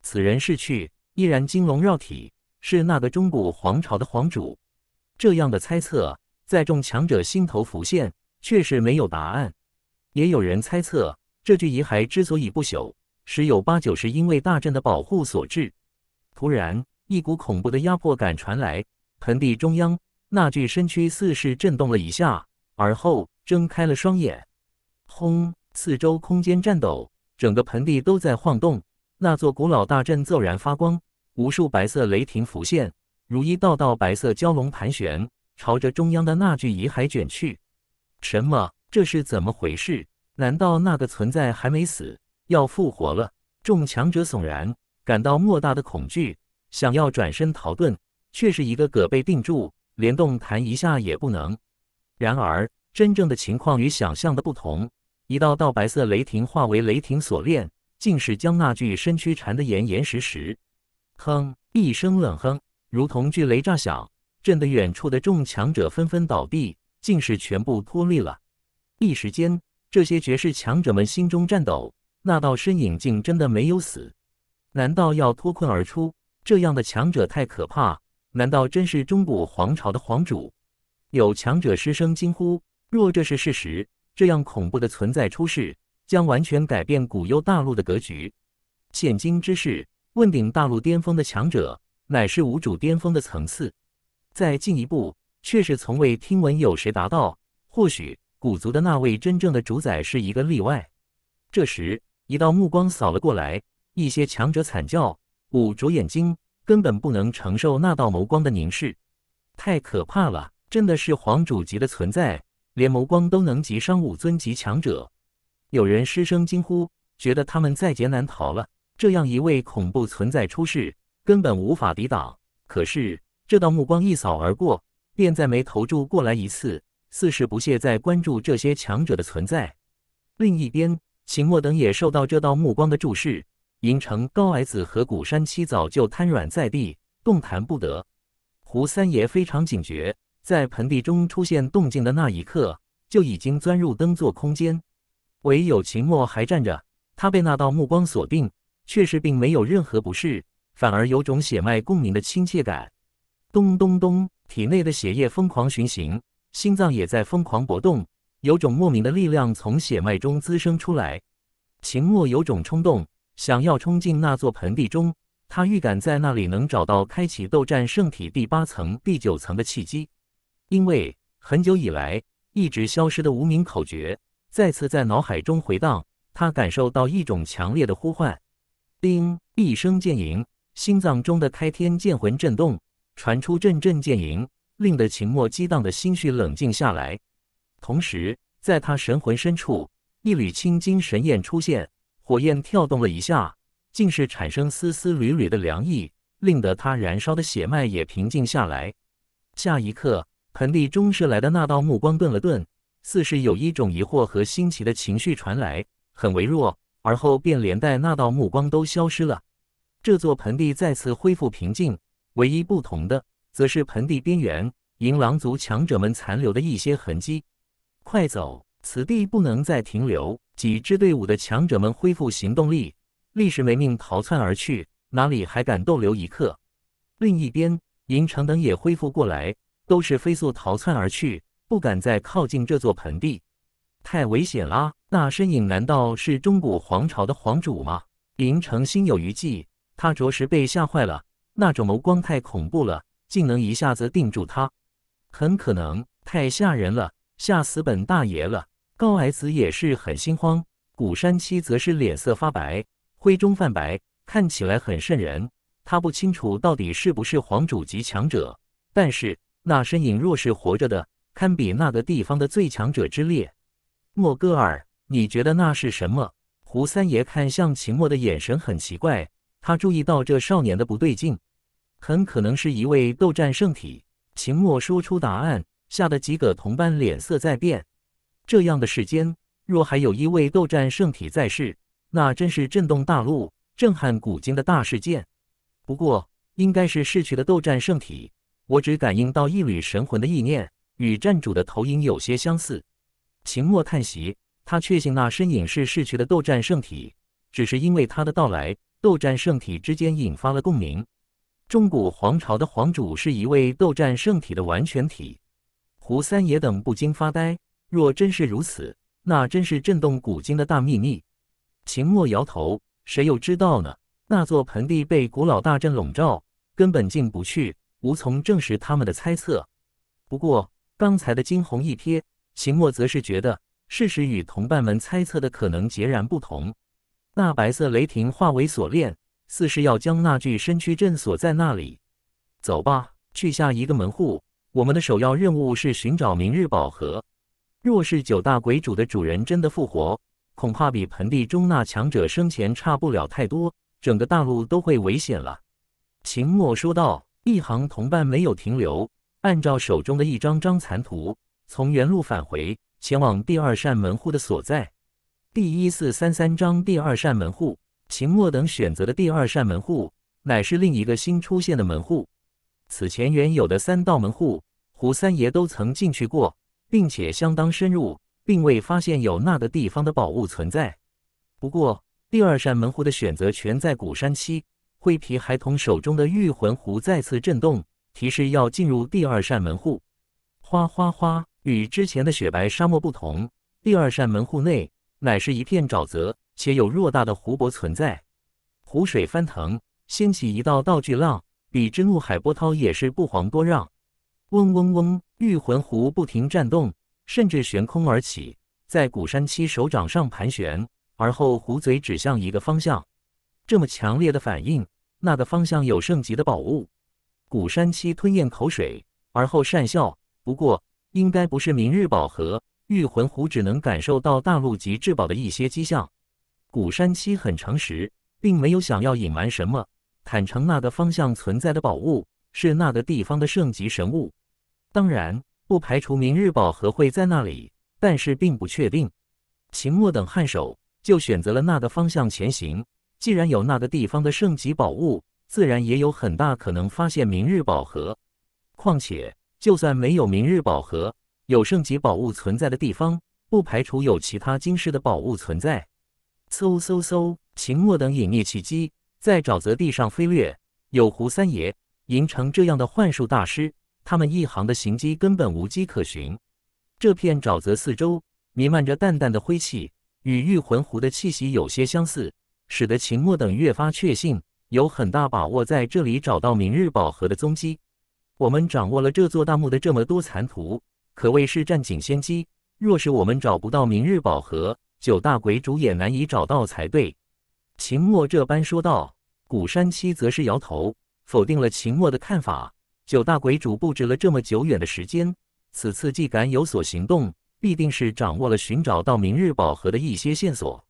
[SPEAKER 1] 此人逝去，依然金龙绕体。”是那个中古皇朝的皇主，这样的猜测在众强者心头浮现，却是没有答案。也有人猜测，这具遗骸之所以不朽，十有八九是因为大阵的保护所致。突然，一股恐怖的压迫感传来，盆地中央那具身躯似是震动了一下，而后睁开了双眼。轰！四周空间颤抖，整个盆地都在晃动，那座古老大阵骤然发光。无数白色雷霆浮现，如一道道白色蛟龙盘旋，朝着中央的那具遗骸卷去。什么？这是怎么回事？难道那个存在还没死，要复活了？众强者悚然，感到莫大的恐惧，想要转身逃遁，却是一个个被定住，连动弹一下也不能。然而，真正的情况与想象的不同，一道道白色雷霆化为雷霆锁链，竟是将那具身躯缠得严严实实。哼！一声冷哼，如同巨雷炸响，震得远处的众强者纷纷倒地，竟是全部脱力了。一时间，这些绝世强者们心中颤抖，那道身影竟真的没有死？难道要脱困而出？这样的强者太可怕！难道真是中古皇朝的皇主？有强者失声惊呼：若这是事实，这样恐怖的存在出世，将完全改变古幽大陆的格局。现今之事。问鼎大陆巅峰的强者，乃是无主巅峰的层次；再进一步，却是从未听闻有谁达到。或许古族的那位真正的主宰是一个例外。这时，一道目光扫了过来，一些强者惨叫，捂着眼睛，根本不能承受那道眸光的凝视，太可怕了！真的是皇主级的存在，连眸光都能击伤武尊级强者。有人失声惊呼，觉得他们在劫难逃了。这样一位恐怖存在出世，根本无法抵挡。可是这道目光一扫而过，便再没投注过来一次，似是不屑在关注这些强者的存在。另一边，秦墨等也受到这道目光的注视，银城高矮子和古山七早就瘫软在地，动弹不得。胡三爷非常警觉，在盆地中出现动静的那一刻，就已经钻入灯座空间。唯有秦墨还站着，他被那道目光锁定。确实并没有任何不适，反而有种血脉共鸣的亲切感。咚咚咚，体内的血液疯狂循行，心脏也在疯狂搏动，有种莫名的力量从血脉中滋生出来。秦墨有种冲动，想要冲进那座盆地中。他预感在那里能找到开启斗战圣体第八层、第九层的契机，因为很久以来一直消失的无名口诀再次在脑海中回荡，他感受到一种强烈的呼唤。叮！一声剑吟，心脏中的开天剑魂震动，传出阵阵剑吟，令得秦墨激荡的心绪冷静下来。同时，在他神魂深处，一缕青金神焰出现，火焰跳动了一下，竟是产生丝丝缕缕的凉意，令得他燃烧的血脉也平静下来。下一刻，盆地中射来的那道目光顿了顿，似是有一种疑惑和新奇的情绪传来，很微弱。而后便连带那道目光都消失了，这座盆地再次恢复平静。唯一不同的，则是盆地边缘银狼族强者们残留的一些痕迹。快走，此地不能再停留！几支队伍的强者们恢复行动力，立时没命逃窜而去，哪里还敢逗留一刻？另一边，银城等也恢复过来，都是飞速逃窜而去，不敢再靠近这座盆地，太危险啦！那身影难道是中古皇朝的皇主吗？林城心有余悸，他着实被吓坏了。那种眸光太恐怖了，竟能一下子定住他。很可能太吓人了，吓死本大爷了。高矮子也是很心慌，古山七则是脸色发白，灰中泛白，看起来很瘆人。他不清楚到底是不是皇主级强者，但是那身影若是活着的，堪比那个地方的最强者之列，莫戈尔。你觉得那是什么？胡三爷看向秦墨的眼神很奇怪，他注意到这少年的不对劲，很可能是一位斗战圣体。秦墨说出答案，吓得几个同伴脸色在变。这样的世间，若还有一位斗战圣体在世，那真是震动大陆、震撼古今的大事件。不过，应该是逝去的斗战圣体，我只感应到一缕神魂的意念，与战主的投影有些相似。秦墨叹息。他确信那身影是逝去的斗战圣体，只是因为他的到来，斗战圣体之间引发了共鸣。中古皇朝的皇主是一位斗战圣体的完全体。胡三爷等不禁发呆。若真是如此，那真是震动古今的大秘密。秦墨摇头，谁又知道呢？那座盆地被古老大阵笼罩，根本进不去，无从证实他们的猜测。不过刚才的惊鸿一瞥，秦墨则是觉得。事实与同伴们猜测的可能截然不同。那白色雷霆化为锁链，似是要将那具身躯镇锁在那里。走吧，去下一个门户。我们的首要任务是寻找明日宝盒。若是九大鬼主的主人真的复活，恐怕比盆地中那强者生前差不了太多，整个大陆都会危险了。秦墨说道。一行同伴没有停留，按照手中的一张张残图，从原路返回。前往第二扇门户的所在。第一四三三章第二扇门户，秦墨等选择的第二扇门户，乃是另一个新出现的门户。此前原有的三道门户，胡三爷都曾进去过，并且相当深入，并未发现有那个地方的宝物存在。不过，第二扇门户的选择权在古山七灰皮孩童手中的玉魂壶再次震动，提示要进入第二扇门户。哗哗哗。与之前的雪白沙漠不同，第二扇门户内乃是一片沼泽，且有偌大的湖泊存在。湖水翻腾，掀起一道道巨浪，比之怒海波涛也是不遑多让。嗡嗡嗡，御魂湖不停颤动，甚至悬空而起，在古山七手掌上盘旋。而后湖嘴指向一个方向，这么强烈的反应，那个方向有圣级的宝物。古山七吞咽口水，而后讪笑，不过。应该不是明日宝盒，御魂壶只能感受到大陆级至宝的一些迹象。古山七很诚实，并没有想要隐瞒什么，坦诚那个方向存在的宝物是那个地方的圣级神物。当然，不排除明日宝盒会在那里，但是并不确定。秦末等汉首就选择了那个方向前行。既然有那个地方的圣级宝物，自然也有很大可能发现明日宝盒。况且。就算没有明日宝盒，有圣级宝物存在的地方，不排除有其他金饰的宝物存在。嗖嗖嗖！秦墨等隐匿契机，在沼泽地上飞掠。有胡三爷、银城这样的幻术大师，他们一行的行迹根本无迹可寻。这片沼泽四周弥漫着淡淡的灰气，与玉魂湖的气息有些相似，使得秦墨等越发确信，有很大把握在这里找到明日宝盒的踪迹。我们掌握了这座大墓的这么多残图，可谓是占尽先机。若是我们找不到明日宝盒，九大鬼主也难以找到才对。秦墨这般说道。古山七则是摇头，否定了秦墨的看法。九大鬼主布置了这么久远的时间，此次既敢有所行动，必定是掌握了寻找到明日宝盒的一些线索。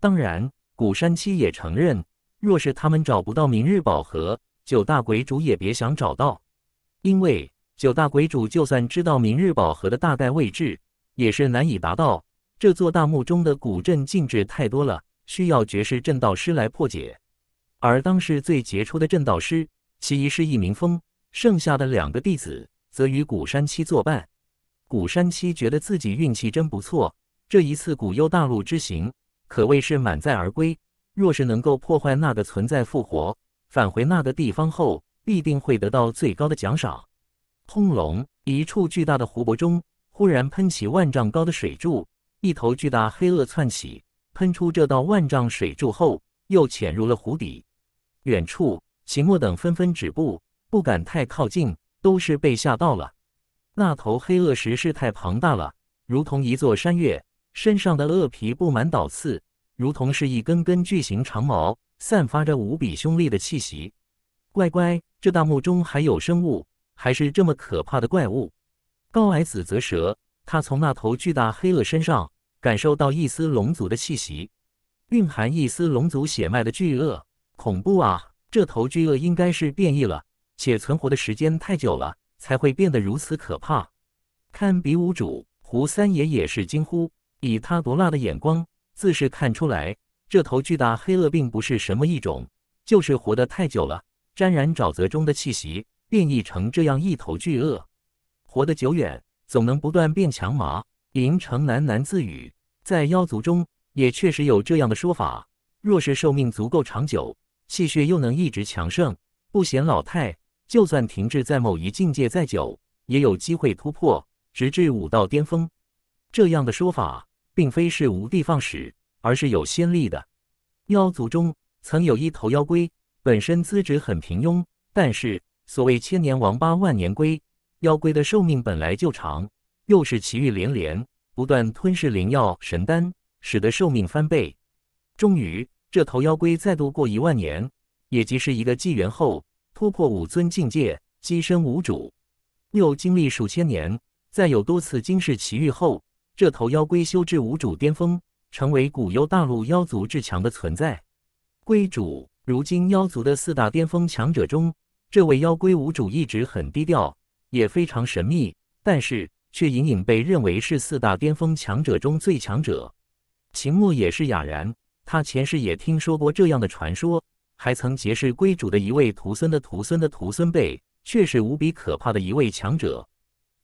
[SPEAKER 1] 当然，古山七也承认，若是他们找不到明日宝盒，九大鬼主也别想找到。因为九大鬼主就算知道明日宝盒的大概位置，也是难以达到。这座大墓中的古阵禁制太多了，需要绝世阵道师来破解。而当时最杰出的阵道师，其一是易明风，剩下的两个弟子则与古山七作伴。古山七觉得自己运气真不错，这一次古幽大陆之行可谓是满载而归。若是能够破坏那个存在复活，返回那个地方后。必定会得到最高的奖赏。轰隆！一处巨大的湖泊中，忽然喷起万丈高的水柱，一头巨大黑鳄窜起，喷出这道万丈水柱后，又潜入了湖底。远处，秦墨等纷纷止步，不敢太靠近，都是被吓到了。那头黑鳄实是太庞大了，如同一座山岳，身上的鳄皮布满倒刺，如同是一根根巨型长矛，散发着无比凶厉的气息。乖乖，这大墓中还有生物，还是这么可怕的怪物。高矮子则蛇，他从那头巨大黑鳄身上感受到一丝龙族的气息，蕴含一丝龙族血脉的巨鳄，恐怖啊！这头巨鳄应该是变异了，且存活的时间太久了，才会变得如此可怕。堪比五主胡三爷也是惊呼，以他毒辣的眼光，自是看出来，这头巨大黑鳄并不是什么异种，就是活得太久了。沾染沼泽中的气息，变异成这样一头巨鳄，活得久远，总能不断变强嘛。林城喃喃自语，在妖族中也确实有这样的说法。若是寿命足够长久，气血又能一直强盛，不显老态，就算停滞在某一境界再久，也有机会突破，直至武道巅峰。这样的说法并非是无的放矢，而是有先例的。妖族中曾有一头妖龟。本身资质很平庸，但是所谓千年王八万年龟，妖龟的寿命本来就长，又是奇遇连连，不断吞噬灵药神丹，使得寿命翻倍。终于，这头妖龟再度过一万年，也即是一个纪元后，突破五尊境界，跻身无主。又经历数千年，在有多次惊世奇遇后，这头妖龟修至无主巅峰，成为古幽大陆妖族至强的存在，龟主。如今妖族的四大巅峰强者中，这位妖龟无主一直很低调，也非常神秘，但是却隐隐被认为是四大巅峰强者中最强者。秦牧也是哑然，他前世也听说过这样的传说，还曾结识龟主的一位徒孙的徒孙的徒孙辈，却是无比可怕的一位强者。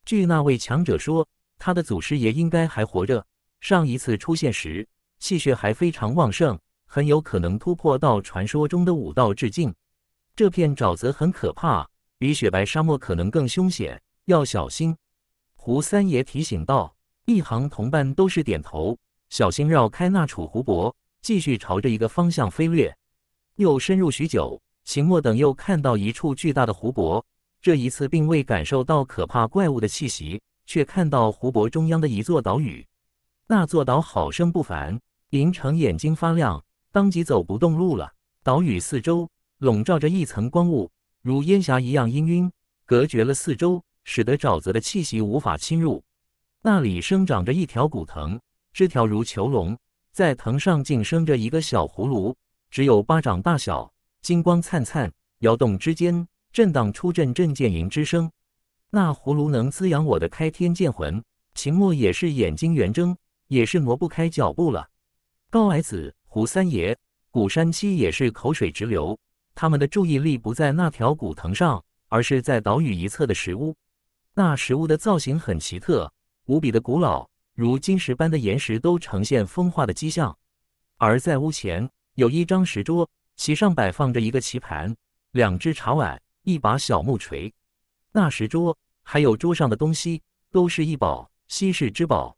[SPEAKER 1] 据那位强者说，他的祖师爷应该还活着，上一次出现时气血还非常旺盛。很有可能突破到传说中的武道之境。这片沼泽很可怕，比雪白沙漠可能更凶险，要小心。”胡三爷提醒道。一行同伴都是点头，小心绕开那处湖泊，继续朝着一个方向飞掠。又深入许久，秦墨等又看到一处巨大的湖泊。这一次并未感受到可怕怪物的气息，却看到湖泊中央的一座岛屿。那座岛好生不凡，银城眼睛发亮。当即走不动路了。岛屿四周笼罩着一层光雾，如烟霞一样氤氲，隔绝了四周，使得沼泽的气息无法侵入。那里生长着一条古藤，枝条如囚笼，在藤上竟生着一个小葫芦，只有巴掌大小，金光灿灿。摇动之间，震荡出阵阵剑吟之声。那葫芦能滋养我的开天剑魂。秦墨也是眼睛圆睁，也是挪不开脚步了。高矮子。胡三爷、古山七也是口水直流。他们的注意力不在那条古藤上，而是在岛屿一侧的石屋。那石屋的造型很奇特，无比的古老，如金石般的岩石都呈现风化的迹象。而在屋前有一张石桌，其上摆放着一个棋盘、两只茶碗、一把小木锤。那石桌还有桌上的东西都是一宝，稀世之宝，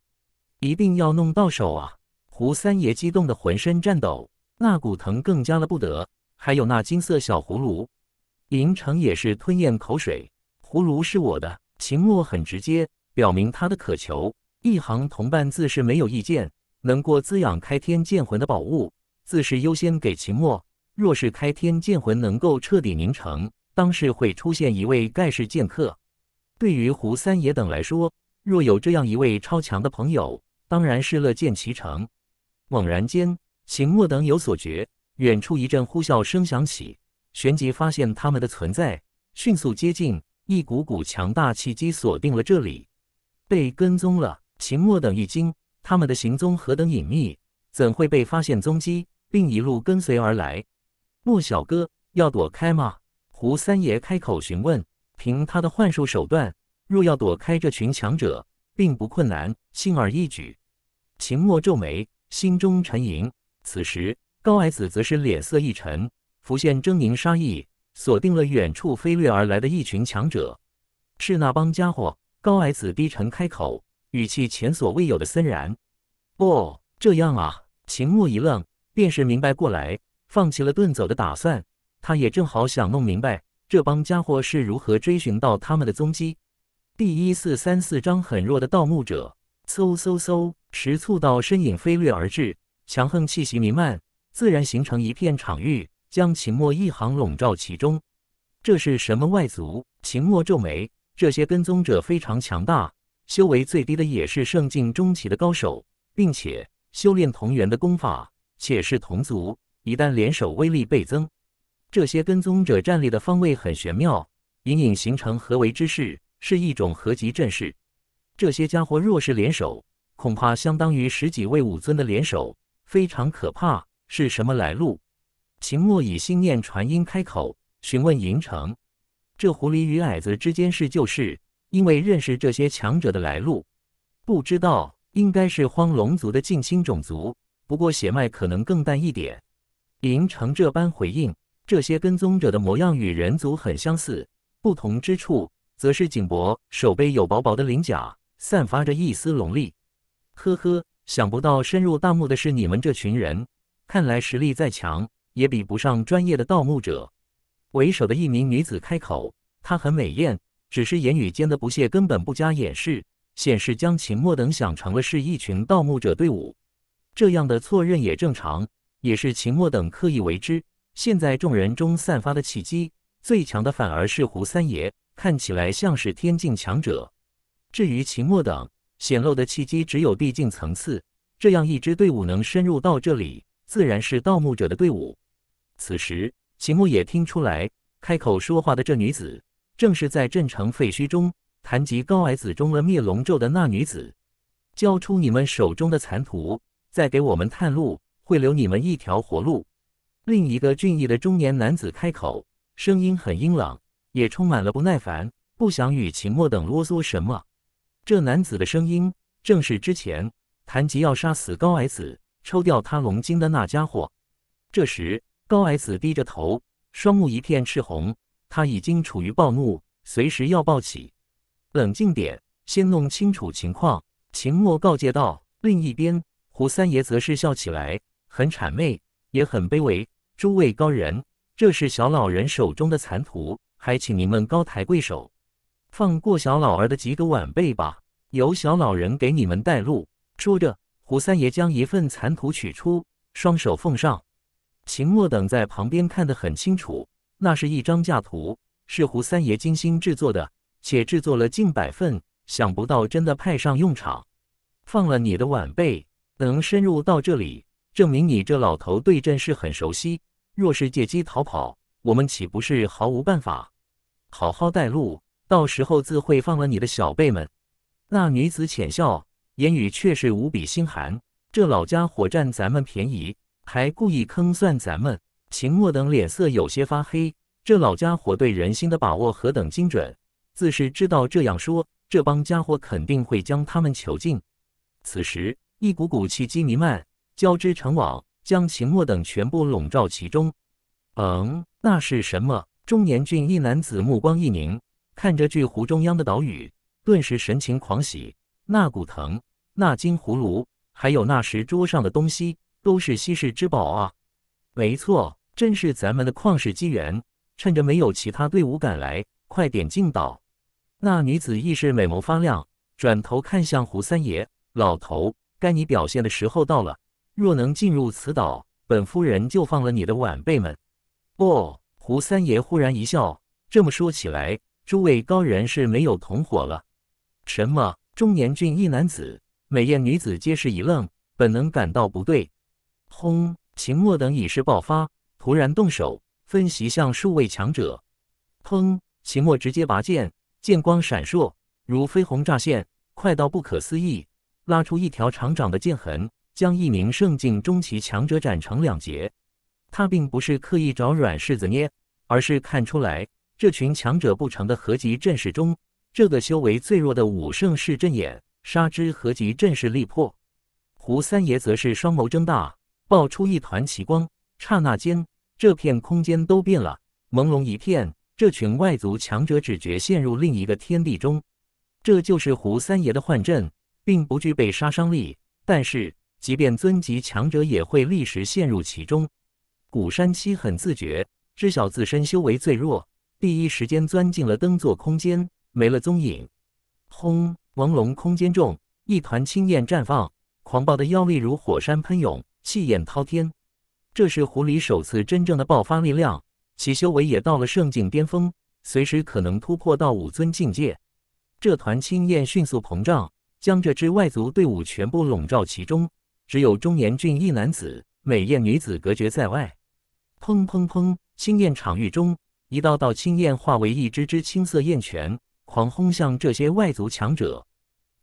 [SPEAKER 1] 一定要弄到手啊！胡三爷激动得浑身颤抖，那股疼更加了不得。还有那金色小葫芦，银城也是吞咽口水。葫芦是我的。秦墨很直接，表明他的渴求。一行同伴自是没有意见，能过滋养开天剑魂的宝物，自是优先给秦墨。若是开天剑魂能够彻底凝成，当是会出现一位盖世剑客。对于胡三爷等来说，若有这样一位超强的朋友，当然是乐见其成。猛然间，秦墨等有所觉，远处一阵呼啸声响起，旋即发现他们的存在，迅速接近，一股股强大气机锁定了这里，被跟踪了。秦墨等一惊，他们的行踪何等隐秘，怎会被发现踪迹，并一路跟随而来？莫小哥要躲开吗？胡三爷开口询问。凭他的幻术手段，若要躲开这群强者，并不困难，轻而易举。秦墨皱眉。心中沉吟，此时高矮子则是脸色一沉，浮现狰狞杀意，锁定了远处飞掠而来的一群强者。是那帮家伙！高矮子低沉开口，语气前所未有的森然。哦，这样啊！秦墨一愣，便是明白过来，放弃了遁走的打算。他也正好想弄明白这帮家伙是如何追寻到他们的踪迹。第一四三四章很弱的盗墓者，嗖嗖嗖！时促到身影飞掠而至，强横气息弥漫，自然形成一片场域，将秦墨一行笼罩其中。这是什么外族？秦墨皱眉，这些跟踪者非常强大，修为最低的也是圣境中期的高手，并且修炼同源的功法，且是同族，一旦联手，威力倍增。这些跟踪者站立的方位很玄妙，隐隐形成合围之势，是一种合集阵势。这些家伙若是联手。恐怕相当于十几位武尊的联手，非常可怕。是什么来路？秦墨以心念传音开口询问银城：“这狐狸与矮子之间是旧事，因为认识这些强者的来路。不知道，应该是荒龙族的近亲种族，不过血脉可能更淡一点。”银城这般回应：“这些跟踪者的模样与人族很相似，不同之处则是颈脖、手背有薄薄的鳞甲，散发着一丝龙力。”呵呵，想不到深入盗墓的是你们这群人，看来实力再强也比不上专业的盗墓者。为首的一名女子开口，她很美艳，只是言语间的不屑根本不加掩饰，显示将秦墨等想成了是一群盗墓者队伍。这样的错认也正常，也是秦墨等刻意为之。现在众人中散发的气机最强的反而是胡三爷，看起来像是天境强者。至于秦墨等。显露的契机只有递进层次，这样一支队伍能深入到这里，自然是盗墓者的队伍。此时，秦墨也听出来，开口说话的这女子，正是在镇城废墟中谈及高矮子中了灭龙咒的那女子。交出你们手中的残图，再给我们探路，会留你们一条活路。另一个俊逸的中年男子开口，声音很阴冷，也充满了不耐烦，不想与秦墨等啰嗦什么。这男子的声音正是之前谈及要杀死高矮子、抽掉他龙筋的那家伙。这时，高矮子低着头，双目一片赤红，他已经处于暴怒，随时要暴起。冷静点，先弄清楚情况。秦墨告诫道。另一边，胡三爷则是笑起来，很谄媚，也很卑微。诸位高人，这是小老人手中的残图，还请您们高抬贵手。放过小老儿的几个晚辈吧，由小老人给你们带路。说着，胡三爷将一份残图取出，双手奉上。秦墨等在旁边看得很清楚，那是一张架图，是胡三爷精心制作的，且制作了近百份。想不到真的派上用场。放了你的晚辈，能深入到这里，证明你这老头对阵势很熟悉。若是借机逃跑，我们岂不是毫无办法？好好带路。到时候自会放了你的小辈们。那女子浅笑，言语却是无比心寒。这老家伙占咱们便宜，还故意坑算咱们。秦墨等脸色有些发黑。这老家伙对人心的把握何等精准，自是知道这样说，这帮家伙肯定会将他们囚禁。此时，一股股气机弥漫，交织成网，将秦墨等全部笼罩其中。嗯，那是什么？中年俊逸男子目光一凝。看着巨湖中央的岛屿，顿时神情狂喜。那古藤、那金葫芦，还有那石桌上的东西，都是稀世之宝啊！没错，正是咱们的旷世机缘。趁着没有其他队伍赶来，快点进岛。那女子亦是美眸发亮，转头看向胡三爷：“老头，该你表现的时候到了。若能进入此岛，本夫人就放了你的晚辈们。”哦，胡三爷忽然一笑：“这么说起来。”诸位高人是没有同伙了。什么？中年俊逸男子、美艳女子皆是一愣，本能感到不对。轰！秦墨等已是爆发，突然动手，分袭向数位强者。砰！秦墨直接拔剑，剑光闪烁，如飞鸿乍现，快到不可思议，拉出一条长长的剑痕，将一名圣境中期强者斩成两截。他并不是刻意找软柿子捏，而是看出来。这群强者不成的合集阵势中，这个修为最弱的武圣是阵眼，杀之合集阵势力破。胡三爷则是双眸睁大，爆出一团奇光，刹那间，这片空间都变了，朦胧一片。这群外族强者只觉陷入另一个天地中。这就是胡三爷的幻阵，并不具备杀伤力，但是即便尊级强者也会立时陷入其中。古山七很自觉，知晓自身修为最弱。第一时间钻进了灯座空间，没了踪影。轰！王龙空间中，一团青焰绽放，狂暴的妖力如火山喷涌，气焰滔天。这是狐狸首次真正的爆发力量，其修为也到了圣境巅峰，随时可能突破到武尊境界。这团青焰迅速膨胀，将这支外族队伍全部笼罩其中，只有中年俊逸男子、美艳女子隔绝在外。砰砰砰！青焰场域中。一道道青焰化为一只只青色焰拳，狂轰向这些外族强者。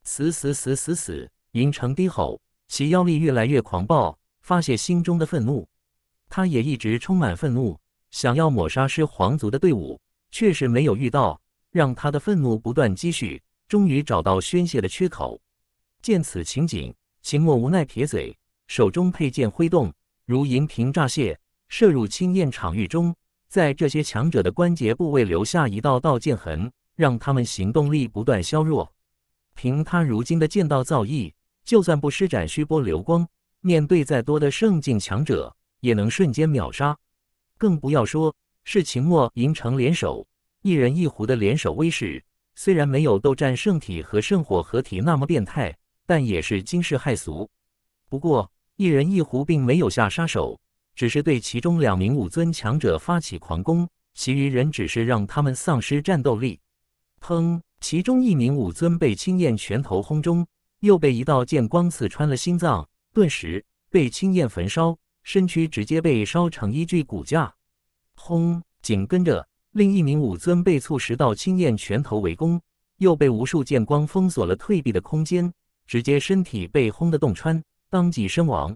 [SPEAKER 1] 死死死死死！银城低吼，其妖力越来越狂暴，发泄心中的愤怒。他也一直充满愤怒，想要抹杀狮皇族的队伍，确实没有遇到，让他的愤怒不断积蓄，终于找到宣泄的缺口。见此情景，秦墨无奈撇嘴，手中佩剑挥动，如银瓶乍泄，射入青焰场域中。在这些强者的关节部位留下一道道剑痕，让他们行动力不断削弱。凭他如今的剑道造诣，就算不施展虚波流光，面对再多的圣境强者，也能瞬间秒杀。更不要说是秦末、银城联手，一人一狐的联手威势，虽然没有斗战圣体和圣火合体那么变态，但也是惊世骇俗。不过，一人一狐并没有下杀手。只是对其中两名武尊强者发起狂攻，其余人只是让他们丧失战斗力。砰！其中一名武尊被青焰拳头轰中，又被一道剑光刺穿了心脏，顿时被青焰焚烧，身躯直接被烧成一具骨架。轰！紧跟着另一名武尊被促十道青焰拳头围攻，又被无数剑光封锁了退避的空间，直接身体被轰得洞穿，当即身亡。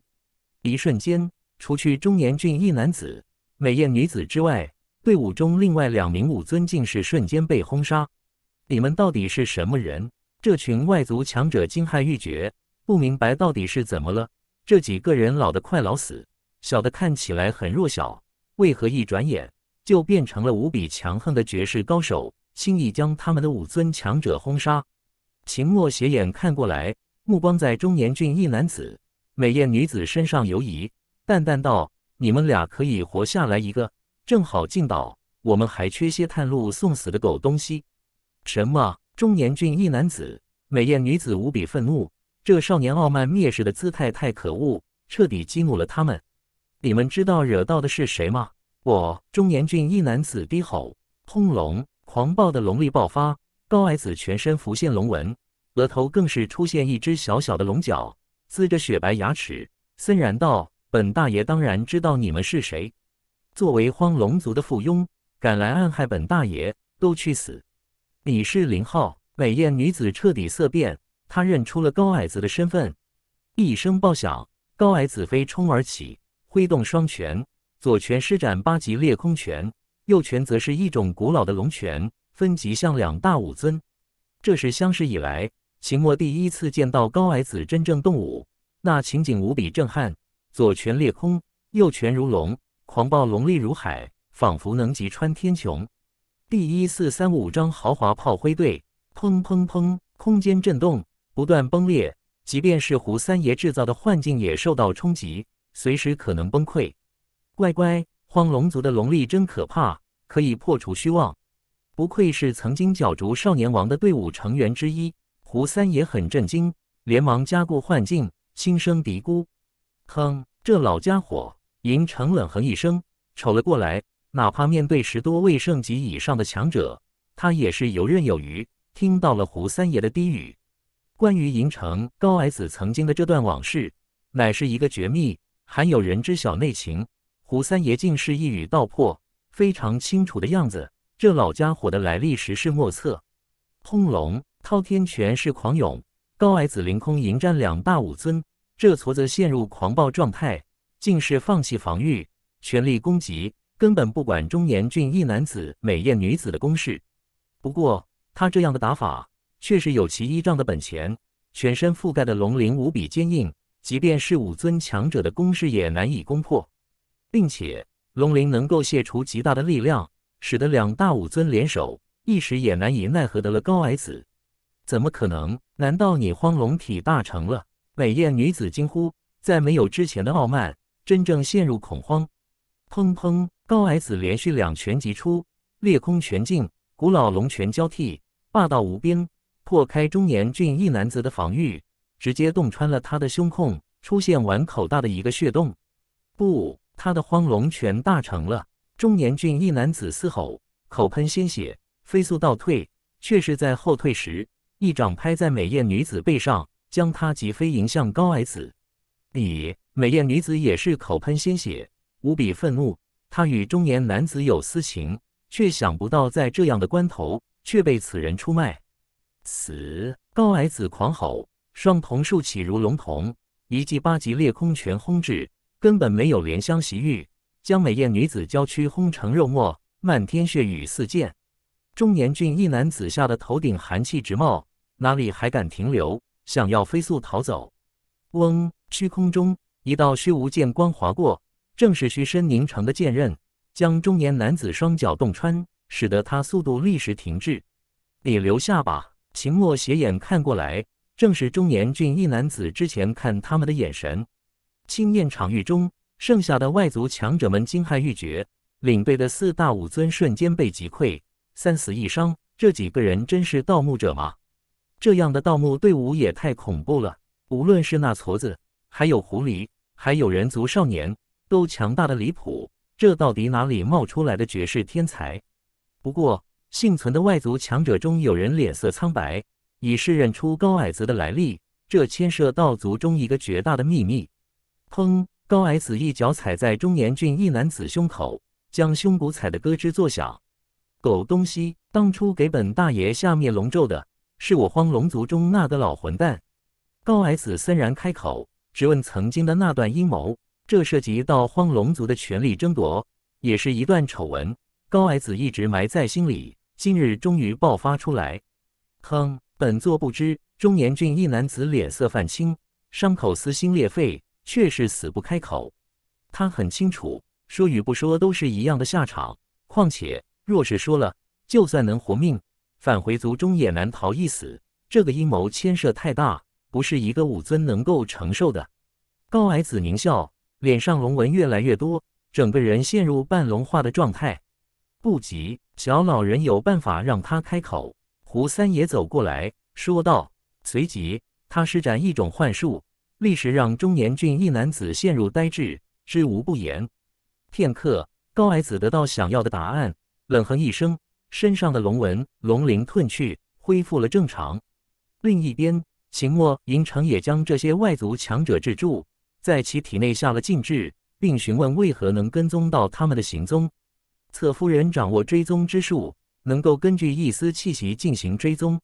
[SPEAKER 1] 一瞬间。除去中年俊逸男子、美艳女子之外，队伍中另外两名武尊竟是瞬间被轰杀。你们到底是什么人？这群外族强者惊骇欲绝，不明白到底是怎么了。这几个人老的快老死，小的看起来很弱小，为何一转眼就变成了无比强横的绝世高手，轻易将他们的武尊强者轰杀？秦墨斜眼看过来，目光在中年俊逸男子、美艳女子身上游移。淡淡道：“你们俩可以活下来一个，正好进岛。我们还缺些探路送死的狗东西。”什么？中年俊逸男子、美艳女子无比愤怒，这少年傲慢蔑视的姿态太可恶，彻底激怒了他们。你们知道惹到的是谁吗？我，中年俊逸男子低吼。轰隆！狂暴的龙力爆发，高矮子全身浮现龙纹，额头更是出现一只小小的龙角，呲着雪白牙齿，森然道。本大爷当然知道你们是谁。作为荒龙族的附庸，敢来暗害本大爷，都去死！你是林浩，美艳女子彻底色变，她认出了高矮子的身份。一声爆响，高矮子飞冲而起，挥动双拳，左拳施展八级裂空拳，右拳则是一种古老的龙拳，分级向两大武尊。这是相识以来，秦墨第一次见到高矮子真正动武，那情景无比震撼。左拳裂空，右拳如龙，狂暴龙力如海，仿佛能击穿天穹。第一四三五章豪华炮灰队，砰砰砰，空间震动，不断崩裂。即便是胡三爷制造的幻境也受到冲击，随时可能崩溃。乖乖，荒龙族的龙力真可怕，可以破除虚妄。不愧是曾经角逐少年王的队伍成员之一，胡三爷很震惊，连忙加固幻境，轻声嘀咕。哼，这老家伙，银城冷哼一声，瞅了过来。哪怕面对十多位圣级以上的强者，他也是游刃有余。听到了胡三爷的低语，关于银城高矮子曾经的这段往事，乃是一个绝密，还有人知晓内情。胡三爷竟是一语道破，非常清楚的样子。这老家伙的来历，实是莫测。通龙滔天拳势狂涌，高矮子凌空迎战两大武尊。这矬子陷入狂暴状态，竟是放弃防御，全力攻击，根本不管中年俊逸男子、美艳女子的攻势。不过他这样的打法，确实有其依仗的本钱。全身覆盖的龙鳞无比坚硬，即便是武尊强者的攻势也难以攻破，并且龙鳞能够卸除极大的力量，使得两大武尊联手，一时也难以奈何得了高矮子。怎么可能？难道你荒龙体大成了？美艳女子惊呼，在没有之前的傲慢，真正陷入恐慌。砰砰！高矮子连续两拳击出，裂空拳劲、古老龙拳交替，霸道无边，破开中年俊逸男子的防御，直接洞穿了他的胸控，出现碗口大的一个血洞。不，他的荒龙拳大成了！中年俊逸男子嘶吼，口喷鲜血，飞速倒退，却是在后退时，一掌拍在美艳女子背上。将他击飞迎向高矮子，里美艳女子也是口喷鲜血，无比愤怒。他与中年男子有私情，却想不到在这样的关头却被此人出卖。死！高矮子狂吼，双瞳竖起如龙瞳，一记八级裂空拳轰至，根本没有怜香惜玉，将美艳女子娇躯轰成肉沫，漫天血雨四溅。中年俊逸男子吓得头顶寒气直冒，哪里还敢停留？想要飞速逃走，嗡！虚空中一道虚无剑光划过，正是虚身凝成的剑刃，将中年男子双脚洞穿，使得他速度立时停滞。你留下吧。秦墨斜眼看过来，正是中年俊逸男子之前看他们的眼神。青焰场域中剩下的外族强者们惊骇欲绝，领队的四大武尊瞬间被击溃，三死一伤。这几个人真是盗墓者吗？这样的盗墓队伍也太恐怖了！无论是那矬子，还有狐狸，还有人族少年，都强大的离谱。这到底哪里冒出来的绝世天才？不过幸存的外族强者中有人脸色苍白，已是认出高矮子的来历。这牵涉到族中一个绝大的秘密。砰！高矮子一脚踩在中年俊逸男子胸口，将胸骨踩得咯吱作响。狗东西，当初给本大爷下灭龙咒的！是我荒龙族中那个老混蛋，高矮子森然开口，质问曾经的那段阴谋。这涉及到荒龙族的权力争夺，也是一段丑闻。高矮子一直埋在心里，今日终于爆发出来。哼，本座不知。中年俊逸男子脸色泛青，伤口撕心裂肺，却是死不开口。他很清楚，说与不说都是一样的下场。况且，若是说了，就算能活命。返回族中也难逃一死，这个阴谋牵涉太大，不是一个武尊能够承受的。高矮子狞笑，脸上龙纹越来越多，整个人陷入半龙化的状态。不急，小老人有办法让他开口。胡三爷走过来说道，随即他施展一种幻术，立时让中年俊逸男子陷入呆滞，知无不言。片刻，高矮子得到想要的答案，冷哼一声。身上的龙纹、龙鳞褪去，恢复了正常。另一边，秦墨、银城也将这些外族强者制住，在其体内下了禁制，并询问为何能跟踪到他们的行踪。侧夫人掌握追踪之术，能够根据一丝气息进行追踪。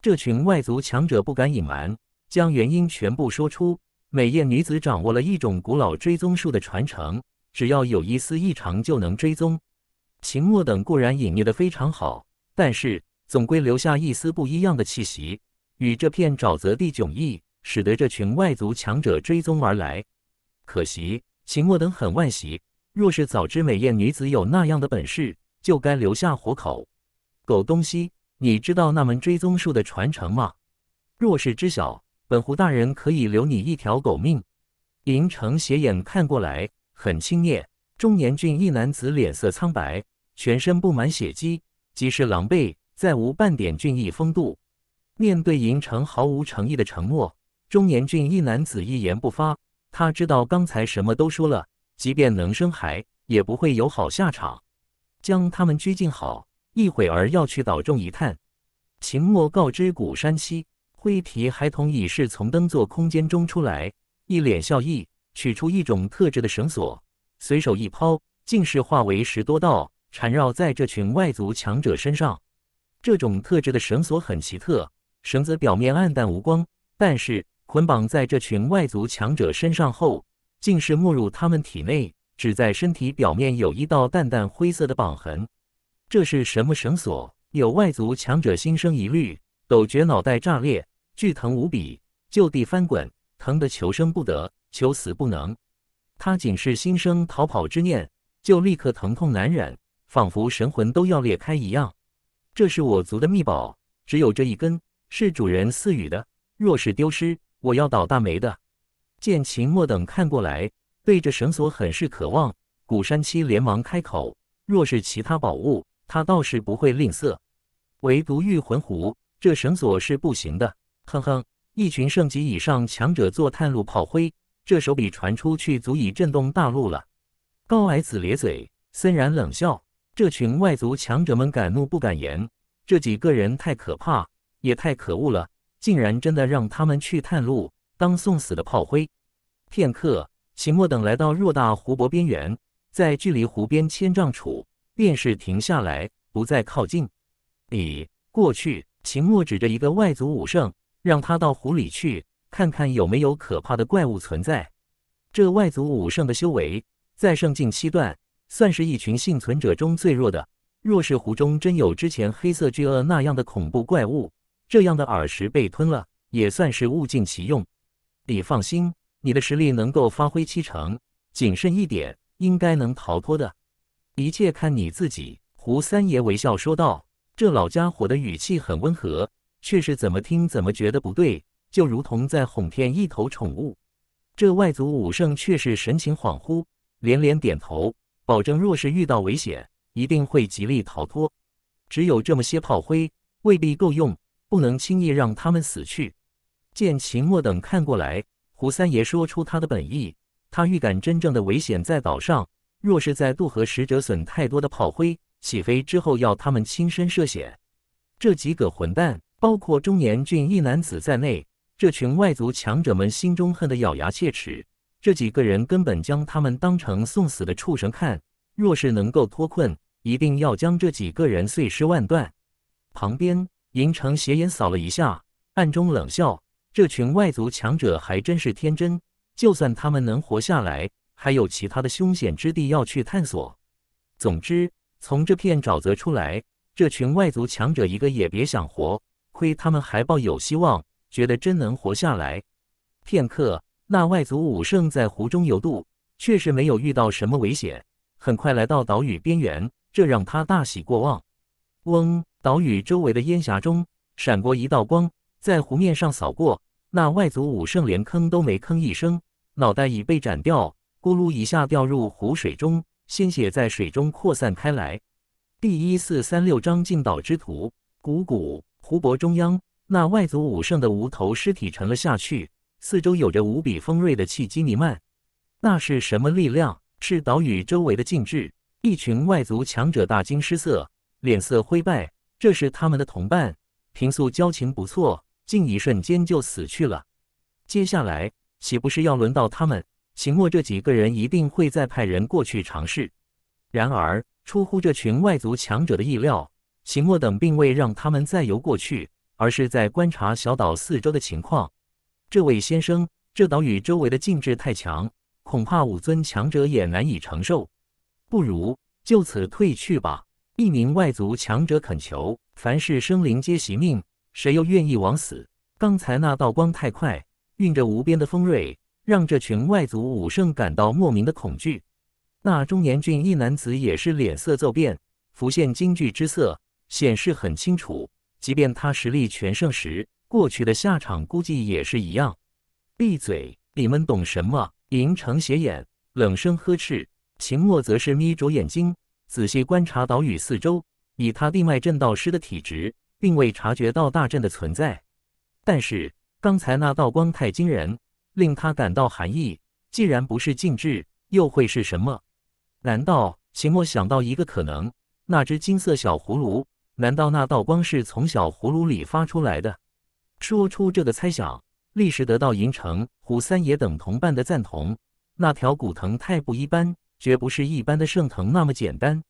[SPEAKER 1] 这群外族强者不敢隐瞒，将原因全部说出。美艳女子掌握了一种古老追踪术的传承，只要有一丝异常就能追踪。秦墨等固然隐匿得非常好，但是总归留下一丝不一样的气息，与这片沼泽地迥异，使得这群外族强者追踪而来。可惜秦墨等很惋喜，若是早知美艳女子有那样的本事，就该留下活口。狗东西，你知道那门追踪术的传承吗？若是知晓，本狐大人可以留你一条狗命。银城斜眼看过来，很轻蔑。中年俊逸男子脸色苍白，全身布满血迹，即使狼狈，再无半点俊逸风度。面对银城毫无诚意的承诺，中年俊逸男子一言不发。他知道刚才什么都说了，即便能生孩，也不会有好下场。将他们拘禁好，一会儿要去岛中一探。秦墨告知古山溪，灰皮孩童已是从灯座空间中出来，一脸笑意，取出一种特制的绳索。随手一抛，竟是化为十多道缠绕在这群外族强者身上。这种特质的绳索很奇特，绳子表面暗淡无光，但是捆绑在这群外族强者身上后，竟是没入他们体内，只在身体表面有一道淡淡灰色的绑痕。这是什么绳索？有外族强者心生疑虑，陡觉脑袋炸裂，剧疼无比，就地翻滚，疼得求生不得，求死不能。他仅是心生逃跑之念，就立刻疼痛难忍，仿佛神魂都要裂开一样。这是我族的秘宝，只有这一根是主人赐予的。若是丢失，我要倒大霉的。见秦墨等看过来，对着绳索很是渴望。古山七连忙开口：“若是其他宝物，他倒是不会吝啬，唯独御魂壶这绳索是不行的。”哼哼，一群圣级以上强者做探路炮灰。这手笔传出去，足以震动大陆了。高矮子咧嘴，森然冷笑。这群外族强者们敢怒不敢言。这几个人太可怕，也太可恶了，竟然真的让他们去探路，当送死的炮灰。片刻，秦墨等来到偌大湖泊边缘，在距离湖边千丈处，便是停下来，不再靠近。你过去。秦墨指着一个外族武圣，让他到湖里去。看看有没有可怕的怪物存在。这外族武圣的修为在圣境七段，算是一群幸存者中最弱的。若是湖中真有之前黑色巨鳄那样的恐怖怪物，这样的耳石被吞了，也算是物尽其用。你放心，你的实力能够发挥七成，谨慎一点，应该能逃脱的。一切看你自己。”胡三爷微笑说道。这老家伙的语气很温和，却是怎么听怎么觉得不对。就如同在哄骗一头宠物，这外族武圣却是神情恍惚，连连点头，保证若是遇到危险，一定会极力逃脱。只有这么些炮灰，未必够用，不能轻易让他们死去。见秦墨等看过来，胡三爷说出他的本意：他预感真正的危险在岛上，若是在渡河时折损太多的炮灰，起飞之后要他们亲身涉险。这几个混蛋，包括中年俊逸男子在内。这群外族强者们心中恨得咬牙切齿，这几个人根本将他们当成送死的畜生看。若是能够脱困，一定要将这几个人碎尸万段。旁边，银城斜眼扫了一下，暗中冷笑：这群外族强者还真是天真。就算他们能活下来，还有其他的凶险之地要去探索。总之，从这片沼泽出来，这群外族强者一个也别想活。亏他们还抱有希望。觉得真能活下来。片刻，那外族武圣在湖中游渡，确实没有遇到什么危险。很快来到岛屿边缘，这让他大喜过望。嗡！岛屿周围的烟霞中闪过一道光，在湖面上扫过。那外族武圣连吭都没吭一声，脑袋已被斩掉，咕噜一下掉入湖水中，鲜血在水中扩散开来。第一四三六章进岛之途。汩汩，湖泊中央。那外族武圣的无头尸体沉了下去，四周有着无比锋锐的气机弥漫。那是什么力量？是岛屿周围的禁制。一群外族强者大惊失色，脸色灰败。这是他们的同伴，平素交情不错，竟一瞬间就死去了。接下来岂不是要轮到他们？秦墨这几个人一定会再派人过去尝试。然而，出乎这群外族强者的意料，秦墨等并未让他们再游过去。而是在观察小岛四周的情况。这位先生，这岛屿周围的禁制太强，恐怕五尊强者也难以承受。不如就此退去吧。一名外族强者恳求。凡是生灵皆惜命，谁又愿意枉死？刚才那道光太快，运着无边的锋锐，让这群外族武圣感到莫名的恐惧。那中年俊逸男子也是脸色骤变，浮现惊惧之色，显示很清楚。即便他实力全盛时，过去的下场估计也是一样。闭嘴！你们懂什么？银城斜眼冷声呵斥。秦墨则是眯着眼睛，仔细观察岛屿四周。以他地脉震道师的体质，并未察觉到大阵的存在。但是刚才那道光太惊人，令他感到寒意。既然不是静制，又会是什么？难道秦墨想到一个可能？那只金色小葫芦。难道那道光是从小葫芦里发出来的？说出这个猜想，立时得到银城、胡三爷等同伴的赞同。那条古藤太不一般，绝不是一般的圣藤那么简单。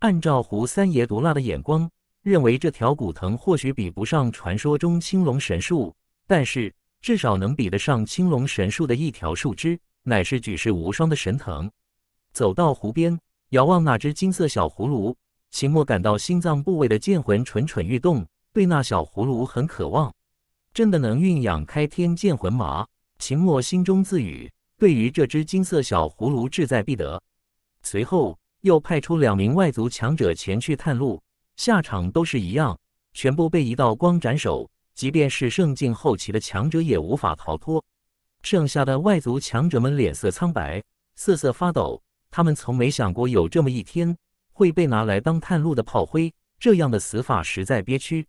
[SPEAKER 1] 按照胡三爷毒辣的眼光，认为这条古藤或许比不上传说中青龙神树，但是至少能比得上青龙神树的一条树枝，乃是举世无双的神藤。走到湖边，遥望那只金色小葫芦。秦墨感到心脏部位的剑魂蠢蠢欲动，对那小葫芦很渴望。真的能运养开天剑魂吗？秦墨心中自语，对于这只金色小葫芦志在必得。随后又派出两名外族强者前去探路，下场都是一样，全部被一道光斩首。即便是圣境后期的强者也无法逃脱。剩下的外族强者们脸色苍白，瑟瑟发抖。他们从没想过有这么一天。会被拿来当探路的炮灰，这样的死法实在憋屈。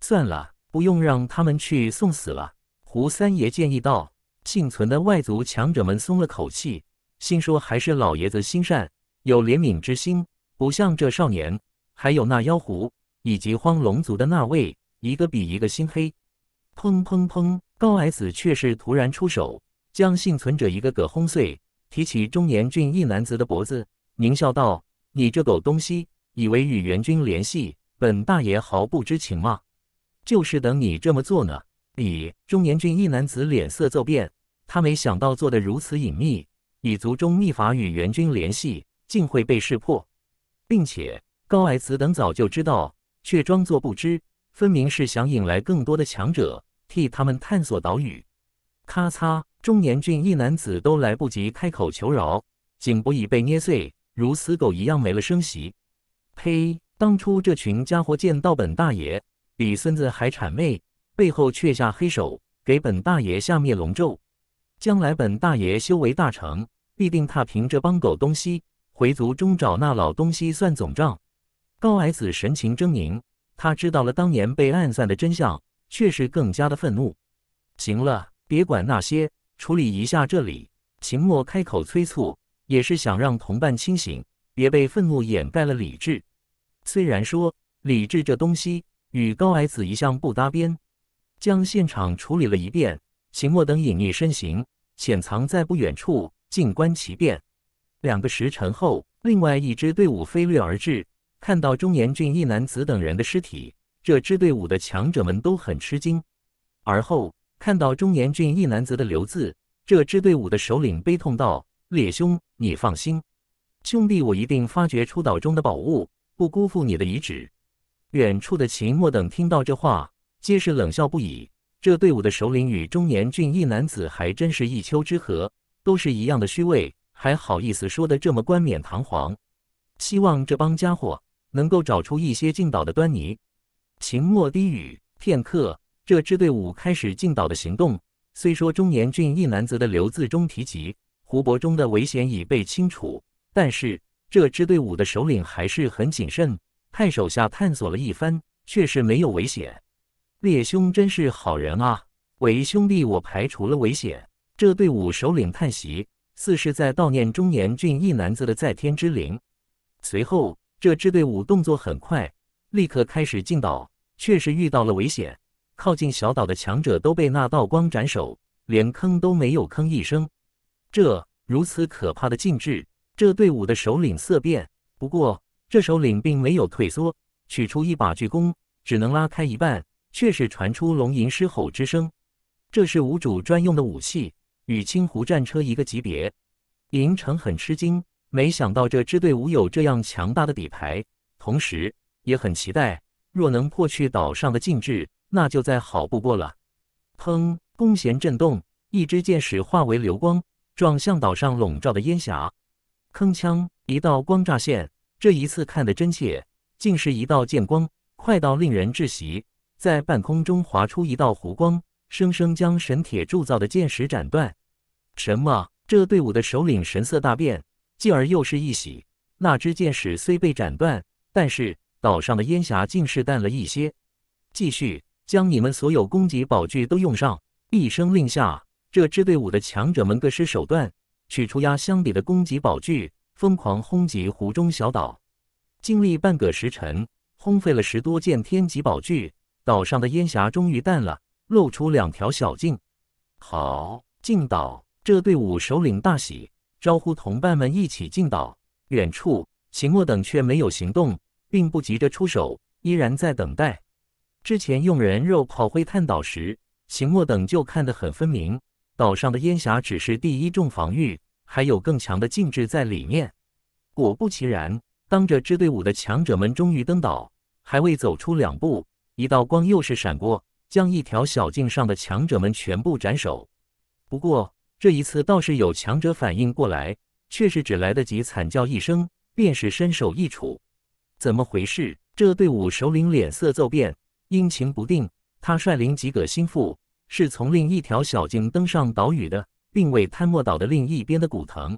[SPEAKER 1] 算了，不用让他们去送死了。胡三爷建议道。幸存的外族强者们松了口气，心说还是老爷子心善，有怜悯之心，不像这少年，还有那妖狐，以及荒龙族的那位，一个比一个心黑。砰砰砰！高矮子却是突然出手，将幸存者一个个轰碎，提起中年俊逸男子的脖子，狞笑道。你这狗东西，以为与元军联系，本大爷毫不知情吗？就是等你这么做呢！李中年俊一男子脸色骤变，他没想到做得如此隐秘，以族中秘法与元军联系，竟会被识破，并且高矮慈等早就知道，却装作不知，分明是想引来更多的强者替他们探索岛屿。咔嚓！中年俊一男子都来不及开口求饶，颈部已被捏碎。如死狗一样没了声息。呸！当初这群家伙见到本大爷，比孙子还谄媚，背后却下黑手，给本大爷下灭龙咒。将来本大爷修为大成，必定踏平这帮狗东西，回族中找那老东西算总账。高矮子神情狰狞，他知道了当年被暗算的真相，却是更加的愤怒。行了，别管那些，处理一下这里。秦墨开口催促。也是想让同伴清醒，别被愤怒掩盖了理智。虽然说理智这东西与高矮子一向不搭边。将现场处理了一遍，秦墨等隐匿身形，潜藏在不远处，静观其变。两个时辰后，另外一支队伍飞掠而至，看到中年俊一男子等人的尸体，这支队伍的强者们都很吃惊。而后看到中年俊一男子的留字，这支队伍的首领悲痛道。列兄，你放心，兄弟我一定发掘出岛中的宝物，不辜负你的遗旨。远处的秦墨等听到这话，皆是冷笑不已。这队伍的首领与中年俊逸男子还真是一丘之貉，都是一样的虚伪，还好意思说的这么冠冕堂皇。希望这帮家伙能够找出一些进岛的端倪。秦墨低语片刻，这支队伍开始进岛的行动。虽说中年俊逸男子的留字中提及。湖泊中的危险已被清除，但是这支队伍的首领还是很谨慎。派手下探索了一番，却是没有危险。列兄真是好人啊，韦兄弟我排除了危险。这队伍首领叹息，似是在悼念中年俊逸男子的在天之灵。随后，这支队伍动作很快，立刻开始进岛，却是遇到了危险。靠近小岛的强者都被那道光斩首，连吭都没有吭一声。这。如此可怕的禁制，这队伍的首领色变。不过，这首领并没有退缩，取出一把巨弓，只能拉开一半，却是传出龙吟狮吼之声。这是五主专用的武器，与青狐战车一个级别。银城很吃惊，没想到这支队伍有这样强大的底牌，同时也很期待。若能破去岛上的禁制，那就再好不过了。砰，弓弦震动，一支箭矢化为流光。撞向岛上笼罩的烟霞，铿锵，一道光乍现。这一次看得真切，竟是一道剑光，快到令人窒息，在半空中划出一道弧光，生生将神铁铸造的剑矢斩断。什么？这队伍的首领神色大变，继而又是一喜。那支箭矢虽被斩断，但是岛上的烟霞竟是淡了一些。继续，将你们所有攻击宝具都用上！一声令下。这支队伍的强者们各施手段，取出压箱底的攻击宝具，疯狂轰击湖中小岛。经历半个时辰，轰废了十多件天级宝具，岛上的烟霞终于淡了，露出两条小径。好进岛！这队伍首领大喜，招呼同伴们一起进岛。远处，秦墨等却没有行动，并不急着出手，依然在等待。之前用人肉炮灰探岛时，秦墨等就看得很分明。岛上的烟霞只是第一重防御，还有更强的禁制在里面。果不其然，当这支队伍的强者们终于登岛，还未走出两步，一道光又是闪过，将一条小径上的强者们全部斩首。不过这一次，倒是有强者反应过来，却是只来得及惨叫一声，便是身首异处。怎么回事？这队伍首领脸色骤变，阴晴不定。他率领几个心腹。是从另一条小径登上岛屿的，并未贪墨岛的另一边的古藤。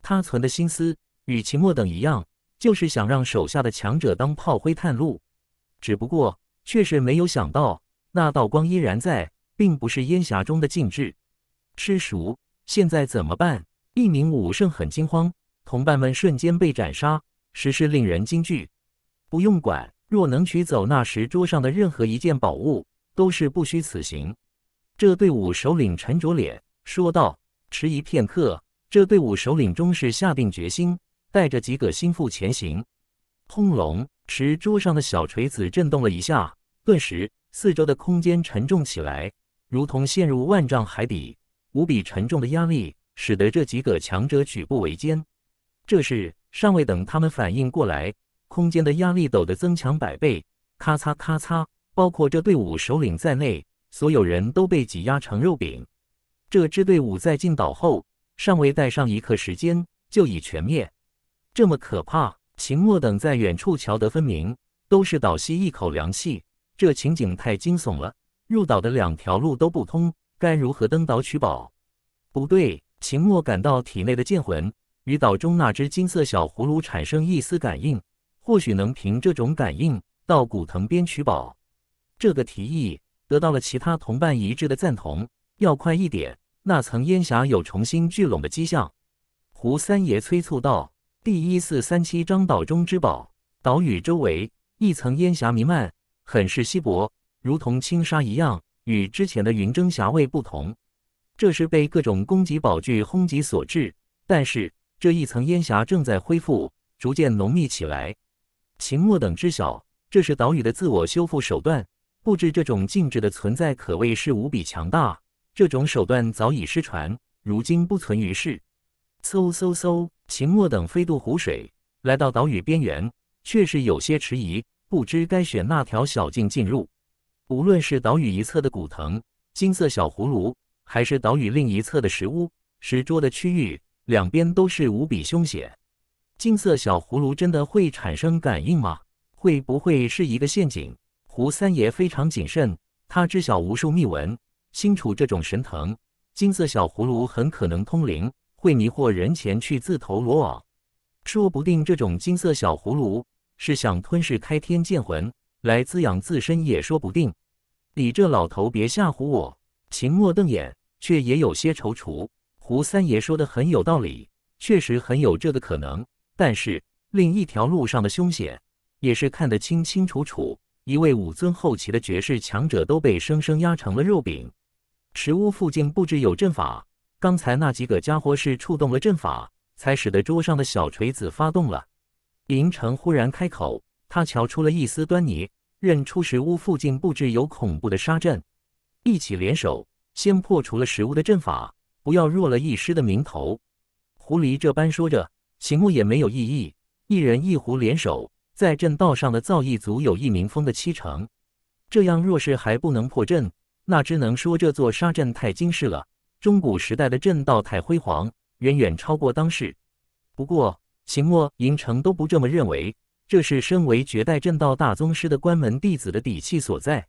[SPEAKER 1] 他存的心思与秦墨等一样，就是想让手下的强者当炮灰探路。只不过，却是没有想到那道光依然在，并不是烟霞中的禁制。师叔，现在怎么办？一名武圣很惊慌，同伴们瞬间被斩杀，实是令人惊惧。不用管，若能取走那石桌上的任何一件宝物，都是不虚此行。这队伍首领沉着脸说道，迟疑片刻，这队伍首领终是下定决心，带着几个心腹前行。轰隆！池桌上的小锤子震动了一下，顿时四周的空间沉重起来，如同陷入万丈海底。无比沉重的压力使得这几个强者举步维艰。这时，尚未等他们反应过来，空间的压力陡的增强百倍，咔嚓咔嚓，包括这队伍首领在内。所有人都被挤压成肉饼，这支队伍在进岛后，尚未待上一刻时间，就已全灭。这么可怕！秦墨等在远处瞧得分明，都是倒吸一口凉气。这情景太惊悚了。入岛的两条路都不通，该如何登岛取宝？不对，秦墨感到体内的剑魂与岛中那只金色小葫芦产生一丝感应，或许能凭这种感应到古藤边取宝。这个提议。得到了其他同伴一致的赞同，要快一点！那层烟霞有重新聚拢的迹象。胡三爷催促道：“第一四三七张岛中之宝，岛屿周围一层烟霞弥漫，很是稀薄，如同轻纱一样，与之前的云蒸霞蔚不同。这是被各种攻击宝具轰击所致。但是这一层烟霞正在恢复，逐渐浓密起来。秦墨等知晓，这是岛屿的自我修复手段。”布置这种禁制的存在可谓是无比强大，这种手段早已失传，如今不存于世。嗖嗖嗖！秦墨等飞渡湖水，来到岛屿边缘，却是有些迟疑，不知该选那条小径进入。无论是岛屿一侧的古藤、金色小葫芦，还是岛屿另一侧的石屋、石桌的区域，两边都是无比凶险。金色小葫芦真的会产生感应吗？会不会是一个陷阱？胡三爷非常谨慎，他知晓无数秘闻，清楚这种神藤金色小葫芦很可能通灵，会迷惑人前去自投罗网。说不定这种金色小葫芦是想吞噬开天剑魂来滋养自身，也说不定。你这老头别吓唬我！秦墨瞪眼，却也有些踌躇。胡三爷说的很有道理，确实很有这个可能。但是另一条路上的凶险，也是看得清清楚楚。一位武尊后期的绝世强者都被生生压成了肉饼。石屋附近布置有阵法，刚才那几个家伙是触动了阵法，才使得桌上的小锤子发动了。银尘忽然开口，他瞧出了一丝端倪，认出石屋附近布置有恐怖的杀阵，一起联手先破除了石屋的阵法，不要弱了一师的名头。狐狸这般说着，秦牧也没有异议，一人一狐联手。在阵道上的造诣足有一明风的七成，这样若是还不能破阵，那只能说这座沙阵太惊世了。中古时代的阵道太辉煌，远远超过当世。不过，秦末银城都不这么认为，这是身为绝代阵道大宗师的关门弟子的底气所在。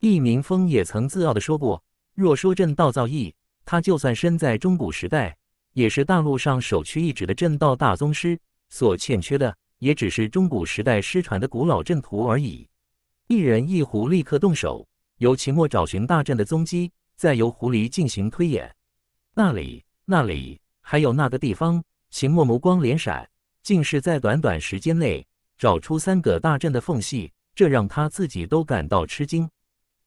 [SPEAKER 1] 易明峰也曾自傲的说过，若说阵道造诣，他就算身在中古时代，也是大陆上首屈一指的阵道大宗师所欠缺的。也只是中古时代失传的古老阵图而已。一人一狐立刻动手，由秦墨找寻大阵的踪迹，再由狐狸进行推演。那里，那里，还有那个地方。秦墨眸光连闪，竟是在短短时间内找出三个大阵的缝隙，这让他自己都感到吃惊。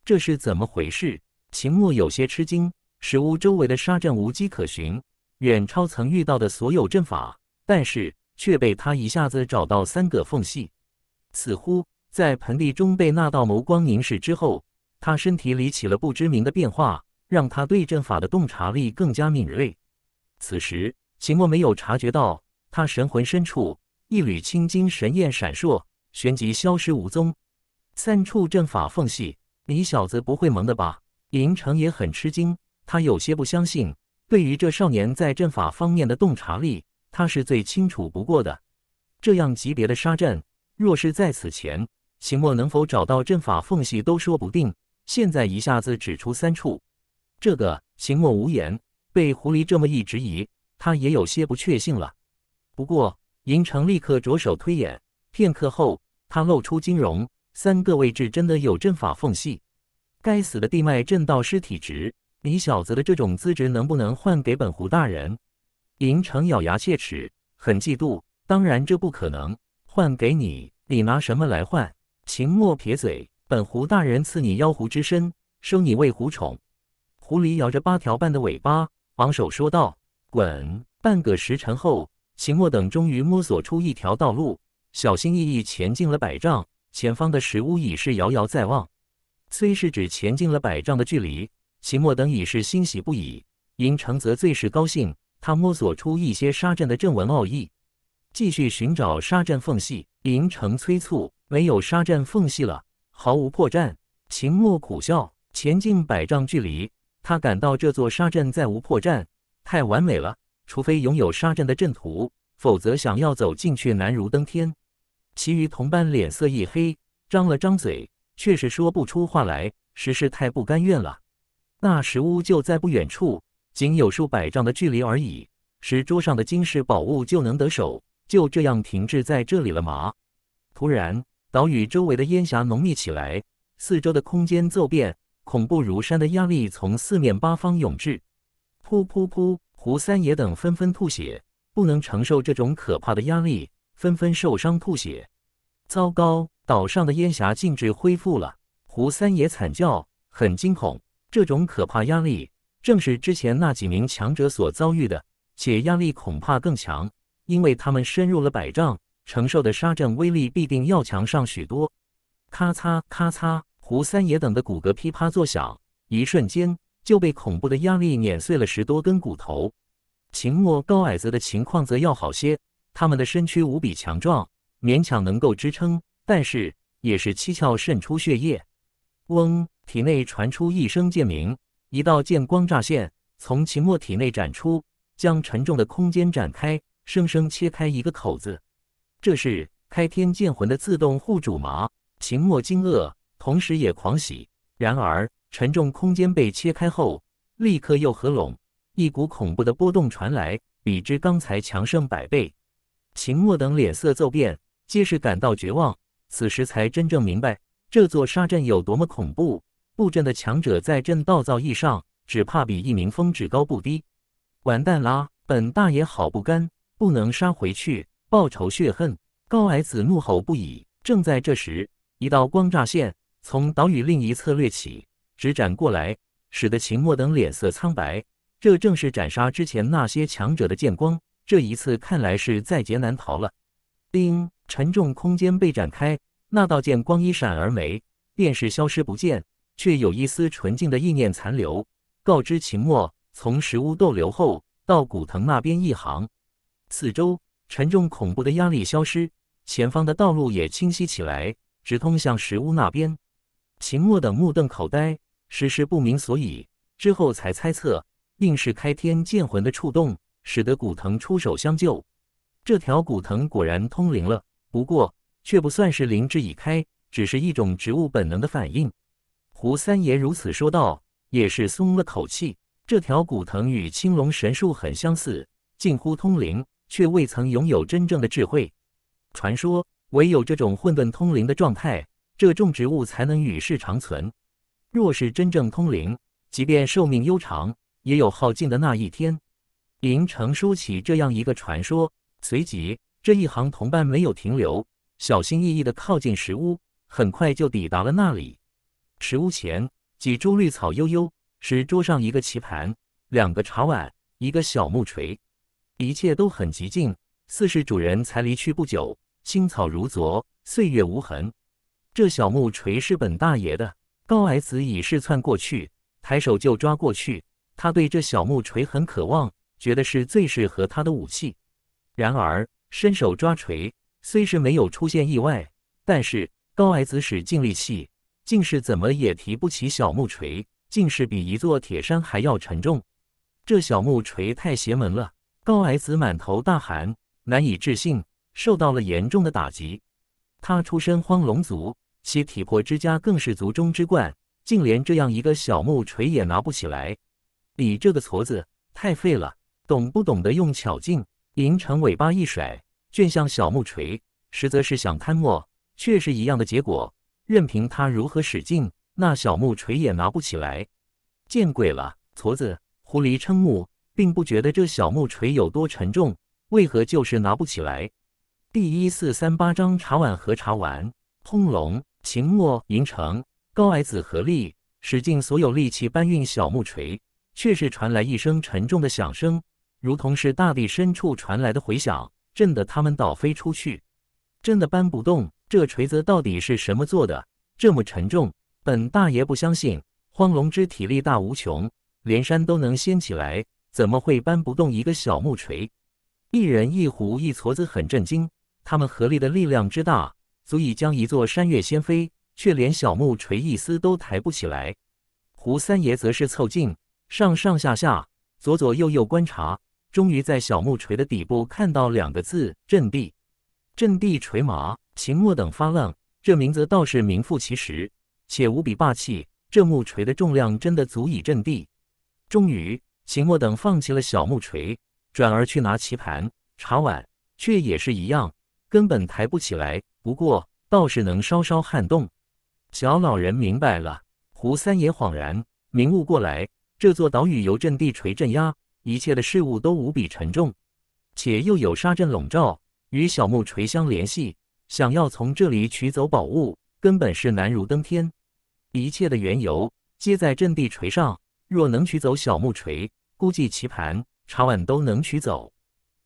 [SPEAKER 1] 这是怎么回事？秦墨有些吃惊。石屋周围的沙阵无迹可寻，远超曾遇到的所有阵法，但是。却被他一下子找到三个缝隙，似乎在盆地中被那道眸光凝视之后，他身体里起了不知名的变化，让他对阵法的洞察力更加敏锐。此时，秦墨没有察觉到，他神魂深处一缕青金神焰闪烁，旋即消失无踪。三处阵法缝隙，你小子不会蒙的吧？银城也很吃惊，他有些不相信，对于这少年在阵法方面的洞察力。他是最清楚不过的，这样级别的杀阵，若是在此前，秦墨能否找到阵法缝隙都说不定。现在一下子指出三处，这个秦墨无言，被狐狸这么一质疑，他也有些不确信了。不过银城立刻着手推演，片刻后，他露出金容，三个位置真的有阵法缝隙。该死的地脉震到尸体值，你小子的这种资质能不能换给本狐大人？银城咬牙切齿，很嫉妒。当然，这不可能换给你，你拿什么来换？秦墨撇嘴：“本狐大人赐你妖狐之身，收你为狐宠。”狐狸摇着八条半的尾巴，昂首说道：“滚！”半个时辰后，秦墨等终于摸索出一条道路，小心翼翼前进了百丈。前方的石屋已是遥遥在望。虽是只前进了百丈的距离，秦墨等已是欣喜不已。银城则最是高兴。他摸索出一些沙阵的阵纹奥义，继续寻找沙阵缝隙。银城催促：“没有沙阵缝隙了，毫无破绽。”秦墨苦笑，前进百丈距离，他感到这座沙阵再无破绽，太完美了。除非拥有沙阵的阵图，否则想要走进去难如登天。其余同伴脸色一黑，张了张嘴，却是说不出话来，实是太不甘愿了。那石屋就在不远处。仅有数百丈的距离而已，石桌上的金石宝物就能得手。就这样停滞在这里了吗？突然，岛屿周围的烟霞浓密起来，四周的空间骤变，恐怖如山的压力从四面八方涌至。噗噗噗！胡三爷等纷纷吐血，不能承受这种可怕的压力，纷纷受伤吐血。糟糕！岛上的烟霞静止恢复了。胡三爷惨叫，很惊恐，这种可怕压力。正是之前那几名强者所遭遇的，且压力恐怕更强，因为他们深入了百丈，承受的沙阵威力必定要强上许多。咔嚓咔嚓，胡三爷等的骨骼噼啪作响，一瞬间就被恐怖的压力碾碎了十多根骨头。秦末高矮子的情况则要好些，他们的身躯无比强壮，勉强能够支撑，但是也是七窍渗出血液。嗡，体内传出一声剑鸣。一道剑光乍现，从秦墨体内斩出，将沉重的空间展开，生生切开一个口子。这是开天剑魂的自动护主吗？秦墨惊愕，同时也狂喜。然而，沉重空间被切开后，立刻又合拢，一股恐怖的波动传来，比之刚才强盛百倍。秦墨等脸色骤变，皆是感到绝望。此时才真正明白，这座沙阵有多么恐怖。布阵的强者在阵道造诣上，只怕比一名风指高不低。完蛋啦！本大爷好不甘，不能杀回去报仇血恨！高矮子怒吼不已。正在这时，一道光乍现，从岛屿另一侧掠起，直斩过来，使得秦墨等脸色苍白。这正是斩杀之前那些强者的剑光。这一次看来是在劫难逃了。叮！沉重空间被展开，那道剑光一闪而没，便是消失不见。却有一丝纯净的意念残留，告知秦墨从石屋逗留后到古藤那边一行。四周沉重恐怖的压力消失，前方的道路也清晰起来，直通向石屋那边。秦墨等目瞪口呆，实时不明所以，之后才猜测，应是开天剑魂的触动，使得古藤出手相救。这条古藤果然通灵了，不过却不算是灵智已开，只是一种植物本能的反应。胡三爷如此说道，也是松了口气。这条古藤与青龙神树很相似，近乎通灵，却未曾拥有真正的智慧。传说，唯有这种混沌通灵的状态，这种植物才能与世长存。若是真正通灵，即便寿命悠长，也有耗尽的那一天。林成说起这样一个传说，随即这一行同伴没有停留，小心翼翼地靠近石屋，很快就抵达了那里。石屋前几株绿草悠悠，石桌上一个棋盘、两个茶碗、一个小木锤，一切都很寂静，似是主人才离去不久。青草如昨，岁月无痕。这小木锤是本大爷的，高矮子已是窜过去，抬手就抓过去。他对这小木锤很渴望，觉得是最适合他的武器。然而伸手抓锤，虽是没有出现意外，但是高矮子使尽力气。竟是怎么也提不起小木锤，竟是比一座铁山还要沉重。这小木锤太邪门了！高矮子满头大汗，难以置信，受到了严重的打击。他出身荒龙族，其体魄之佳更是族中之冠，竟连这样一个小木锤也拿不起来。你这个矬子太废了，懂不懂得用巧劲？银尘尾巴一甩，卷向小木锤，实则是想贪墨，却是一样的结果。任凭他如何使劲，那小木锤也拿不起来。见鬼了，矬子！狐狸瞠目，并不觉得这小木锤有多沉重，为何就是拿不起来？第一四三八章茶碗和茶碗。轰隆！秦末银城高矮子合力使尽所有力气搬运小木锤，却是传来一声沉重的响声，如同是大地深处传来的回响，震得他们倒飞出去，震得搬不动。这锤子到底是什么做的？这么沉重，本大爷不相信。荒龙之体力大无穷，连山都能掀起来，怎么会搬不动一个小木锤？一人一胡一矬子很震惊，他们合力的力量之大，足以将一座山岳掀飞，却连小木锤一丝都抬不起来。胡三爷则是凑近，上上下下，左左右右观察，终于在小木锤的底部看到两个字：阵地。阵地锤麻。秦墨等发愣，这名字倒是名副其实，且无比霸气。这木锤的重量真的足以震地。终于，秦墨等放弃了小木锤，转而去拿棋盘、茶碗，却也是一样，根本抬不起来。不过，倒是能稍稍撼动。小老人明白了，胡三爷恍然明悟过来：这座岛屿由震地锤镇压，一切的事物都无比沉重，且又有沙阵笼罩，与小木锤相联系。想要从这里取走宝物，根本是难如登天。一切的缘由皆在阵地锤上。若能取走小木锤，估计棋盘、茶碗都能取走。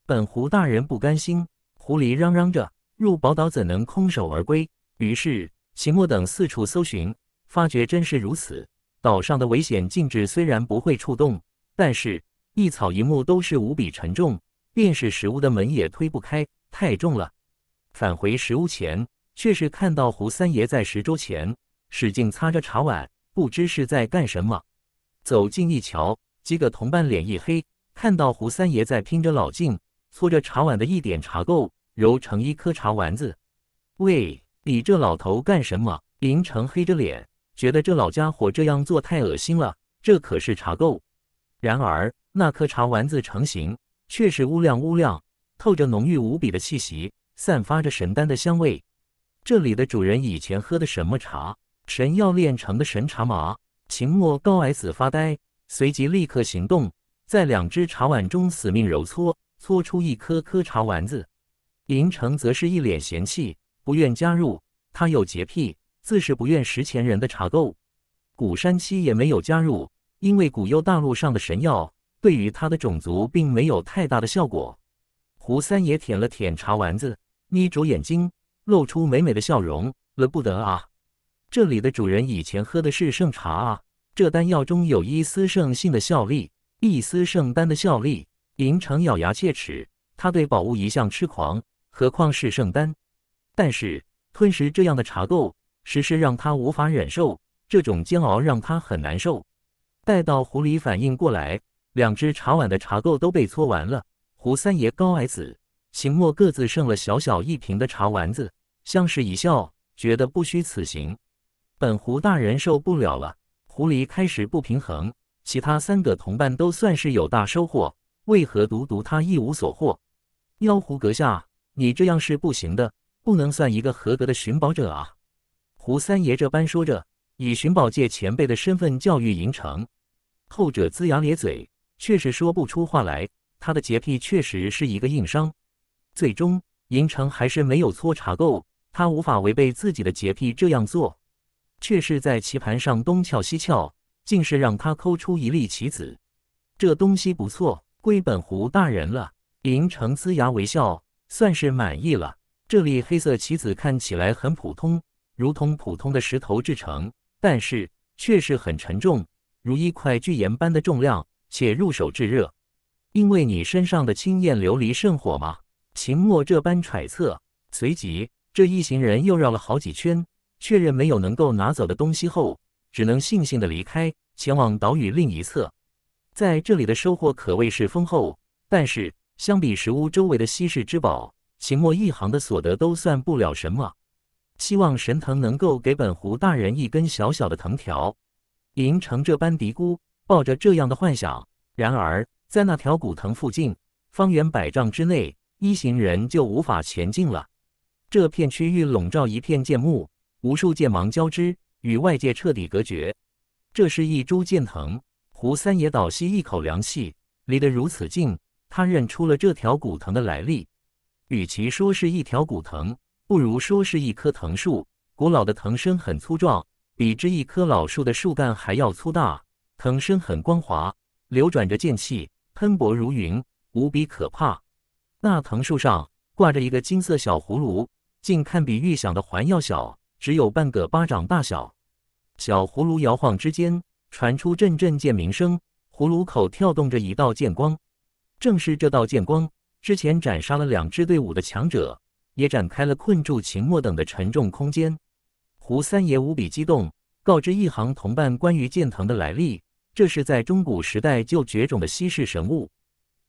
[SPEAKER 1] 本狐大人不甘心，狐狸嚷嚷着：“入宝岛怎能空手而归？”于是，秦墨等四处搜寻，发觉真是如此。岛上的危险禁制虽然不会触动，但是，一草一木都是无比沉重，便是食物的门也推不开，太重了。返回石屋前，却是看到胡三爷在石桌前使劲擦着茶碗，不知是在干什么。走近一瞧，几个同伴脸一黑，看到胡三爷在拼着老劲搓着茶碗的一点茶垢，揉成一颗茶丸子。喂，你这老头干什么？林成黑着脸，觉得这老家伙这样做太恶心了，这可是茶垢。然而，那颗茶丸子成型，却是乌亮乌亮，透着浓郁无比的气息。散发着神丹的香味，这里的主人以前喝的什么茶？神药炼成的神茶吗？秦墨高矮子发呆，随即立刻行动，在两只茶碗中死命揉搓，搓出一颗颗茶丸子。银城则是一脸嫌弃，不愿加入，他有洁癖，自是不愿食前人的茶垢。古山七也没有加入，因为古幽大陆上的神药对于他的种族并没有太大的效果。胡三爷舔了舔茶丸子。眯着眼睛，露出美美的笑容，了不得啊！这里的主人以前喝的是圣茶啊，这丹药中有一丝圣性的效力，一丝圣丹的效力。银城咬牙切齿，他对宝物一向痴狂，何况是圣丹？但是吞食这样的茶垢，实是让他无法忍受，这种煎熬让他很难受。待到狐狸反应过来，两只茶碗的茶垢都被搓完了。胡三爷高矮子。邢墨各自剩了小小一瓶的茶丸子，相视一笑，觉得不虚此行。本狐大人受不了了，狐狸开始不平衡。其他三个同伴都算是有大收获，为何独独他一无所获？妖狐阁下，你这样是不行的，不能算一个合格的寻宝者啊！胡三爷这般说着，以寻宝界前辈的身份教育银城，后者龇牙咧嘴，却是说不出话来。他的洁癖确实是一个硬伤。最终，银城还是没有搓查够，他无法违背自己的洁癖这样做，却是在棋盘上东撬西撬，竟是让他抠出一粒棋子。这东西不错，归本狐大人了。银城呲牙微笑，算是满意了。这粒黑色棋子看起来很普通，如同普通的石头制成，但是却是很沉重，如一块巨岩般的重量，且入手炙热。因为你身上的青焰琉璃圣火吗？秦墨这般揣测，随即这一行人又绕了好几圈，确认没有能够拿走的东西后，只能悻悻的离开，前往岛屿另一侧。在这里的收获可谓是丰厚，但是相比石屋周围的稀世之宝，秦墨一行的所得都算不了什么。希望神藤能够给本狐大人一根小小的藤条。银城这般嘀咕，抱着这样的幻想。然而在那条古藤附近，方圆百丈之内。一行人就无法前进了。这片区域笼罩一片剑幕，无数剑芒交织，与外界彻底隔绝。这是一株剑藤。胡三爷倒吸一口凉气，离得如此近，他认出了这条古藤的来历。与其说是一条古藤，不如说是一棵藤树。古老的藤身很粗壮，比之一棵老树的树干还要粗大。藤身很光滑，流转着剑气，喷薄如云，无比可怕。那藤树上挂着一个金色小葫芦，竟堪比预想的环要小，只有半个巴掌大小。小葫芦摇晃之间，传出阵阵剑鸣声，葫芦口跳动着一道剑光。正是这道剑光，之前斩杀了两支队伍的强者，也展开了困住秦末等的沉重空间。胡三爷无比激动，告知一行同伴关于剑藤的来历：这是在中古时代就绝种的稀世神物。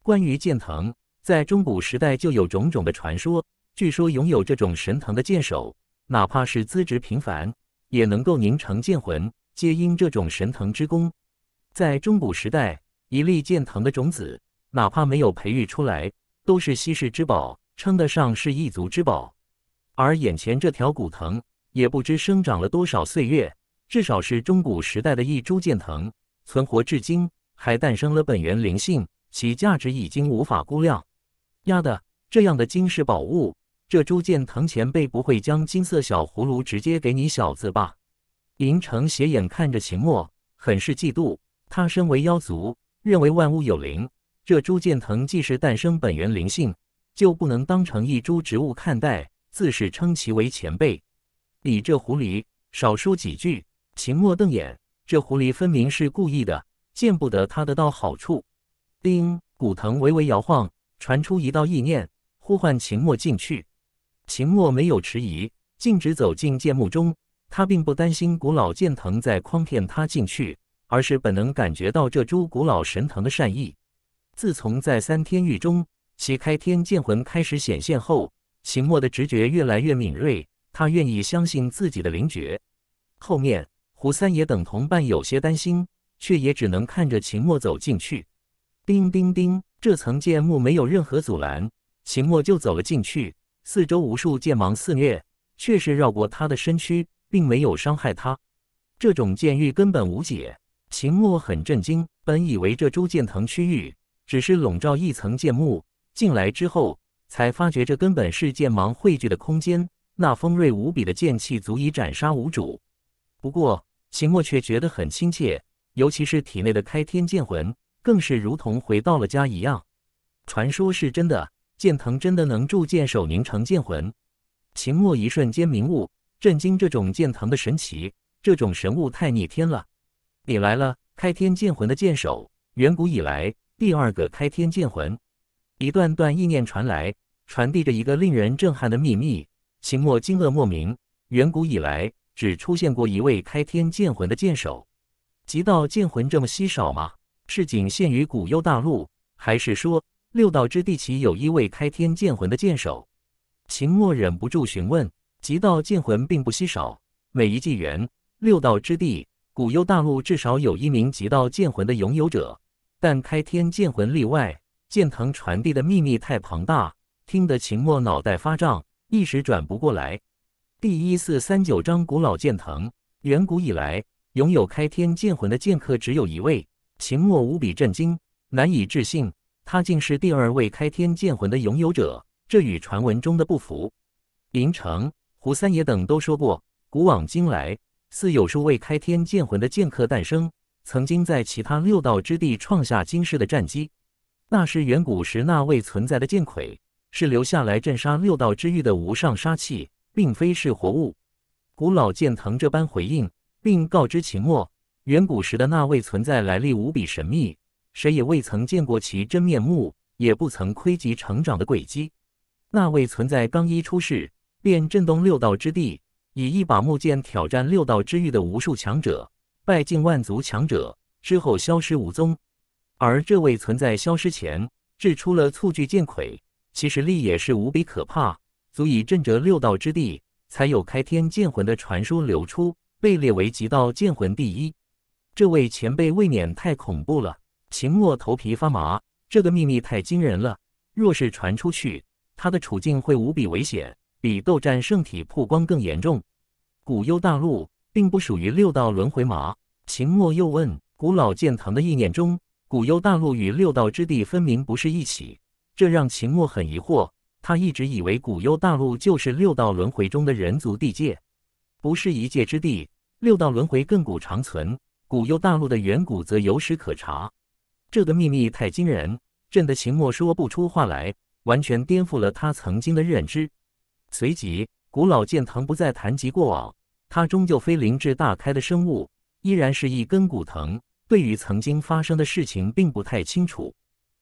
[SPEAKER 1] 关于剑藤。在中古时代就有种种的传说，据说拥有这种神藤的剑手，哪怕是资质平凡，也能够凝成剑魂。皆因这种神藤之功，在中古时代，一粒剑藤的种子，哪怕没有培育出来，都是稀世之宝，称得上是一族之宝。而眼前这条古藤，也不知生长了多少岁月，至少是中古时代的一株剑藤，存活至今，还诞生了本源灵性，其价值已经无法估量。丫的，这样的金是宝物，这朱建腾前辈不会将金色小葫芦直接给你小子吧？林城斜眼看着秦墨，很是嫉妒。他身为妖族，认为万物有灵，这朱建腾既是诞生本源灵性，就不能当成一株植物看待，自是称其为前辈。你这狐狸，少说几句！秦墨瞪眼，这狐狸分明是故意的，见不得他得到好处。叮，古藤微微摇晃。传出一道意念，呼唤秦墨进去。秦墨没有迟疑，径直走进剑墓中。他并不担心古老剑藤在诓骗他进去，而是本能感觉到这株古老神藤的善意。自从在三天狱中，其开天剑魂开始显现后，秦墨的直觉越来越敏锐，他愿意相信自己的灵觉。后面，胡三爷等同伴有些担心，却也只能看着秦墨走进去。叮叮叮。这层剑幕没有任何阻拦，秦墨就走了进去。四周无数剑芒肆虐，却是绕过他的身躯，并没有伤害他。这种剑域根本无解。秦墨很震惊，本以为这周剑藤区域只是笼罩一层剑幕，进来之后才发觉这根本是剑芒汇聚的空间。那锋锐无比的剑气足以斩杀无主。不过秦墨却觉得很亲切，尤其是体内的开天剑魂。更是如同回到了家一样。传说是真的，剑藤真的能铸剑手凝成剑魂。秦墨一瞬间明悟，震惊这种剑藤的神奇，这种神物太逆天了！你来了，开天剑魂的剑手，远古以来第二个开天剑魂。一段段意念传来，传递着一个令人震撼的秘密。秦墨惊愕莫名，远古以来只出现过一位开天剑魂的剑手，极道剑魂这么稀少吗？是仅限于古幽大陆，还是说六道之地岂有一位开天剑魂的剑手？秦墨忍不住询问。极道剑魂并不稀少，每一纪元六道之地古幽大陆至少有一名极道剑魂的拥有者，但开天剑魂例外，剑藤传递的秘密太庞大，听得秦墨脑袋发胀，一时转不过来。第一四三九章：古老剑藤。远古以来，拥有开天剑魂的剑客只有一位。秦墨无比震惊，难以置信，他竟是第二位开天剑魂的拥有者，这与传闻中的不符。林城、胡三爷等都说过，古往今来似有数位开天剑魂的剑客诞生，曾经在其他六道之地创下惊世的战绩。那是远古时那位存在的剑魁，是留下来镇杀六道之域的无上杀器，并非是活物。古老剑藤这般回应，并告知秦墨，远古时的那位存在来历无比神秘，谁也未曾见过其真面目，也不曾窥及成长的轨迹。那位存在刚一出世，便震动六道之地，以一把木剑挑战六道之域的无数强者，败尽万族强者之后消失无踪。而这位存在消失前，制出了蹴鞠剑魁，其实力也是无比可怕，足以震折六道之地，才有开天剑魂的传说流出，被列为极道剑魂第一。这位前辈未免太恐怖了，秦墨头皮发麻。这个秘密太惊人了，若是传出去，他的处境会无比危险，比斗战圣体曝光更严重。古幽大陆并不属于六道轮回吗？秦墨又问。古老剑堂的意念中，古幽大陆与六道之地分明不是一起，这让秦墨很疑惑。他一直以为古幽大陆就是六道轮回中的人族地界，不是一界之地。六道轮回亘古长存。古幽大陆的远古则有史可查，这个秘密太惊人，震得秦墨说不出话来，完全颠覆了他曾经的认知。随即，古老剑藤不再谈及过往，它终究非灵智大开的生物，依然是一根古藤，对于曾经发生的事情并不太清楚。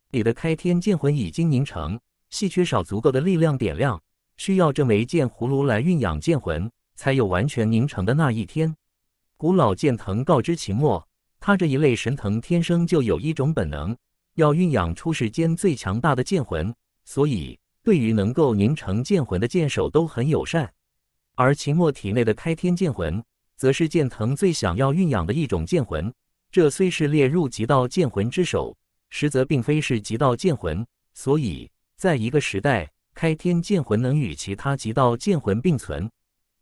[SPEAKER 1] 你的开天剑魂已经凝成，系缺少足够的力量点亮，需要这枚剑葫芦来运养剑魂，才有完全凝成的那一天。古老剑藤告知秦墨，他这一类神藤天生就有一种本能，要蕴养出世间最强大的剑魂，所以对于能够凝成剑魂的剑手都很友善。而秦墨体内的开天剑魂，则是剑藤最想要蕴养的一种剑魂。这虽是列入极道剑魂之首，实则并非是极道剑魂。所以，在一个时代，开天剑魂能与其他极道剑魂并存。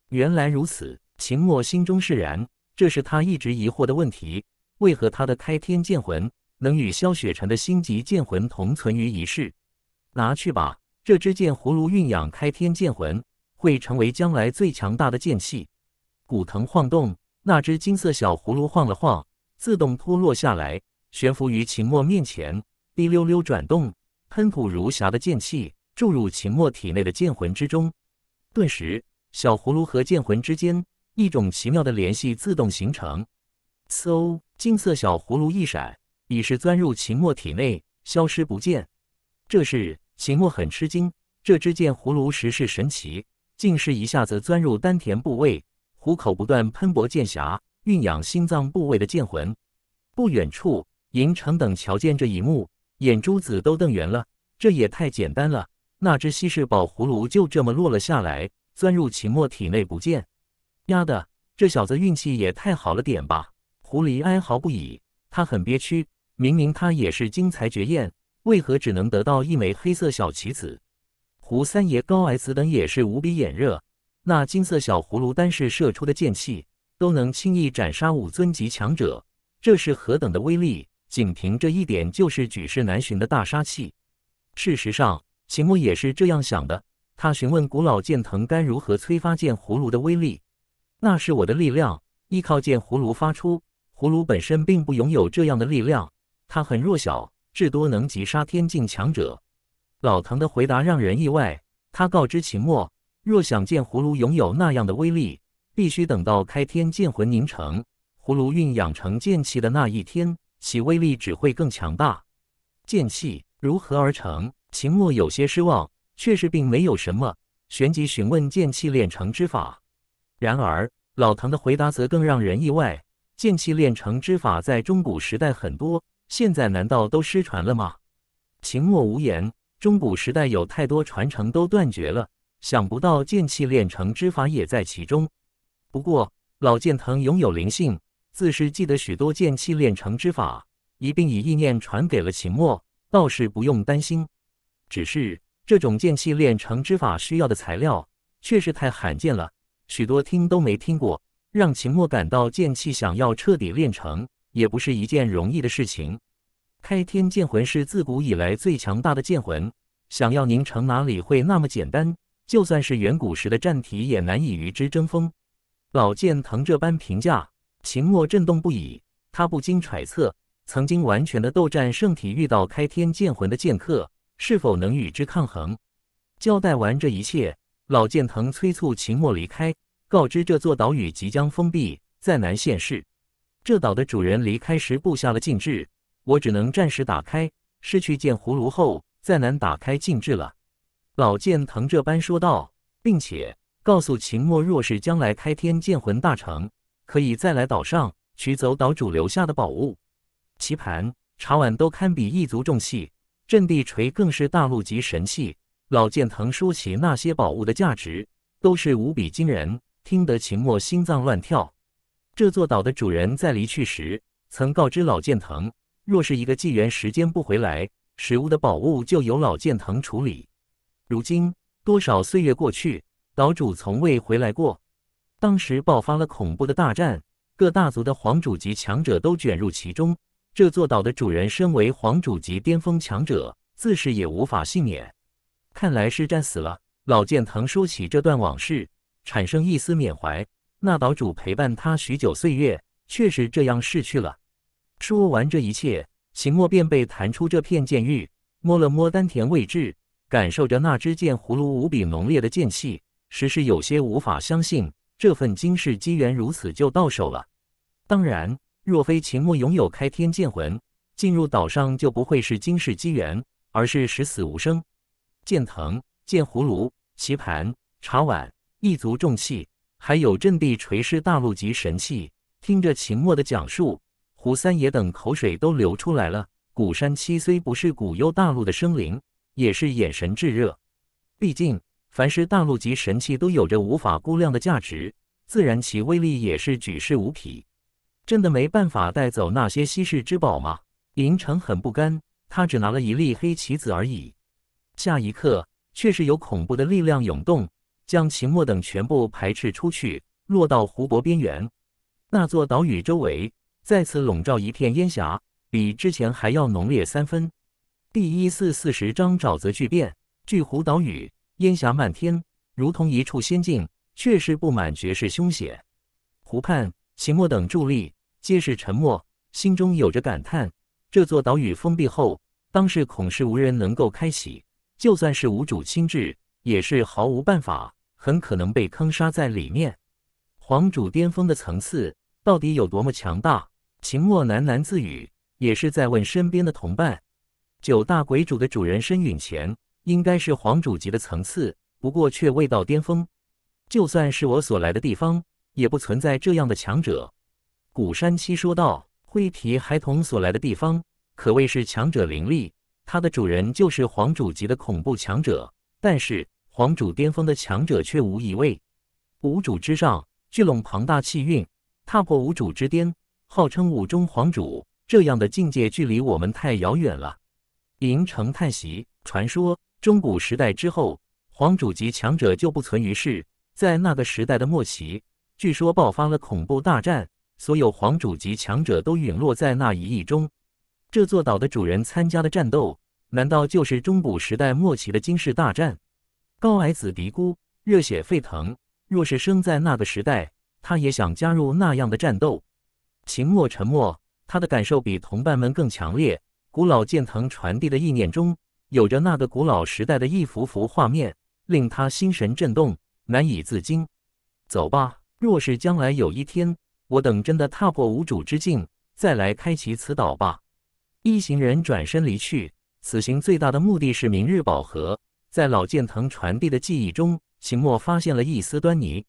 [SPEAKER 1] 原来如此，秦墨心中释然。这是他一直疑惑的问题：为何他的开天剑魂能与萧雪晨的星级剑魂同存于一世？拿去吧，这只剑葫芦蕴养开天剑魂，会成为将来最强大的剑气。古藤晃动，那只金色小葫芦晃了晃，自动脱落下来，悬浮于秦墨面前，滴溜溜转动，喷吐如霞的剑气注入秦墨体内的剑魂之中。顿时，小葫芦和剑魂之间。一种奇妙的联系自动形成，嗖！金色小葫芦一闪，已是钻入秦墨体内，消失不见。这是秦墨很吃惊，这只剑葫芦实是神奇，竟是一下子钻入丹田部位，虎口不断喷薄剑匣，蕴养心脏部位的剑魂。不远处，银城等瞧见这一幕，眼珠子都瞪圆了。这也太简单了，那只稀世宝葫芦就这么落了下来，钻入秦墨体内不见。丫的，这小子运气也太好了点吧！狐狸哀嚎不已，他很憋屈。明明他也是精彩绝艳，为何只能得到一枚黑色小棋子？胡三爷高矮子等也是无比眼热。那金色小葫芦单是射出的剑气，都能轻易斩杀武尊级强者，这是何等的威力！仅凭这一点，就是举世难寻的大杀器。事实上，秦牧也是这样想的。他询问古老剑藤该如何催发剑葫芦的威力。那是我的力量，依靠剑葫芦发出。葫芦本身并不拥有这样的力量，它很弱小，至多能击杀天境强者。老藤的回答让人意外，他告知秦墨，若想剑葫芦拥有那样的威力，必须等到开天剑魂凝成，葫芦蕴养成剑气的那一天，其威力只会更强大。剑气如何而成？秦墨有些失望，确实并没有什么。旋即询问剑气炼成之法。然而，老唐的回答则更让人意外。剑气炼成之法在中古时代很多，现在难道都失传了吗？秦墨无言。中古时代有太多传承都断绝了，想不到剑气炼成之法也在其中。不过，老剑藤拥有灵性，自是记得许多剑气炼成之法，一并以意念传给了秦墨，倒是不用担心。只是这种剑气炼成之法需要的材料，确实太罕见了。许多听都没听过，让秦墨感到剑气想要彻底练成也不是一件容易的事情。开天剑魂是自古以来最强大的剑魂，想要凝成哪里会那么简单？就算是远古时的战体也难以与之争锋。老剑藤这般评价，秦墨震动不已。他不禁揣测，曾经完全的斗战圣体遇到开天剑魂的剑客，是否能与之抗衡？交代完这一切。老剑藤催促秦墨离开，告知这座岛屿即将封闭，再难现世。这岛的主人离开时布下了禁制，我只能暂时打开，失去剑葫芦后，再难打开禁制了。老剑藤这般说道，并且告诉秦墨，若是将来开天剑魂大成，可以再来岛上取走岛主留下的宝物。棋盘、茶碗都堪比一族重器，阵地锤更是大陆级神器。老剑藤说起那些宝物的价值，都是无比惊人。听得秦墨心脏乱跳。这座岛的主人在离去时，曾告知老剑藤，若是一个纪元时间不回来，食物的宝物就由老剑藤处理。如今多少岁月过去，岛主从未回来过。当时爆发了恐怖的大战，各大族的皇主级强者都卷入其中。这座岛的主人身为皇主级巅峰强者，自是也无法幸免。看来是战死了。老剑藤说起这段往事，产生一丝缅怀。那岛主陪伴他许久岁月，确实这样逝去了。说完这一切，秦墨便被弹出这片剑域，摸了摸丹田位置，感受着那支剑葫芦无比浓烈的剑气，实是有些无法相信，这份惊世机缘如此就到手了。当然，若非秦墨拥有开天剑魂，进入岛上就不会是惊世机缘，而是十死无生。剑藤、剑葫芦、棋盘、茶碗，一足重器，还有阵地锤尸大陆级神器。听着秦墨的讲述，胡三爷等口水都流出来了。古山七虽不是古幽大陆的生灵，也是眼神炙热。毕竟，凡是大陆级神器都有着无法估量的价值，自然其威力也是举世无匹。真的没办法带走那些稀世之宝吗？银城很不甘，他只拿了一粒黑棋子而已。下一刻，却是有恐怖的力量涌动，将秦墨等全部排斥出去，落到湖泊边缘。那座岛屿周围再次笼罩一片烟霞，比之前还要浓烈三分。第一四四十章沼泽巨变，巨湖岛屿，烟霞漫天，如同一处仙境，却是布满绝世凶险。湖畔，秦墨等伫立，皆是沉默，心中有着感叹：这座岛屿封闭后，当是恐是无人能够开启。就算是无主亲至，也是毫无办法，很可能被坑杀在里面。皇主巅峰的层次到底有多么强大？秦墨喃喃自语，也是在问身边的同伴。九大鬼主的主人身陨前，应该是皇主级的层次，不过却未到巅峰。就算是我所来的地方，也不存在这样的强者。古山七说道：“灰皮孩童所来的地方，可谓是强者林立。”它的主人就是皇主级的恐怖强者，但是皇主巅峰的强者却无一位。五主之上，聚拢庞大气运，踏破五主之巅，号称五中皇主，这样的境界距离我们太遥远了。银城叹息，传说中古时代之后，皇主级强者就不存于世，在那个时代的末期，据说爆发了恐怖大战，所有皇主级强者都陨落在那一役中。这座岛的主人参加的战斗，难道就是中古时代末期的金氏大战？高矮子嘀咕，热血沸腾。若是生在那个时代，他也想加入那样的战斗。秦墨沉默，他的感受比同伴们更强烈。古老剑藤传递的意念中，有着那个古老时代的一幅幅画面，令他心神震动，难以自禁。走吧，若是将来有一天，我等真的踏破无主之境，再来开启此岛吧。一行人转身离去。此行最大的目的是明日宝盒。在老剑藤传递的记忆中，秦墨发现了一丝端倪。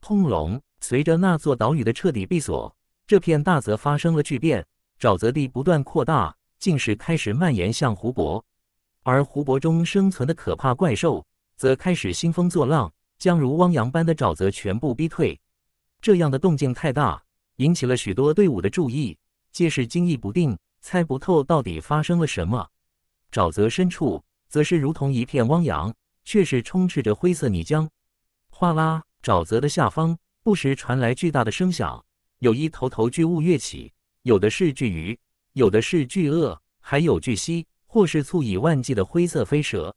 [SPEAKER 1] 轰隆！随着那座岛屿的彻底闭锁，这片大泽发生了巨变。沼泽地不断扩大，竟是开始蔓延向湖泊。而湖泊中生存的可怕怪兽，则开始兴风作浪，将如汪洋般的沼泽全部逼退。这样的动静太大，引起了许多队伍的注意，皆是惊疑不定。猜不透到底发生了什么。沼泽深处则是如同一片汪洋，却是充斥着灰色泥浆。哗啦！沼泽的下方不时传来巨大的声响，有一头头巨物跃起，有的是巨鱼，有的是巨鳄，还有巨蜥，或是数以万计的灰色飞蛇。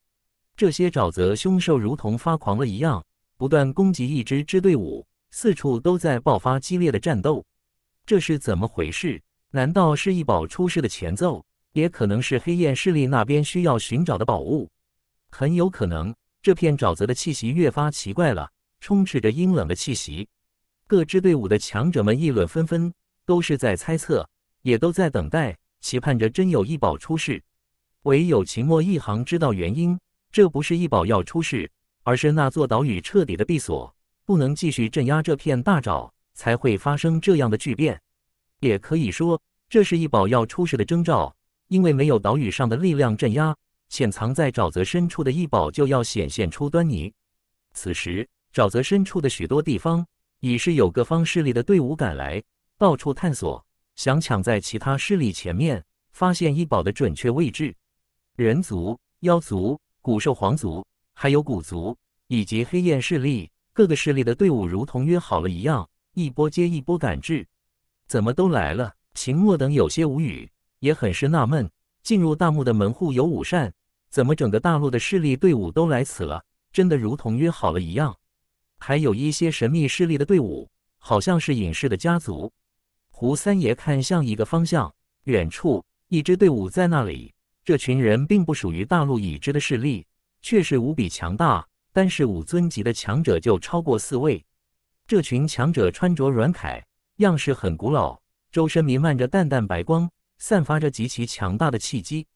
[SPEAKER 1] 这些沼泽凶兽如同发狂了一样，不断攻击一支支队伍，四处都在爆发激烈的战斗。这是怎么回事？难道是异宝出世的前奏？也可能是黑焰势力那边需要寻找的宝物。很有可能，这片沼泽的气息越发奇怪了，充斥着阴冷的气息。各支队伍的强者们议论纷纷，都是在猜测，也都在等待，期盼着真有异宝出世。唯有秦墨一行知道原因：这不是异宝要出世，而是那座岛屿彻底的闭锁，不能继续镇压这片大沼，才会发生这样的巨变。也可以说，这是一宝要出世的征兆，因为没有岛屿上的力量镇压，潜藏在沼泽深处的异宝就要显现出端倪。此时，沼泽深处的许多地方已是有各方势力的队伍赶来，到处探索，想抢在其他势力前面发现异宝的准确位置。人族、妖族、古兽皇族，还有古族以及黑焰势力，各个势力的队伍如同约好了一样，一波接一波赶至。怎么都来了？秦墨等有些无语，也很是纳闷。进入大墓的门户有五扇，怎么整个大陆的势力队伍都来此了？真的如同约好了一样？还有一些神秘势力的队伍，好像是隐士的家族。胡三爷看向一个方向，远处一支队伍在那里。这群人并不属于大陆已知的势力，却是无比强大。单是五尊级的强者就超过四位。这群强者穿着软铠。样式很古老，周身弥漫着淡淡白光，散发着极其强大的气机。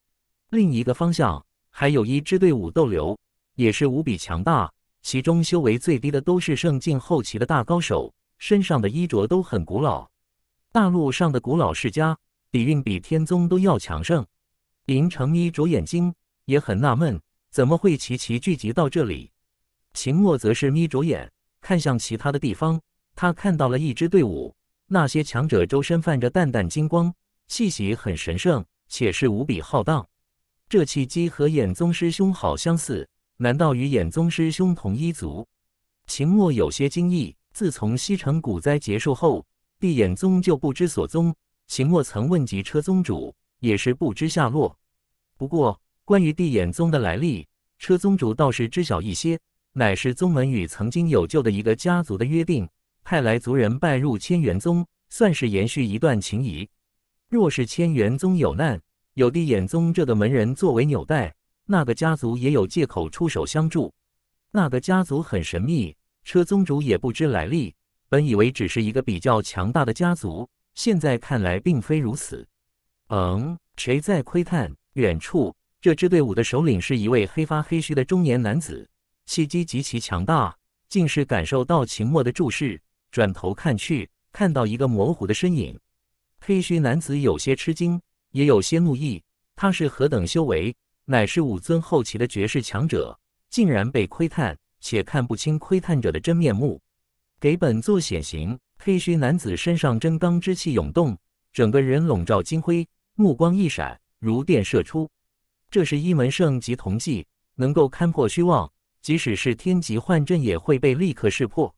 [SPEAKER 1] 另一个方向还有一支队伍逗留，也是无比强大。其中修为最低的都是圣境后期的大高手，身上的衣着都很古老。大陆上的古老世家底蕴比天宗都要强盛。林成眯着眼睛，也很纳闷，怎么会齐齐聚集到这里？秦墨则是眯着眼看向其他的地方，他看到了一支队伍。那些强者周身泛着淡淡金光，气息很神圣，且是无比浩荡。这气机和眼宗师兄好相似，难道与眼宗师兄同一族？秦墨有些惊异。自从西城古灾结束后，帝眼宗就不知所踪。秦墨曾问及车宗主，也是不知下落。不过，关于帝眼宗的来历，车宗主倒是知晓一些，乃是宗门与曾经有旧的一个家族的约定。派来族人拜入千元宗，算是延续一段情谊。若是千元宗有难，有地衍宗这个门人作为纽带，那个家族也有借口出手相助。那个家族很神秘，车宗主也不知来历。本以为只是一个比较强大的家族，现在看来并非如此。嗯，谁在窥探？远处这支队伍的首领是一位黑发黑须的中年男子，气机极其强大，竟是感受到秦末的注视。转头看去，看到一个模糊的身影。黑须男子有些吃惊，也有些怒意。他是何等修为，乃是武尊后期的绝世强者，竟然被窥探，且看不清窥探者的真面目，给本座显形！黑须男子身上真罡之气涌动，整个人笼罩金辉，目光一闪，如电射出。这是一门圣级铜技，能够勘破虚妄，即使是天级幻阵也会被立刻识破。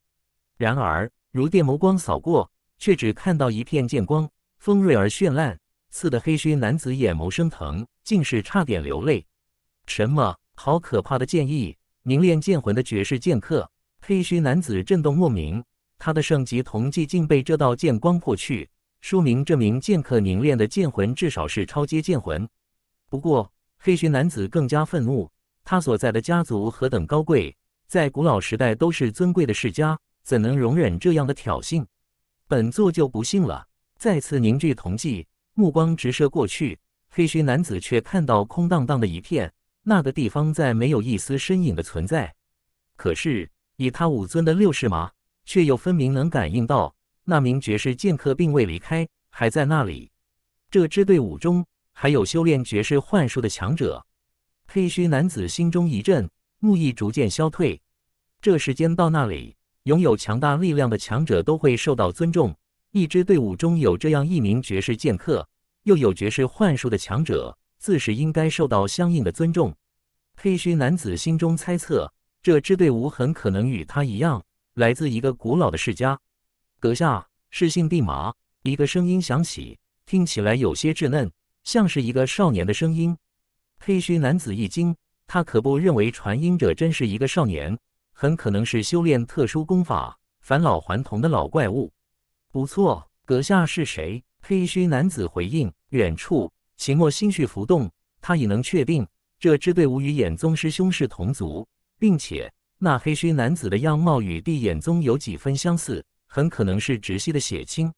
[SPEAKER 1] 然而。如电眸光扫过，却只看到一片剑光，锋锐而绚烂，刺得黑须男子眼眸生疼，竟是差点流泪。什么？好可怕的剑意！凝练剑魂的绝世剑客，黑须男子震动莫名。他的圣级同技竟被这道剑光破去，说明这名剑客凝练的剑魂至少是超阶剑魂。不过，黑须男子更加愤怒。他所在的家族何等高贵，在古老时代都是尊贵的世家。怎能容忍这样的挑衅？本座就不信了！再次凝聚瞳技，目光直射过去，黑须男子却看到空荡荡的一片，那个地方再没有一丝身影的存在。可是以他武尊的六世嘛，却又分明能感应到那名绝世剑客并未离开，还在那里。这支队伍中还有修炼绝世幻术的强者，黑须男子心中一震，怒意逐渐消退。这时间到那里？拥有强大力量的强者都会受到尊重。一支队伍中有这样一名绝世剑客，又有绝世幻术的强者，自是应该受到相应的尊重。黑须男子心中猜测，这支队伍很可能与他一样，来自一个古老的世家。阁下是姓地马？一个声音响起，听起来有些稚嫩，像是一个少年的声音。黑须男子一惊，他可不认为传音者真是一个少年。很可能是修炼特殊功法返老还童的老怪物。不错，阁下是谁？黑须男子回应。远处，秦墨心绪浮动，他已能确定这支队伍与眼宗师兄是同族，并且那黑须男子的样貌与地眼宗有几分相似，很可能是直系的血亲。